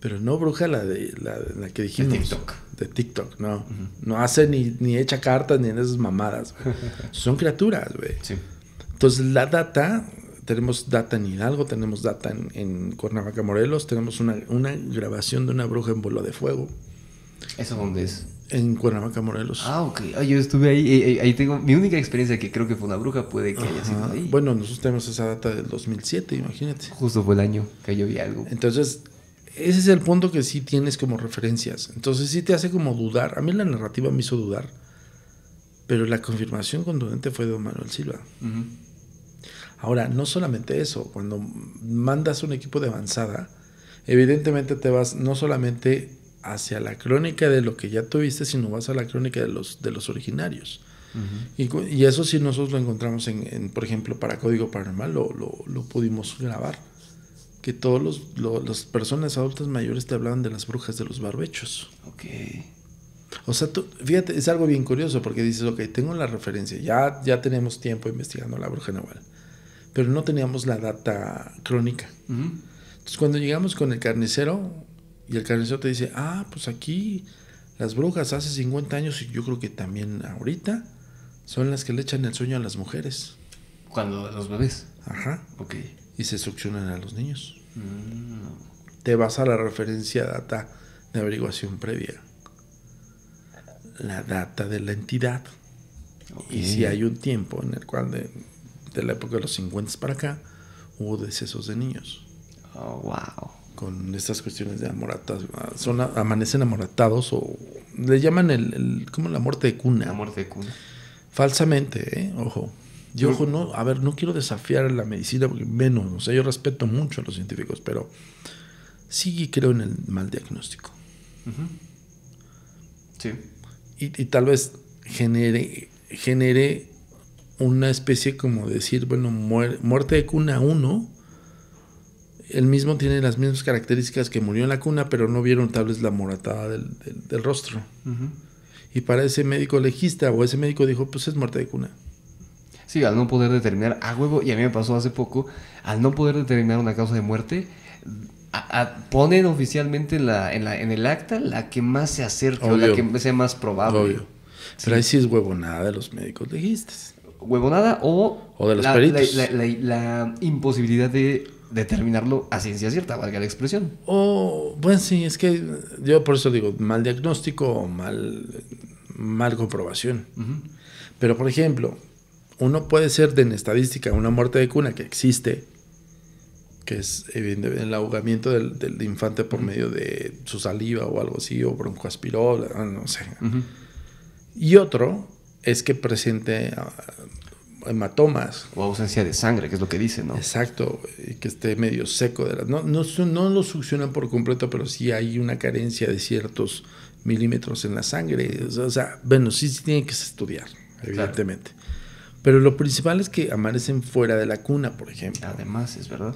Pero no bruja la de la, que dijimos. De TikTok. De TikTok, no. No hace ni, ni echa cartas ni en esas mamadas. Son criaturas, güey. Sí. Entonces la data, tenemos data en Hidalgo, tenemos data en, en Cuernavaca, Morelos, tenemos una, grabación de una bruja en vuelo de fuego. ¿Eso dónde es? En Cuernavaca, Morelos. Ah, ok. Ah, yo estuve ahí. Eh, eh, ahí tengo mi única experiencia que creo que fue una bruja, puede que haya sido ahí. Bueno, nosotros tenemos esa data del 2007, imagínate. Justo fue el año que yo vi algo. Entonces, ese es el punto que sí tienes como referencias. Entonces, sí te hace como dudar. A mí la narrativa me hizo dudar. Pero la confirmación contundente fue de don Manuel Silva. Ahora, no solamente eso, cuando mandas un equipo de avanzada, evidentemente te vas no solamente hacia la crónica de lo que ya tuviste, sino vas a la crónica de los, de los originarios. y, eso sí nosotros lo encontramos, en, por ejemplo, para Código Paranormal, lo, lo, pudimos grabar, que todos las personas adultas mayores te hablaban de las brujas de los barbechos. Ok. O sea, fíjate, es algo bien curioso porque dices, ok, tengo la referencia, ya, ya tenemos tiempo investigando la bruja naval pero no teníamos la data crónica. Entonces, cuando llegamos con el carnicero, y el carnicero te dice, ah, pues aquí las brujas hace 50 años y yo creo que también ahorita son las que le echan el sueño a las mujeres. Cuando los bebés. Ajá. Ok. Y se succionan a los niños. Mm. Te vas a la referencia data de averiguación previa. La data de la entidad. Y si hay un tiempo en el cual de, de la época de los 50 para acá hubo decesos de niños. Oh, wow con estas cuestiones de amoratas, son amanecen amoratados o le llaman el, como la muerte de cuna. muerte de Falsamente, ¿eh? ojo. Yo ojo, no, a ver, no quiero desafiar la medicina porque menos, o sea, yo respeto mucho a los científicos, pero sí creo en el mal diagnóstico. Sí. Y, tal vez genere, genere una especie como decir, bueno, muerte de cuna uno, el mismo tiene las mismas características que murió en la cuna, pero no vieron tal vez la moratada del, rostro. Y para ese médico legista o ese médico dijo, pues es muerte de cuna. Sí, al no poder determinar a huevo, y a mí me pasó hace poco, al no poder determinar una causa de muerte, ponen oficialmente la, en, la, en, el acta la que más se acerca o la que sea más probable. Pero ahí sí es huevonada de los médicos legistas. Huevonada o, o de los peritos. la imposibilidad de determinarlo a ciencia cierta, valga la expresión. Oh, bueno, sí, es que yo por eso digo, mal diagnóstico o mal, mal comprobación. Pero por ejemplo, uno puede ser de en estadística una muerte de cuna que existe, que es el ahogamiento del, infante por medio de su saliva o algo así, o broncoaspiró, ah, no sé. Y otro es que presente hematomas. O ausencia de sangre, que es lo que dice, ¿no? Exacto, que esté medio seco. De la... no, no, no lo succionan por completo, pero sí hay una carencia de ciertos milímetros en la sangre. O sea, bueno, sí, sí tiene que estudiar, evidentemente. Pero lo principal es que amanecen fuera de la cuna, por ejemplo. Además, es verdad.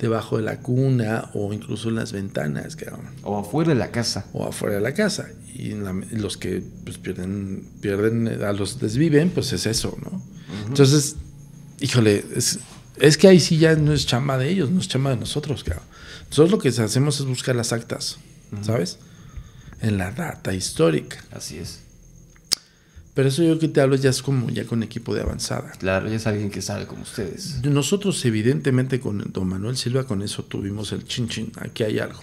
Debajo de la cuna o incluso en las ventanas. Cabrón. O afuera de la casa. O afuera de la casa. Y los que pues, pierden, pierden, a los desviven, pues es eso, ¿no? Entonces, híjole, es, que ahí sí ya no es chamba de ellos, no es chamba de nosotros, claro. Nosotros lo que hacemos es buscar las actas, ¿sabes? En la data histórica. Así es. Pero eso yo que te hablo ya es como ya con equipo de avanzada. Claro, ya es alguien que sabe como ustedes. Nosotros evidentemente con don Manuel Silva con eso tuvimos el chin chin, aquí hay algo.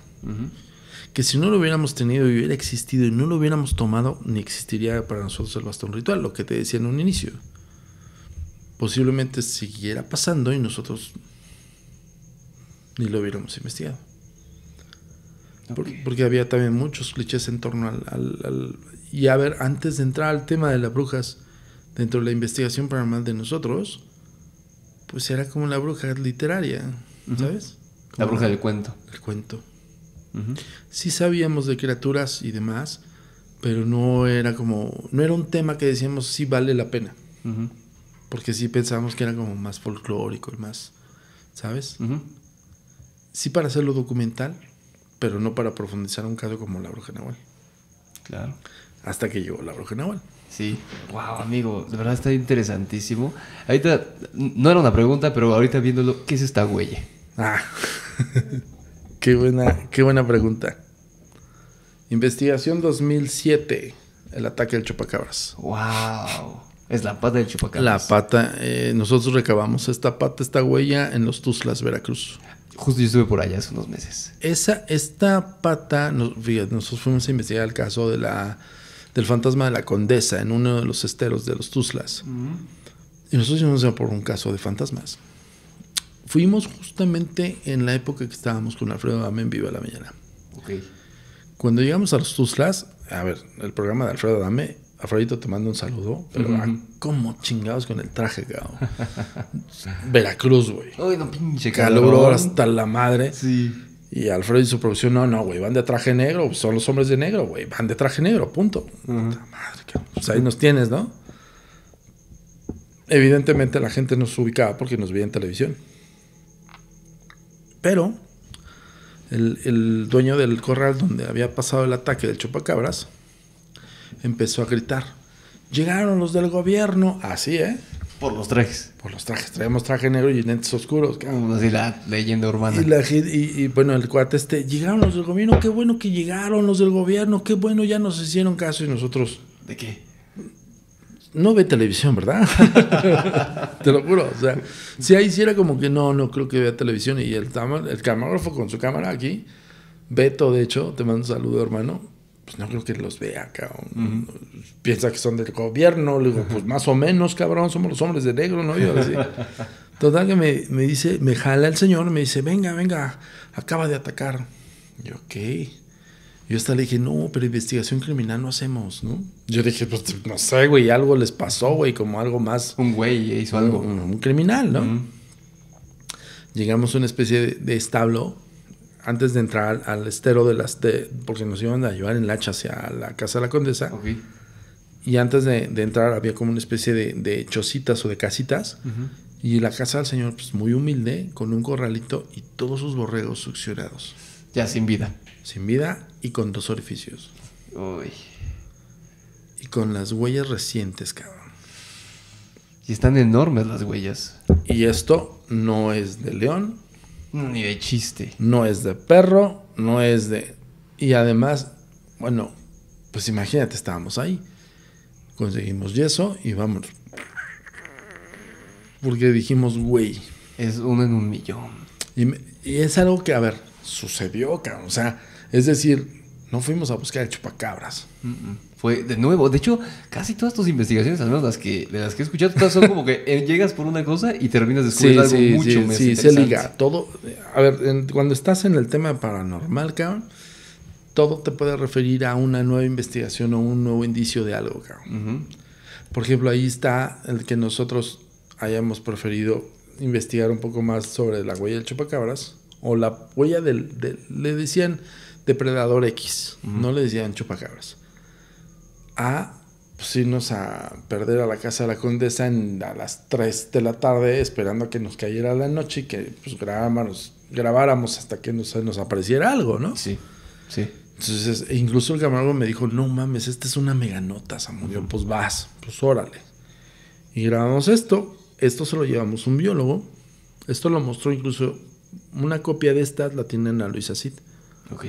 Que si no lo hubiéramos tenido y hubiera existido y no lo hubiéramos tomado, ni existiría para nosotros el bastón ritual, lo que te decía en un inicio posiblemente siguiera pasando y nosotros ni lo hubiéramos investigado. porque había también muchos clichés en torno al, Y a ver, antes de entrar al tema de las brujas dentro de la investigación paranormal de nosotros, pues era como la bruja literaria, ¿sabes? la bruja del cuento. El cuento. Sí sabíamos de criaturas y demás, pero no era como, no era un tema que decíamos si vale la pena. Porque sí pensábamos que era como más folclórico y más, ¿sabes? Sí para hacerlo documental, pero no para profundizar un caso como la bruja Nahual. Claro. Hasta que llegó la bruja Nahual. Sí, wow, amigo, de verdad está interesantísimo. Ahorita, no era una pregunta, pero ahorita viéndolo, ¿qué es esta huella? Ah, qué buena, qué buena pregunta. Investigación 2007, el ataque del chupacabras. Wow. Es la pata del chupacabras. La pata. Eh, nosotros recabamos esta pata, esta huella en los Tuzlas, Veracruz. Justo yo estuve por allá hace unos meses. Esa, esta pata, nos, fíjate, nosotros fuimos a investigar el caso de la, del fantasma de la condesa en uno de los esteros de los Tuzlas. Y nosotros íbamos a por un caso de fantasmas. Fuimos justamente en la época que estábamos con Alfredo Adame en Viva la Mañana. Cuando llegamos a los Tuzlas, a ver, el programa de Alfredo Adame... Alfredito, te mando un saludo, pero ah, ¿cómo chingados con el traje, cabrón. Veracruz, güey. Uy, no pinche calor. hasta la madre. Sí. Y Alfredo y su producción, no, no, güey, van de traje negro, son los hombres de negro, güey, van de traje negro, punto. Pues ahí nos tienes, ¿no? Evidentemente la gente nos ubicaba porque nos veía en televisión. Pero el dueño del corral donde había pasado el ataque del Chupacabras empezó a gritar. Llegaron los del gobierno, así, ¿eh? Por los trajes. Por los trajes. Traemos traje negro y lentes oscuros. Como ah, la leyenda urbana. Y, bueno, el cuate este, llegaron los del gobierno, qué bueno que llegaron los del gobierno, qué bueno, ya nos hicieron caso y nosotros... ¿De qué? No ve televisión, ¿verdad? Te lo juro. O sea, si ahí hiciera como que no, no creo que vea televisión y el, el camarógrafo con su cámara aquí, Beto, de hecho, te mando un saludo, hermano pues, no creo que los vea, cabrón. Piensa que son del gobierno. Le digo, pues más o menos, cabrón, somos los hombres de negro, ¿no? Yo así. Total que me, me, dice, me jala el señor, me dice, venga, venga, acaba de atacar. Yo, ok. Yo hasta le dije, no, pero investigación criminal no hacemos, ¿no? Yo dije, pues no sé, güey, algo les pasó, güey, como algo más. Un güey hizo algo. Un, criminal, ¿no? Llegamos a una especie de establo antes de entrar al, estero de las... porque nos iban a llevar en hacha hacia la casa de la condesa. Y antes de, entrar había como una especie de, de chocitas o de casitas. Y la casa del señor, pues muy humilde, con un corralito y todos sus borregos succionados. Ya sin vida. Sin vida y con dos orificios. Uy. Y con las huellas recientes, cabrón. Y están enormes las huellas. Y esto no es de león, ni de chiste. No es de perro, no es de... Y además, bueno, pues imagínate, estábamos ahí. Conseguimos yeso y vamos. Porque dijimos, güey. Es uno en un millón. Y, es algo que, a ver, sucedió, O sea, es decir, no fuimos a buscar chupacabras fue de nuevo. De hecho, casi todas tus investigaciones, al menos las que, las que he escuchado, son como que eh, llegas por una cosa y terminas descubriendo algo mucho más Sí, se liga. Todo. A ver, cuando estás en el tema paranormal, cabrón, todo te puede referir a una nueva investigación o un nuevo indicio de algo, cabrón. Por ejemplo, ahí está el que nosotros hayamos preferido investigar un poco más sobre la huella del chupacabras o la huella del, le decían depredador X, no le decían chupacabras a pues, irnos a perder a la casa de la condesa a las 3 de la tarde, esperando a que nos cayera la noche y que pues, grabáramos, grabáramos hasta que nos, nos apareciera algo, ¿no? Sí, sí. Entonces, e incluso el camarógrafo me dijo, no mames, esta es una meganota, Samuel. Pues vas, pues órale. Y grabamos esto, esto se lo llevamos un biólogo, esto lo mostró incluso, una copia de esta la tienen a Luisa Cid. Ok.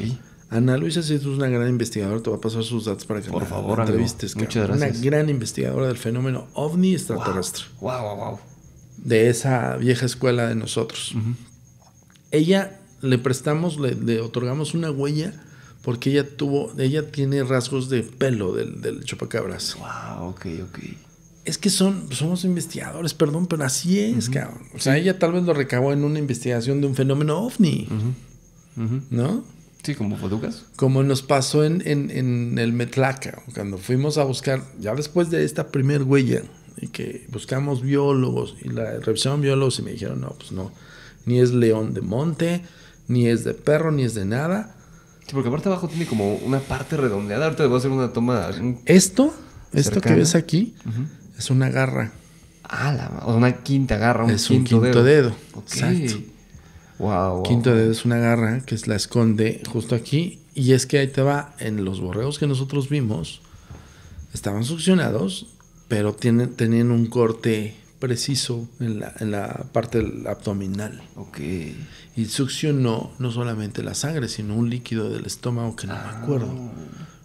Ana Luisa es una gran investigadora, te va a pasar sus datos para que Por favor, entrevistes. Muchas gracias. Una gran investigadora del fenómeno ovni extraterrestre. Wow, wow, wow. De esa vieja escuela de nosotros. Ella le prestamos, le, otorgamos una huella porque ella tuvo, ella tiene rasgos de pelo del, del chupacabras. Wow, ok, ok. Es que son, somos investigadores, perdón, pero así es, cabrón. O sea, ella tal vez lo recabó en una investigación de un fenómeno ovni. ¿No? Sí, como Poducas. Como nos pasó en, en, el Metlaca, cuando fuimos a buscar, ya después de esta primer huella, y que buscamos biólogos, y la revisaron biólogos y me dijeron, no, pues no, ni es león de monte, ni es de perro, ni es de nada. Sí, porque aparte abajo tiene como una parte redondeada, ahorita voy a hacer una toma. Esto, esto que ves aquí, es una garra. Ah, la, una quinta garra, un es un quinto dedo. Exacto. Quinto dedo es una garra que la esconde justo aquí. Y es que ahí te va, en los borreos que nosotros vimos, estaban succionados, pero tienen, tenían un corte preciso en la, parte abdominal. Ok. Y succionó no solamente la sangre, sino un líquido del estómago que no me ah. acuerdo.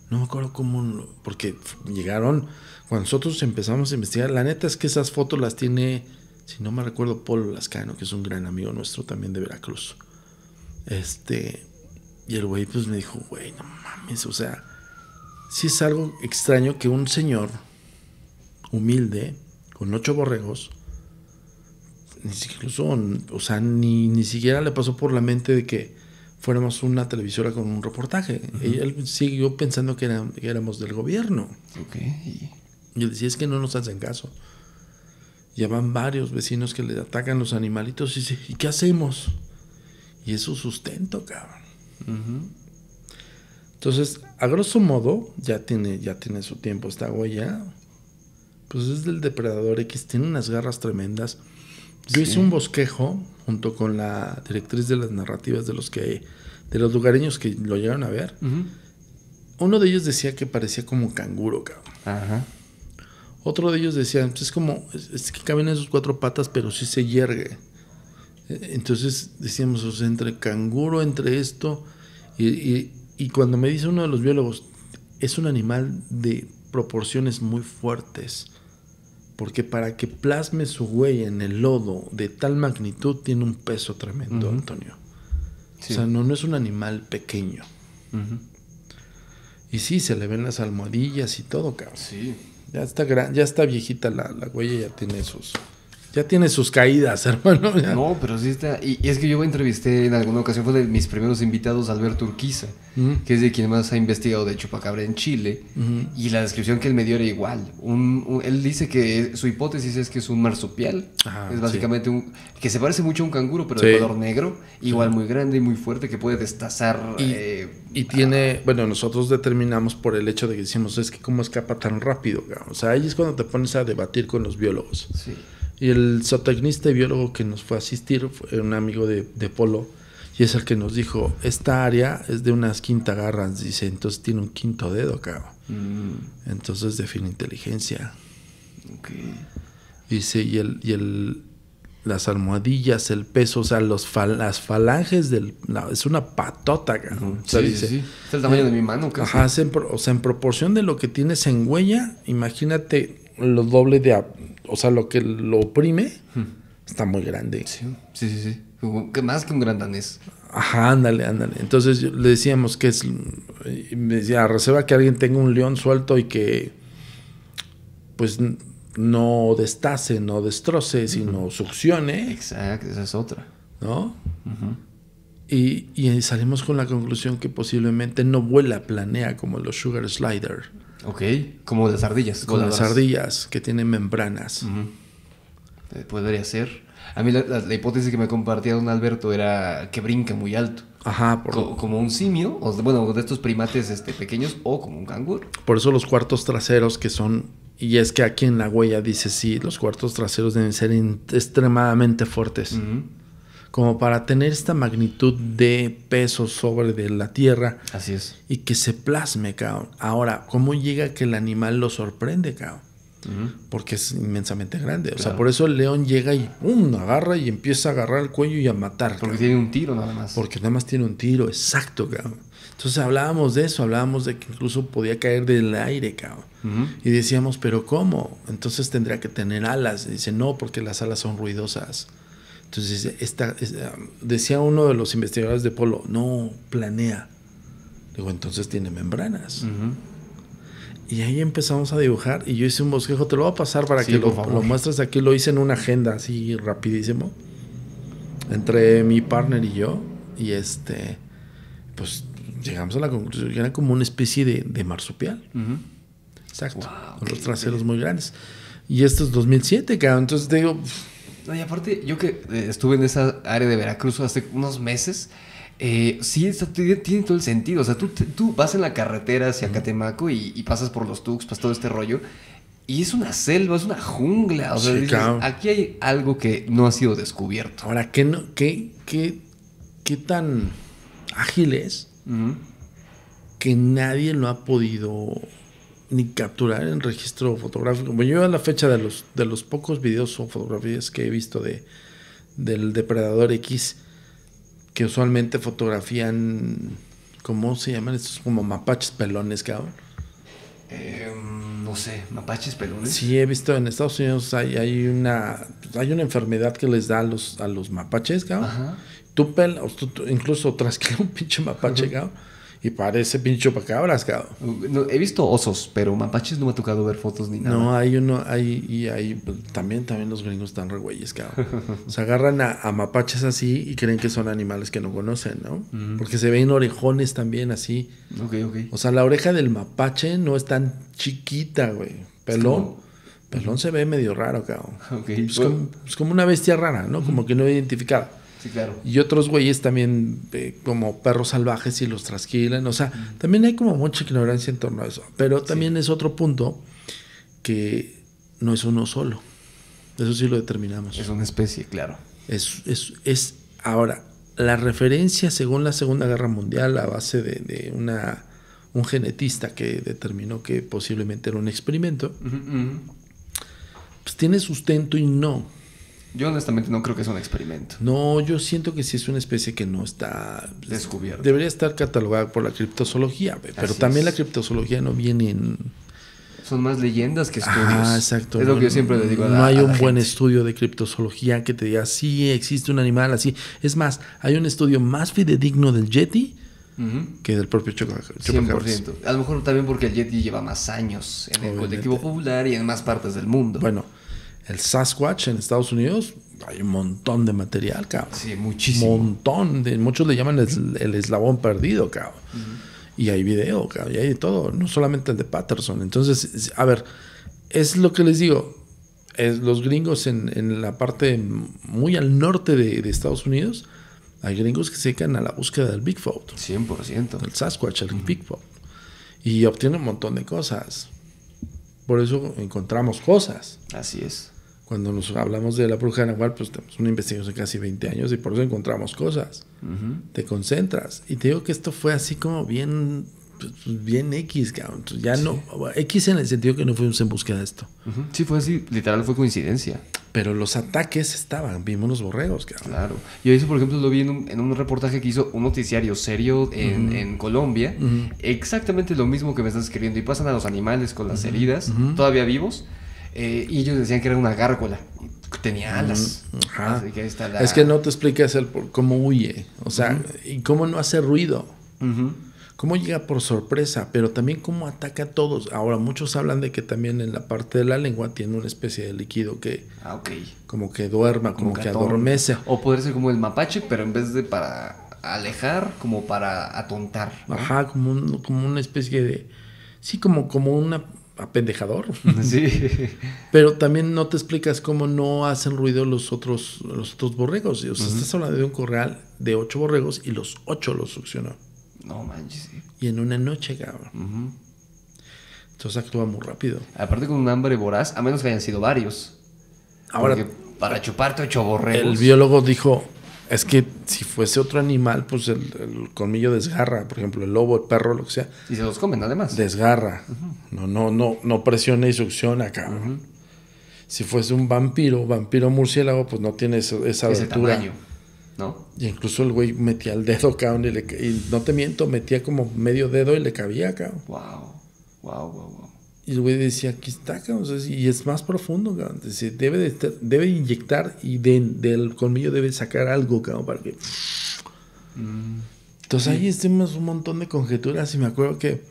No me acuerdo cómo, porque llegaron, cuando nosotros empezamos a investigar, la neta es que esas fotos las tiene si no me recuerdo, Polo Lascano, que es un gran amigo nuestro también de Veracruz. Este, y el güey pues me dijo, güey, no mames, o sea, si es algo extraño que un señor humilde, con ocho borregos, o sea, ni, ni siquiera le pasó por la mente de que fuéramos una televisora con un reportaje. y Él siguió pensando que, éramos del gobierno. Ok. Y él decía, es que no nos hacen caso. Ya van varios vecinos que le atacan los animalitos y dice, ¿y qué hacemos? Y es su sustento, cabrón. Entonces, a grosso modo, ya tiene, ya tiene su tiempo esta huella. Pues es del depredador X, tiene unas garras tremendas. Yo hice un bosquejo junto con la directriz de las narrativas de los que de los lugareños que lo llegaron a ver. Uno de ellos decía que parecía como canguro, cabrón. Ajá. Otro de ellos decía, es como, es que caben en sus cuatro patas, pero sí se yergue. E, entonces decíamos, o sea, entre canguro, entre esto, y, cuando me dice uno de los biólogos, es un animal de proporciones muy fuertes, porque para que plasme su huella en el lodo de tal magnitud tiene un peso tremendo, Antonio. O sea, no, es un animal pequeño. Y sí, se le ven las almohadillas y todo, cabrón. Sí. Ya está, gran, ya está viejita la, la huella, ya tiene esos ya tiene sus caídas, hermano. No, pero sí está. Y, es que yo entrevisté en alguna ocasión, fue de mis primeros invitados, Alberto Urquiza, que es de quien más ha investigado de chupacabra en Chile. Y la descripción que él me dio era igual. él dice que su hipótesis es que es un marsupial. es básicamente un. que se parece mucho a un canguro, pero de color negro. Igual muy grande y muy fuerte, que puede destazar. Y, eh, tiene. bueno, nosotros determinamos por el hecho de que decimos, es que cómo escapa tan rápido. O sea, ahí es cuando te pones a debatir con los biólogos. Sí. Y el zootecnista y biólogo que nos fue a asistir fue un amigo de, Polo y es el que nos dijo, esta área es de unas quinta garras, dice, entonces tiene un quinto dedo, cabrón. Mm. Entonces define inteligencia. Okay. Dice, y el, y el, las almohadillas, el peso, o sea, los las falanges del... es una patota, cabrón. o sea, dice, Es el tamaño de mi mano, casi. o sea, en proporción de lo que tienes en huella, imagínate lo doble de o sea, lo que lo oprime hmm. está muy grande. Sí, sí, sí. más que un gran danés. Ajá, ándale, ándale. Entonces le decíamos que es. Me decía, reserva que alguien tenga un león suelto y que. Pues no destace, no destroce, sino succione. Exacto, esa es otra. ¿No? y, y, salimos con la conclusión que posiblemente no vuela, planea como los Sugar Slider. Ok, como las ardillas. Como las ardillas que tienen membranas. Eh, podría ser. A mí la, hipótesis que me compartía don Alberto era que brinca muy alto. Ajá, por... como un simio, bueno, de estos primates este, pequeños, o como un canguro. Por eso los cuartos traseros que son, y es que aquí en la huella dice, sí, los cuartos traseros deben ser extremadamente fuertes. Ajá como para tener esta magnitud de peso sobre de la tierra. Así es. Y que se plasme, cabrón. Ahora, ¿cómo llega que el animal lo sorprende, cabrón? Porque es inmensamente grande. O sea, por eso el león llega y ¡pum! agarra y empieza a agarrar el cuello y a matar. Porque tiene un tiro nada más. Porque nada más tiene un tiro, exacto, cabrón. Entonces hablábamos de eso, hablábamos de que incluso podía caer del aire, cabrón. Y decíamos, ¿pero cómo? Entonces tendría que tener alas. dice, no, porque las alas son ruidosas. Entonces, ah, decía uno de los investigadores de Polo, no planea. Digo, entonces tiene membranas. Y ahí empezamos a dibujar y yo hice un bosquejo, te lo voy a pasar para que lo, muestres aquí, lo hice en una agenda así rapidísimo, entre mi partner y yo, y este, pues llegamos a la conclusión que era como una especie de, marsupial. Exacto, con los traseros muy grandes. Y esto es 2007, cabrón, entonces te digo y aparte, yo que eh, estuve en esa área de Veracruz hace unos meses, eh, sí, tiene, todo el sentido. O sea, tú, tú vas en la carretera hacia Catemaco y, pasas por los Tux, pasas todo este rollo. Y es una selva, es una jungla. O sea, aquí hay algo que no ha sido descubierto. Ahora, ¿qué, no, qué, qué, tan ágil es que nadie lo ha podido ni capturar en registro fotográfico. Bueno, yo a la fecha de los, de los pocos videos o fotografías que he visto de, del depredador X, que usualmente fotografían, ¿cómo se llaman? Estos como mapaches pelones, cabrón. Eh, em, no sé, mapaches pelones. Sí, he visto en Estados Unidos hay, hay una hay una enfermedad que les da a los, a los mapaches, cabrón. Ajá. Tú incluso tras que un pinche mapache, y parece pinche chupacabras, cabrón. he visto osos, pero mapaches no me ha tocado ver fotos ni nada. No, hay uno, hay, y hay, pues, también, también los gringos están re cabrón. cabrón. se agarran a, mapaches así y creen que son animales que no conocen, ¿no? Porque se ven orejones también así. Ok, ok. O sea, la oreja del mapache no es tan chiquita, güey. Pelón. Pelón se ve medio raro, cabrón. Es, como, es como una bestia rara, ¿no? Como que no identificada. Y otros güeyes también eh, como perros salvajes y los trasquilan. O sea, también hay como mucha ignorancia en torno a eso. Pero también es otro punto que no es uno solo. Eso sí lo determinamos. Es una especie, claro. Es, ahora, la referencia según la Segunda Guerra Mundial a base de, una, un genetista que determinó que posiblemente era un experimento, pues tiene sustento y no. Yo honestamente no creo que sea un experimento. No, yo siento que sí es una especie que no está descubierta. Debería estar catalogada por la criptozoología, pero también la criptozoología no viene en... Son más leyendas que ah, estudios. Ah, exacto. Es lo que yo siempre le digo a la, No hay un buen estudio de criptozoología que te diga, sí, existe un animal así. Es más, hay un estudio más fidedigno del Yeti que del propio Chupacabras. 100%. A lo mejor también porque el Yeti lleva más años en el colectivo popular y en más partes del mundo. Bueno, el Sasquatch en Estados Unidos, hay un montón de material, cabrón. Sí, muchísimo. Montón. muchos le llaman el, eslabón perdido, cabrón. Y hay video, cabrón. Y hay todo. No solamente el de Patterson. Entonces, a ver, es lo que les digo. los gringos en, la parte muy al norte de, Estados Unidos, hay gringos que se quedan a la búsqueda del Bigfoot. 100%. El Sasquatch, el Bigfoot. Y obtienen un montón de cosas. Por eso encontramos cosas. Así es. Cuando nos hablamos de la bruja de Nahual, pues tenemos una investigación de casi 20 años y por eso encontramos cosas. Te concentras. Y te digo que esto fue así como bien, pues, bien X, cabrón. Ya no, X en el sentido que no fuimos en búsqueda de esto. Sí, fue así, literal fue coincidencia. Pero los ataques estaban, vimos unos borregos, cabrón. Claro. Yo eso, por ejemplo, lo vi en un, reportaje que hizo un noticiario serio en, en Colombia. Exactamente lo mismo que me estás escribiendo. Y pasan a los animales con las heridas, todavía vivos eh, y ellos decían que era una gárgola. Tenía alas. Es que no te explicas cómo huye. O sea, y cómo no hace ruido. Cómo llega por sorpresa, pero también cómo ataca a todos. Ahora, muchos hablan de que también en la parte de la lengua tiene una especie de líquido que. Ah, Como que duerma, como, que adormece. O podría ser como el mapache, pero en vez de para alejar, como para atontar. Ajá, como, como una especie de. Sí, como, como una, pendejador. Sí. Pero también no te explicas cómo no hacen ruido los otros, los otros borregos. O sea, estás hablando de un corral de ocho borregos y los ocho los succionó. No manches. Y en una noche, cabrón. Entonces actúa muy rápido. Aparte con un hambre voraz, a menos que hayan sido varios. Ahora. para chuparte ocho borregos. El biólogo dijo: es que si fuese otro animal, pues el, colmillo desgarra, por ejemplo, el lobo, el perro, lo que sea. Y se los comen además. Desgarra. No, no, no, no presiona y succiona, cabrón. Si fuese un vampiro, vampiro murciélago, pues no tiene esa, esa Ese ¿no? Y incluso el güey metía el dedo, cabrón, y, no te miento, metía como medio dedo y le cabía, cabrón. wow, wow, wow. Y el güey decía, aquí está, cabrón. y es más profundo, cabrón. debe, debe inyectar y del colmillo debe sacar algo, para Entonces ahí estemos un montón de conjeturas y me acuerdo que,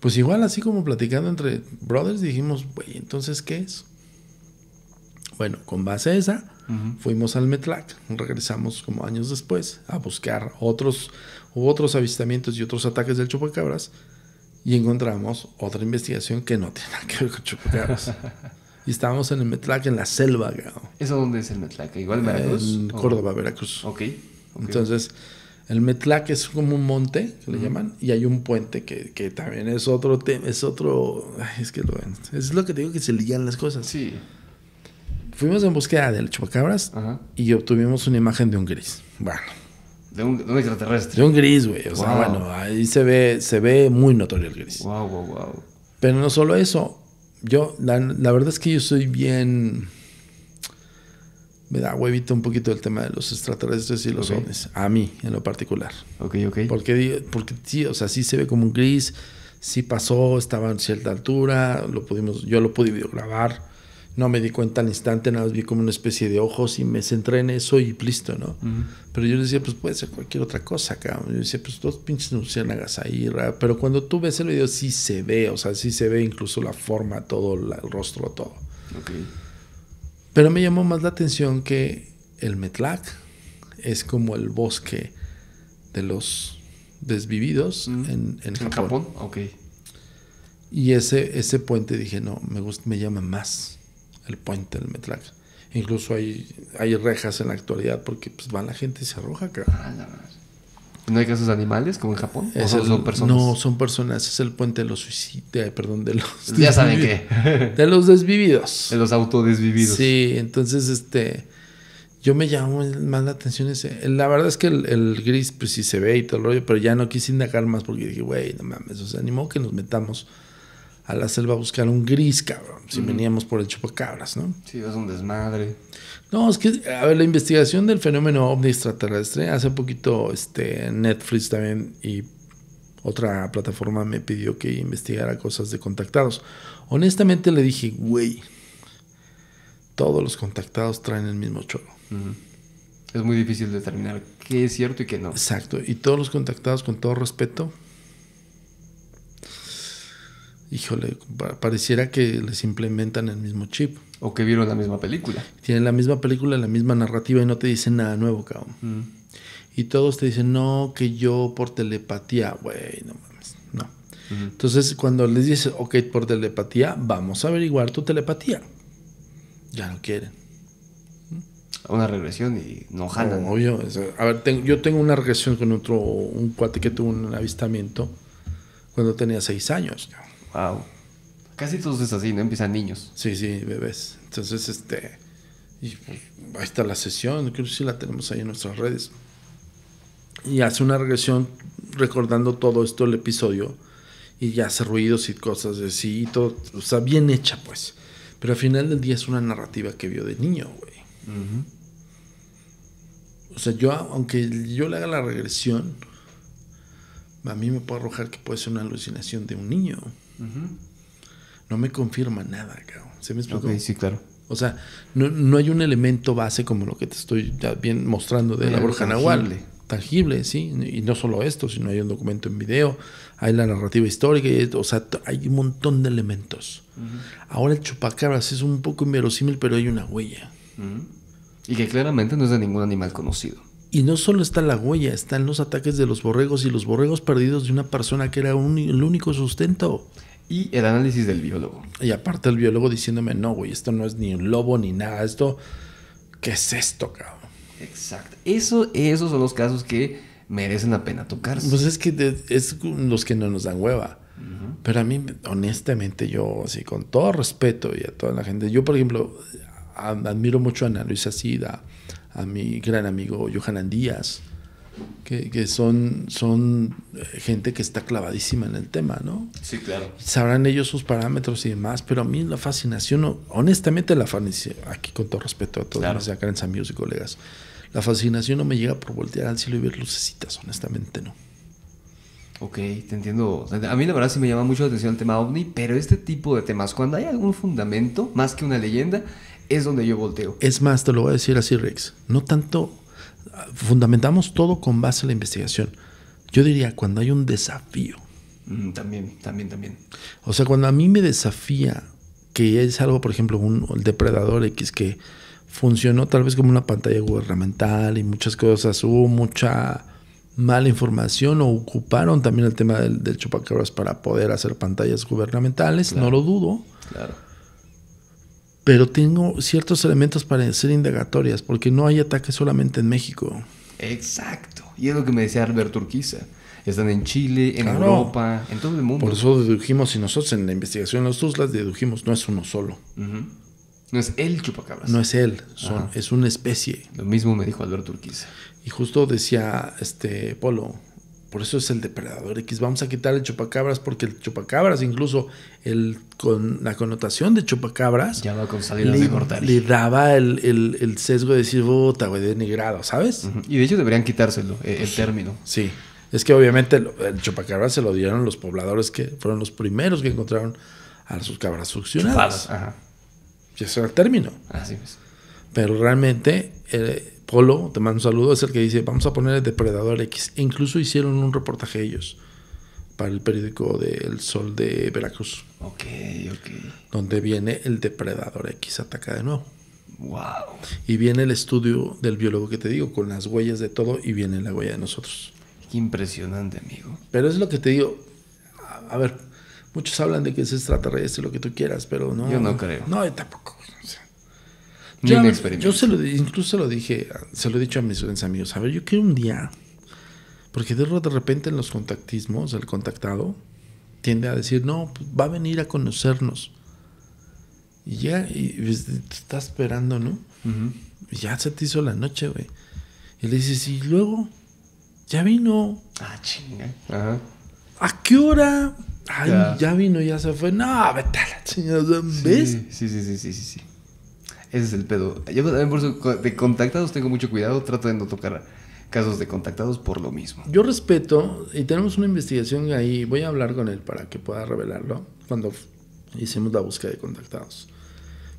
pues igual así como platicando entre brothers, dijimos, güey, entonces, ¿qué es? Bueno, con base a esa, fuimos al Metlac, regresamos como años después a buscar otros, otros avistamientos y otros ataques del Chupacabras y encontramos otra investigación que no tiene nada que ver con Chupacabras. y estábamos en el Metlac, en la selva. ¿Eso dónde es el Metlac? ¿Igual en Veracruz? En Córdoba, Veracruz. Okay. ok. Entonces, el Metlac es como un monte, que le llaman, y hay un puente que, también es otro tema, es otro... es lo, que te digo que se ligan las cosas. Sí. Fuimos en búsqueda del Chupacabras y obtuvimos una imagen de un gris. Bueno de un, extraterrestre. De un gris, güey. O sea, bueno, ahí se ve, se ve muy notorio el gris. Wow, wow, wow. Pero no solo eso. Yo, la, verdad es que yo soy bien. Me da huevito un poquito el tema de los extraterrestres y los hombres. A mí, en lo particular. Ok, ok. Porque, porque sí, o sea, sí se ve como un gris. Sí pasó, estaba en cierta altura. Lo pudimos, yo lo pude videograbar. No me di cuenta al instante, nada más vi como una especie de ojos y me centré en eso y listo, ¿no? Pero yo decía, pues puede ser cualquier otra cosa, cabrón. Yo decía, pues dos pinches ahí, Pero cuando tú ves el video, sí se ve, o sea, sí se ve incluso la forma, todo, el rostro, todo. Pero me llamó más la atención que el Metlac es como el bosque de los desvividos en, Japón. ¿En Y ese, ese puente dije, no, me, gusta, me llama más el puente del Metlaca. Incluso hay, hay rejas en la actualidad porque pues, van la gente y se arroja, ah, ¿No hay casos animales como en Japón? No, son personas. Es el puente de los suicidios. perdón, de los. Pues ya saben qué. de los desvividos. De los autodesvividos. Sí, entonces este. Yo me llamó más la atención ese. La verdad es que el, gris, pues sí se ve y todo el rollo, pero ya no quise indagar más porque dije, güey, no mames, o sea, animó que nos metamos a la selva a buscar un gris, cabrón. Si veníamos por el chupacabras, ¿no? Sí, es un desmadre. No, es que, a ver, la investigación del fenómeno ovni extraterrestre, hace poquito este, Netflix también y otra plataforma me pidió que investigara cosas de contactados. Honestamente le dije, güey, todos los contactados traen el mismo choro. Es muy difícil determinar qué es cierto y qué no. Exacto, y todos los contactados, con todo respeto, híjole, pareciera que les implementan el mismo chip. O que vieron la misma película. Tienen la misma película, la misma narrativa y no te dicen nada nuevo, cabrón. Mm. Y todos te dicen, no, que yo por telepatía, güey, no mames, no. Entonces, cuando les dices, ok, por telepatía, vamos a averiguar tu telepatía. Ya no quieren. Una regresión y no jalan. No, obvio. A ver, yo tengo una regresión con otro, un cuate que tuvo un avistamiento cuando tenía seis años. ya. Casi todos es así, ¿no? Empiezan niños. Sí, sí, bebés. Entonces, este. Pues, ahí está la sesión, creo que sí la tenemos ahí en nuestras redes. Y hace una regresión recordando todo esto, el episodio, y ya hace ruidos y cosas así, y todo, o sea, bien hecha, pues. Pero al final del día es una narrativa que vio de niño, güey. O sea, yo, aunque yo le haga la regresión, a mí me puede arrojar que puede ser una alucinación de un niño. No me confirma nada, cabrón. ¿Se me explicó? sí, claro. O sea, no, hay un elemento base como lo que te estoy bien mostrando de la ah, Borja Nahual. Tangible, sí. Y no solo esto, sino hay un documento en video, hay la narrativa histórica, o sea, hay un montón de elementos. Ahora el chupacabras es un poco inverosímil, pero hay una huella. Y que claramente no es de ningún animal conocido. Y no solo está la huella, están los ataques de los borregos y los borregos perdidos de una persona que era un, el único sustento. Y el análisis del biólogo. Y aparte el biólogo diciéndome, no, güey, esto no es ni un lobo ni nada, esto, ¿qué es esto, cabrón? Exacto. Eso, esos son los casos que merecen la pena tocarse. Pues es que es los que no nos dan hueva. Pero a mí, honestamente, yo, así, con todo respeto y a toda la gente, yo, por ejemplo, admiro mucho a Ana Luisa Sida a mi gran amigo Johanan Díaz, que, que, son, son eh, gente que está clavadísima en el tema, ¿no? Sí, claro. Sabrán ellos sus parámetros y demás, pero a mí la fascinación, honestamente la fascinación, aquí con todo respeto a todos los mis acá en colegas, la fascinación no me llega por voltear al cielo y ver lucecitas, honestamente no. Ok, te entiendo. A mí la verdad sí me llama mucho la atención el tema ovni, pero este tipo de temas, cuando hay algún fundamento, más que una leyenda, es donde yo volteo. Es más, te lo voy a decir así, Rex. No tanto fundamentamos todo con base a la investigación. Yo diría cuando hay un desafío. Mm, también, también, también. O sea, cuando a mí me desafía que es algo, por ejemplo, un depredador X que funcionó tal vez como una pantalla gubernamental y muchas cosas, hubo mucha mala información o ocuparon también el tema del, del chupacabras para poder hacer pantallas gubernamentales, no lo dudo. Claro pero tengo ciertos elementos para ser indagatorias, porque no hay ataques solamente en México. Exacto. Y es lo que me decía Alberto Urquiza. Están en Chile, en Europa, en todo el mundo. Por eso dedujimos, y nosotros en la investigación de los Tuzlas dedujimos, no es uno solo. No es el chupacabras. No es él, son, es una especie. Lo mismo me dijo Alberto Urquiza. Y justo decía este Polo, por eso es el depredador X. Vamos a quitar el chupacabras porque el chupacabras, incluso el, con la connotación de chupacabras, ya con le, le daba el, sesgo de decir, puta, güey, denigrado, ¿sabes? Y de hecho deberían quitárselo, eh, el, pues, término. Sí. Es que obviamente el, chupacabras se lo dieron los pobladores que fueron los primeros que encontraron a sus cabras succionadas. ajá. Y ese era el término. Así Pero realmente eh, Colo, te mando un saludo, es el que dice, vamos a poner el Depredador X. E incluso hicieron un reportaje ellos para el periódico del Sol de Veracruz. Ok, ok. Donde viene el Depredador X, ataca de nuevo. Wow. Y viene el estudio del biólogo que te digo, con las huellas de todo y viene la huella de nosotros. Qué impresionante, amigo. Pero es lo que te digo. A, ver, muchos hablan de que es extraterrestre, lo que tú quieras, pero no. Yo no, no creo. No, yo tampoco yo, incluso se lo dije, se lo he dicho a mis amigos. A ver, yo quiero un día. Porque de repente en los contactismos, el contactado tiende a decir, no, pues, va a venir a conocernos. Y ya, y pues, te está esperando, ¿no? ya se te hizo la noche, güey. Y le dices, y luego, ya vino. Ah, chinga. Ajá. ¿A qué hora? Ay, ya. vino, ya se fue. No, vete a la chingada. ¿Ves? sí, sí, sí, sí, sí. Ese es el pedo. Yo también por eso de contactados tengo mucho cuidado, trato de no tocar casos de contactados por lo mismo. Yo respeto, y tenemos una investigación ahí, voy a hablar con él para que pueda revelarlo, cuando hicimos la búsqueda de contactados.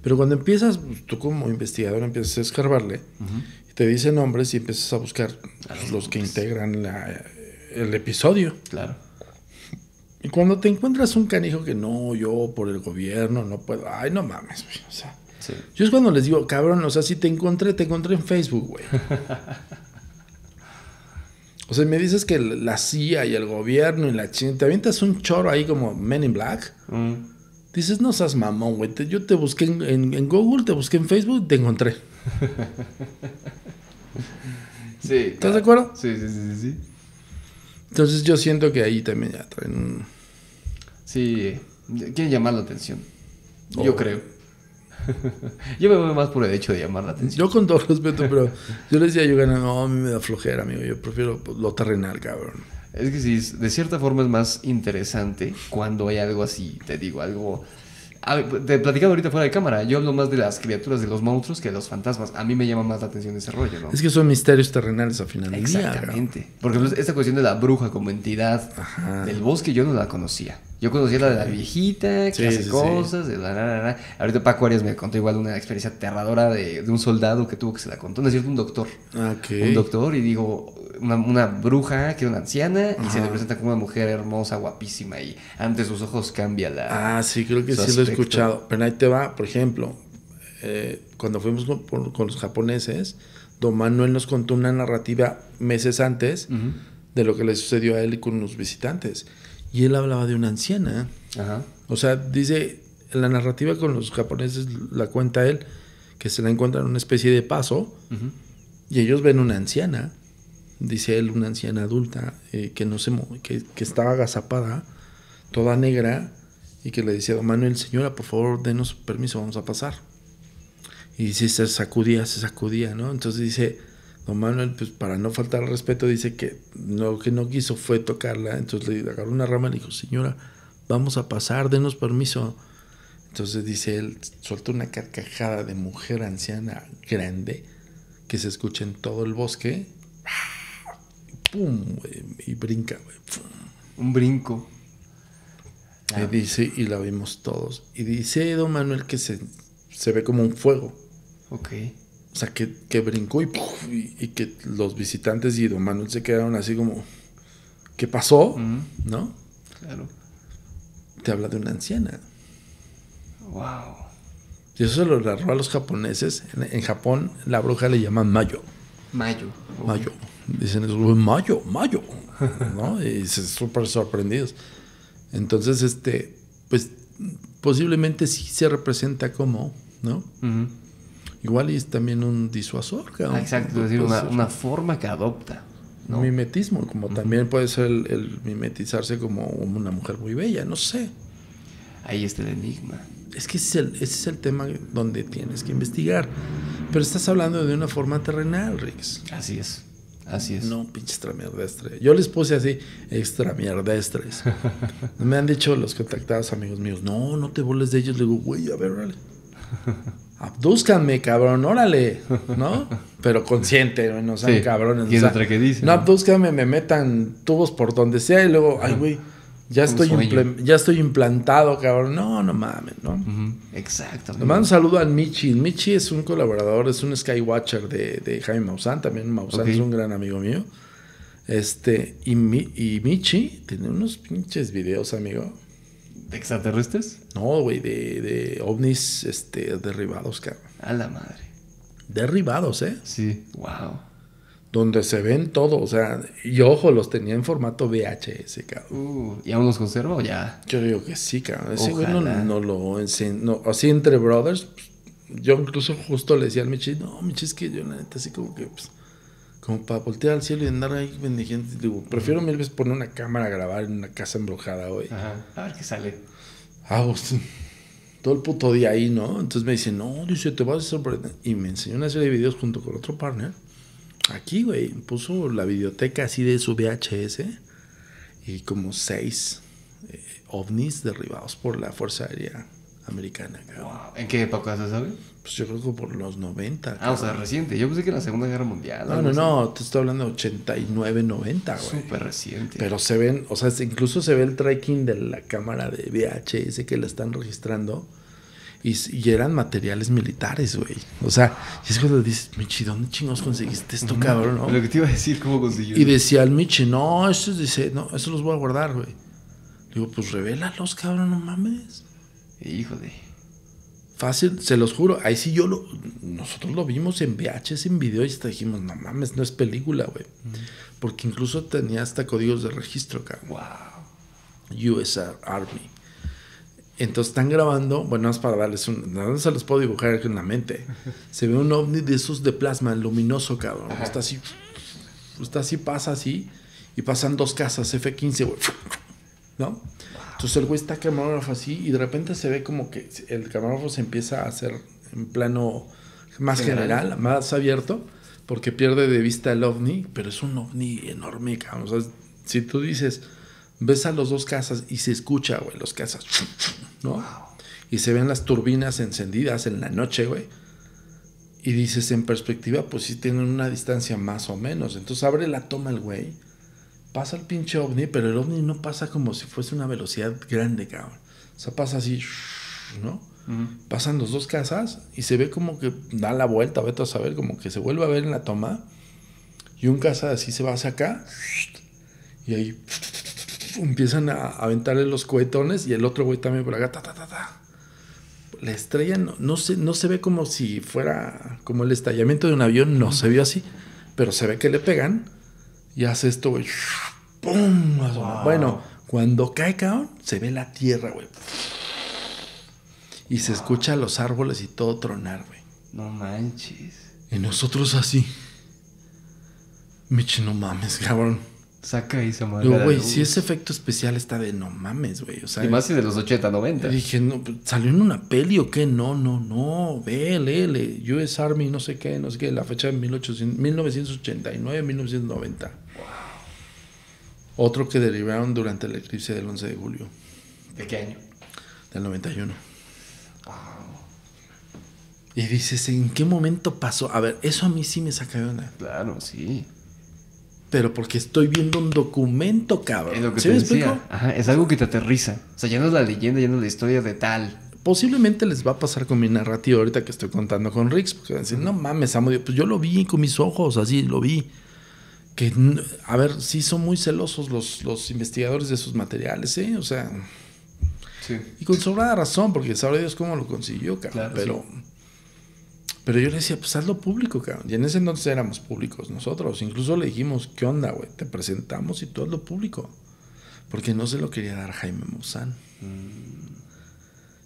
Pero cuando empiezas, pues, tú como investigador empiezas a escarbarle, te dice nombres y empiezas a buscar los, que integran el episodio. Claro. Y cuando te encuentras un canijo que no, yo por el gobierno no puedo, ay, no mames, o sea. Yo es cuando les digo, cabrón, o sea, si te encontré, te encontré en Facebook, güey. o sea, me dices que la CIA y el gobierno y la China, te avientas un choro ahí como Men in Black. Mm. Dices, no seas mamón, güey. yo te busqué en, Google, te busqué en Facebook, te encontré. sí. ¿Estás de acuerdo? Sí, sí, sí, sí. Entonces yo siento que ahí también ya traen Sí, quiere llamar la atención. Yo oh. creo. yo me voy más por el hecho de llamar la atención. Yo con todo respeto, pero yo le decía a Yugana, no, a mí me da flojera, amigo. Yo prefiero lo terrenal, cabrón. Es que sí, de cierta forma es más interesante cuando hay algo así, te digo, algo... A ver, te ahorita fuera de cámara, yo hablo más de las criaturas de los monstruos que de los fantasmas. A mí me llama más la atención ese rollo, ¿no? Es que son misterios terrenales al final Exactamente. Porque esta cuestión de la bruja como entidad del bosque yo no la conocía. Yo conocí la de la viejita, que hace cosas, De la, Ahorita Paco Arias me contó igual una experiencia aterradora de, un soldado que tuvo que se la contó, no es cierto, un doctor. Ah, un doctor, y digo, una, bruja que era una anciana y se le presenta como una mujer hermosa, guapísima, y ante sus ojos cambia la. Ah, sí, creo que sí lo he escuchado. Pero ahí te va, por ejemplo, eh, cuando fuimos con, los japoneses, Don Manuel nos contó una narrativa meses antes de lo que le sucedió a él y con los visitantes y él hablaba de una anciana. O sea, dice, la narrativa con los japoneses la cuenta él, que se la encuentran en una especie de paso y ellos ven una anciana, dice él, una anciana adulta eh, que, no se, que, que estaba agazapada, toda negra, y que le decía a Manuel, señora, por favor, denos permiso, vamos a pasar. Y dice, se sacudía, se sacudía, ¿no? Entonces dice Don Manuel, pues para no faltar al respeto, dice que lo que no quiso fue tocarla. Entonces le agarró una rama y le dijo, señora, vamos a pasar, denos permiso. Entonces dice él, soltó una carcajada de mujer anciana grande que se escucha en todo el bosque. ¡Pum! Y brinca, güey. Un brinco. Y ah. dice, y la vimos todos. Y dice don Manuel que se, se ve como un fuego. Ok. O sea, que, brincó y, y, que los visitantes y don Manuel se quedaron así como, ¿qué pasó? ¿No? Claro. Te habla de una anciana. Wow. Y eso se lo narró a los japoneses. En, Japón la bruja le llaman Mayo. Mayo. Mayo. Dicen eso, Mayo, Mayo. ¿No? Y se súper sorprendidos. Entonces, este, pues posiblemente sí se representa como, ¿no? Igual es también un disuasor. Ah, exacto, es decir, una, forma que adopta. ¿no? Mimetismo, como también puede ser el, mimetizarse como una mujer muy bella, no sé. Ahí está el enigma. Es que ese es el, ese es el tema donde tienes que investigar. Pero estás hablando de una forma terrenal, rick Así es. Así es. No, pinche extramierdestre. Yo les puse así, extramierdestres. Me han dicho los contactados amigos míos, no, no te burles de ellos. Le digo, güey, a ver, vale. abduzcanme, cabrón, órale, ¿no? Pero consciente, no, no sean que dice. No, me metan tubos por donde sea y luego, ay, güey, ya estoy, ya estoy implantado, cabrón. No, no mames, ¿no? Exacto. Le mando un saludo a Michi. Michi es un colaborador, es un Skywatcher de, de Jaime Maussan, también Maussan es un gran amigo mío. Este, y, y Michi tiene unos pinches videos, amigo. ¿De extraterrestres? No, güey, de, ovnis este, derribados, cabrón. A la madre. Derribados, ¿eh? Sí, wow. Donde se ven todo, o sea, y ojo, los tenía en formato VHS, cabrón. Uh, ¿Y aún los conservo ya? Yo digo que sí, cabrón. Ese güey no, lo enseñó. No, así entre brothers, pues, yo incluso justo le decía al Michi, no, Michi, es que yo la neta así como que... Pues, como para voltear al cielo y andar ahí bendiciendo. Digo, prefiero mil veces poner una cámara a grabar en una casa embrujada hoy. A ver qué sale. Ah, usted pues, todo el puto día ahí, ¿no? Entonces me dice, no, dice, te vas a sorprender. Y me enseñó una serie de videos junto con otro partner. Aquí, güey, puso la biblioteca así de su VHS y como seis eh, ovnis derribados por la Fuerza Aérea Americana. ¿En qué época se pues yo creo que por los 90. Ah, o sea, reciente. Yo pensé que en la Segunda Guerra Mundial. No, no, no. Te estoy hablando de 89, 90, güey. Súper reciente. Pero se ven, o sea, incluso se ve el tracking de la cámara de VHS que la están registrando. Y, eran materiales militares, güey. O sea, y es cuando dices, Michi, ¿dónde chingos conseguiste esto, cabrón? Lo que te iba a decir, ¿cómo consiguió? Y decía al Michi, no, eso dice, no, eso los voy a guardar, güey. Digo, pues revélalos, cabrón, no mames. Híjole. Fácil, se los juro. Ahí sí yo lo. Nosotros lo vimos en VHS, en video, y hasta dijimos, no mames, no es película, güey. Porque incluso tenía hasta códigos de registro cabrón. ¡Wow! US Army. Entonces están grabando, bueno, más para darles un. No se los puedo dibujar en la mente. Se ve un ovni de esos de plasma, luminoso, cabrón. Está así. Está así, pasa así. Y pasan dos casas, F-15, güey. ¿No? Entonces el güey está camarógrafo así y de repente se ve como que el camarógrafo se empieza a hacer en plano más general, más abierto, porque pierde de vista el ovni, pero es un ovni enorme, cabrón. O sea, si tú dices, ves a los dos casas y se escucha, güey, los casas, ¿no? Y se ven las turbinas encendidas en la noche, güey. Y dices, en perspectiva, pues sí tienen una distancia más o menos. Entonces abre la toma el güey pasa el pinche ovni, pero el ovni no pasa como si fuese una velocidad grande, cabrón. O sea, pasa así, ¿no? Pasan los dos casas y se ve como que da la vuelta, vete a saber, como que se vuelve a ver en la toma. Y un casa así se va hacia acá y ahí empiezan a aventarle los cohetones y el otro güey también por acá, ta, ta, ta, ta. La estrella no, se, no se ve como si fuera como el estallamiento de un avión, no se vio así, pero se ve que le pegan y hace esto, güey. ¡Pum! Bueno, cuando cae, cabrón, se ve la tierra, güey. Y se escuchan escucha los árboles y todo tronar, güey. No manches. Y nosotros así. Michi, no mames, cabrón. Saca y se madre. güey, si ese efecto especial está de no mames, güey. y más si de los 80, 90. Dije, no, pues, ¿salió en una peli o qué? No, no, no. Ve, lee, US Army, no sé qué, no sé qué. La fecha de 1800, 1989, 1990. Otro que derivaron durante la eclipse del 11 de julio. ¿De qué año? Del 91. Ah. Y dices, ¿en qué momento pasó? A ver, eso a mí sí me saca de una. Claro, sí. Pero porque estoy viendo un documento, cabrón. Es me es algo que te aterriza. O sea, ya la leyenda, ya no la historia de tal posiblemente les va a pasar con mi narrativa ahorita que estoy contando con Rix, porque van a decir, no mames, amo, pues yo lo vi con mis ojos, así lo vi que, a ver, sí son muy celosos los, los investigadores de sus materiales, sí, ¿eh? O sea, sí. y con sobrada razón, porque sabe Dios cómo lo consiguió, cabrón. pero, pero yo le decía, pues hazlo público, cabrón. Y en ese entonces éramos públicos nosotros. Incluso le dijimos, ¿qué onda, güey? Te presentamos y tú hazlo público. Porque no se lo quería dar Jaime Maussan. Mm.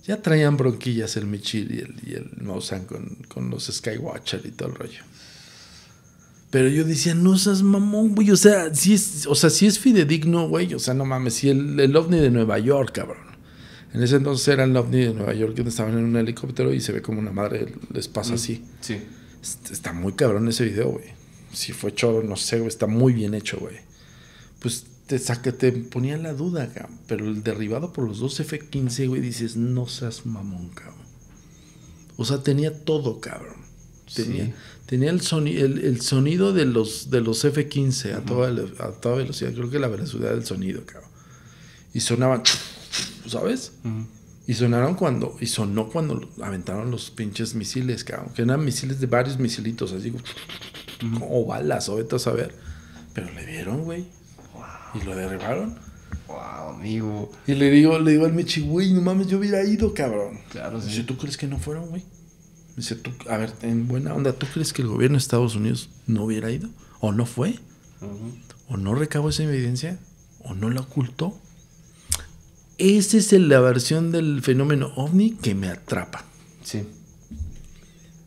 Ya traían bronquillas el Michir y el, y con, con los Skywatcher y todo el rollo. Pero yo decía, no seas mamón, güey. O sea, sí es, o sea, si es fidedigno, güey. O sea, no mames. Si el, el ovni de Nueva York, cabrón. En ese entonces era el ovni de Nueva York, donde estaban en un helicóptero y se ve como una madre les pasa mm, así. Sí. Está muy cabrón ese video, güey. Si fue choro, no sé, güey. Está muy bien hecho, güey. Pues te, te ponía la duda, cabrón. Pero el derribado por los dos F-15, güey, dices, no seas mamón, cabrón. O sea, tenía todo, cabrón. Tenía, tenía el, el, sonido de los, de los F-15 a, toda, a toda velocidad, creo que la velocidad del sonido, cabrón. Y sonaban, ¿sabes? Y sonaron cuando, y sonó cuando aventaron los pinches misiles, cabrón. Que eran misiles de varios misilitos, así, como... balas, o a saber. Pero le vieron, güey. Y lo derribaron. Wow, amigo. Y le digo, le digo al Michi, güey, no mames, yo hubiera ido, cabrón. Claro, Si tú crees que no fueron, güey. Dice, tú, a ver, en buena onda, ¿tú crees que el gobierno de Estados Unidos no hubiera ido? ¿O no fue? ¿O no recabó esa evidencia? ¿O no la ocultó? Esa es la versión del fenómeno ovni que me atrapa. Sí.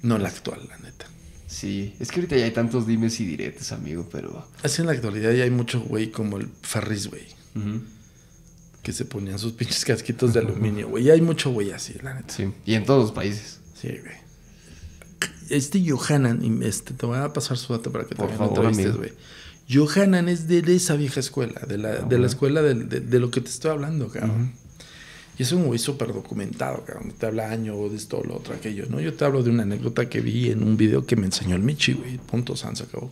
No la actual, la neta. Sí, es que ahorita ya hay tantos dimes y diretes, amigo, pero... Así en la actualidad ya hay mucho güey como el Ferris, güey. que se ponían sus pinches casquitos de aluminio, güey. Ya hay mucho güey así, la neta. Sí, y en todos los países. Sí, güey este Johanan, este, te voy a pasar su dato para que Por también favor, entrevistes, güey. es de, esa vieja escuela, de la, de la escuela de, lo que te estoy hablando, cabrón. Y es un güey súper documentado, cabrón. Te habla año, de esto, lo otro, aquello, ¿no? Yo te hablo de una anécdota que vi en un video que me enseñó el Michi, güey. Punto, San se acabó.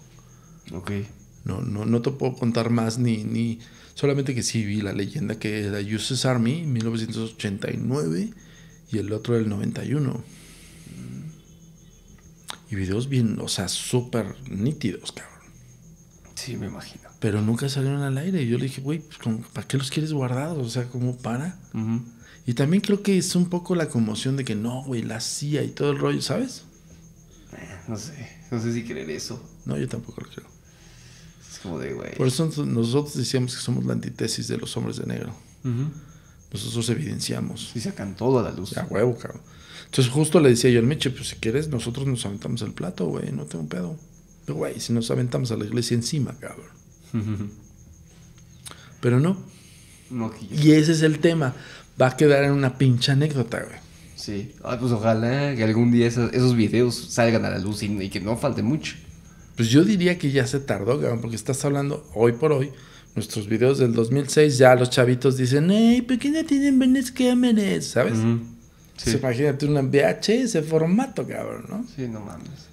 Ok. No, no, no te puedo contar más ni, ni... Solamente que sí vi la leyenda que era U.S. Army 1989 y el otro del 91. Y videos bien, o sea, súper nítidos, cabrón. Sí, me imagino. Pero nunca salieron al aire. Y yo le dije, güey, pues, ¿para qué los quieres guardados? O sea, ¿cómo para? Y también creo que es un poco la conmoción de que no, güey, la CIA y todo el rollo, ¿sabes? Eh, no sé, no sé si creer eso. No, yo tampoco lo creo. Es como de, güey. Por eso nosotros decíamos que somos la antítesis de los hombres de negro. Nosotros evidenciamos. Y sacan todo a la luz. A huevo, cabrón. Entonces justo le decía yo al Miche, pues si quieres, nosotros nos aventamos el plato, güey, no tengo pedo. Pero, güey, si nos aventamos a la iglesia encima, cabrón. Pero no. y ese es el tema. Va a quedar en una pincha anécdota, güey. Sí. Ay, ah, pues ojalá que algún día esos, videos salgan a la luz y, que no falte mucho. Pues yo diría que ya se tardó, cabrón, porque estás hablando hoy por hoy. Nuestros videos del 2006, ya los chavitos dicen, ¡hey! ¿por qué no tienen buenas cámaras? ¿Sabes? Imagínate un VHS formato, cabrón, ¿no? Sí, no mames.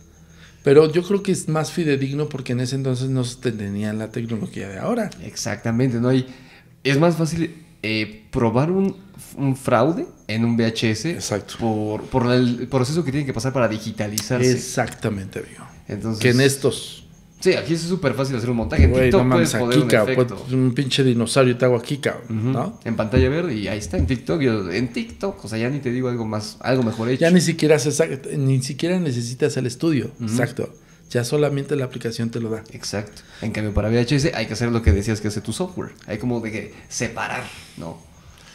Pero yo creo que es más fidedigno porque en ese entonces no se tenía la tecnología de ahora. Exactamente, ¿no? es más fácil eh, probar un, fraude en un VHS Por, el proceso que tiene que pasar para digitalizarse. Exactamente, amigo. Entonces, que en estos Sí, aquí es súper fácil hacer un montaje. En TikTok puedes poner un pues, efecto. un pinche dinosaurio y te hago aquí, cabrón, ¿no? En pantalla verde y ahí está, en TikTok. en TikTok, o sea, ya ni te digo algo más, algo mejor hecho. Ya ni siquiera, ni siquiera necesitas el estudio, exacto. Ya solamente la aplicación te lo da. Exacto. En cambio, para VHS hay que hacer lo que decías que hace tu software. Hay como de que separar, ¿no?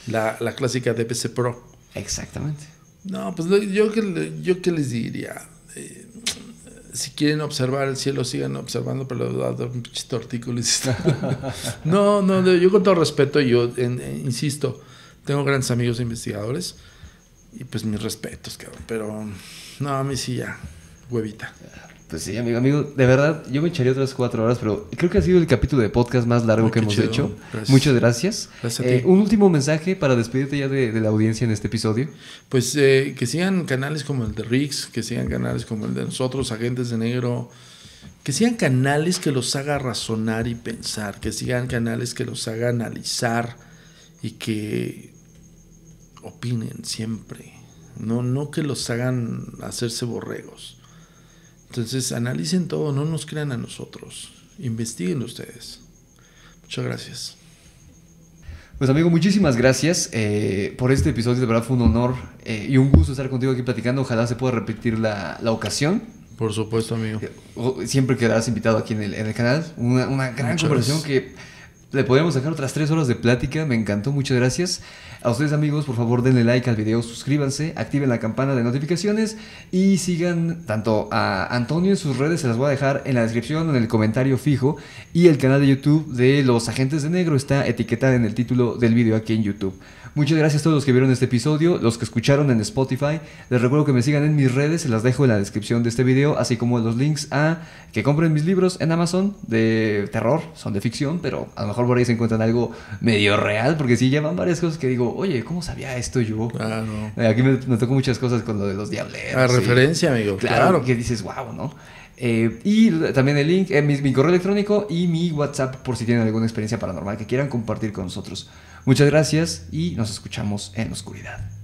La, clásica de PC Pro. Exactamente. No, pues yo que, les diría, eh, si quieren observar el cielo, sigan observando, pero un artículo. No, no, yo con todo respeto, yo eh, insisto, tengo grandes amigos investigadores y pues mis respetos, pero no, a mí sí ya, huevita. Pues sí, amigo, amigo, de verdad, yo me echaría otras cuatro horas, pero creo que ha sido el capítulo de podcast más largo que hemos hecho. Muchas gracias. Eh, un último mensaje para despedirte ya de, la audiencia en este episodio. Pues eh, que sigan canales como el de Rix, que sigan canales como el de nosotros, Agentes de Negro, que sigan canales que los haga razonar y pensar, que sigan canales que los haga analizar y que opinen siempre. No, no que los hagan hacerse borregos entonces, analicen todo, no nos crean a nosotros, investiguen ustedes. Muchas gracias. Pues amigo, muchísimas gracias eh, por este episodio, de verdad fue un honor eh, y un gusto estar contigo aquí platicando, ojalá se pueda repetir la, ocasión. Por supuesto, amigo. Eh, siempre quedarás invitado aquí en el, canal. Una, una gran conversación que le podríamos dejar otras tres horas de plática. Me encantó, muchas gracias. A ustedes amigos, por favor denle like al video, suscríbanse, activen la campana de notificaciones y sigan tanto a Antonio en sus redes, se las voy a dejar en la descripción, en el comentario fijo y el canal de YouTube de los agentes de negro está etiquetado en el título del video aquí en YouTube. Muchas gracias a todos los que vieron este episodio, los que escucharon en Spotify. Les recuerdo que me sigan en mis redes, se las dejo en la descripción de este video, así como los links a que compren mis libros en Amazon de terror, son de ficción, pero a lo mejor por ahí se encuentran algo medio real, porque sí llevan varias cosas que digo, oye, ¿cómo sabía esto yo? Claro. Eh, aquí me, toco muchas cosas con lo de los diableros. La referencia, amigo. Claro, Que dices, wow, ¿no? Eh, y también el link, eh, mi correo electrónico y mi WhatsApp por si tienen alguna experiencia paranormal que quieran compartir con nosotros. Muchas gracias y nos escuchamos en oscuridad.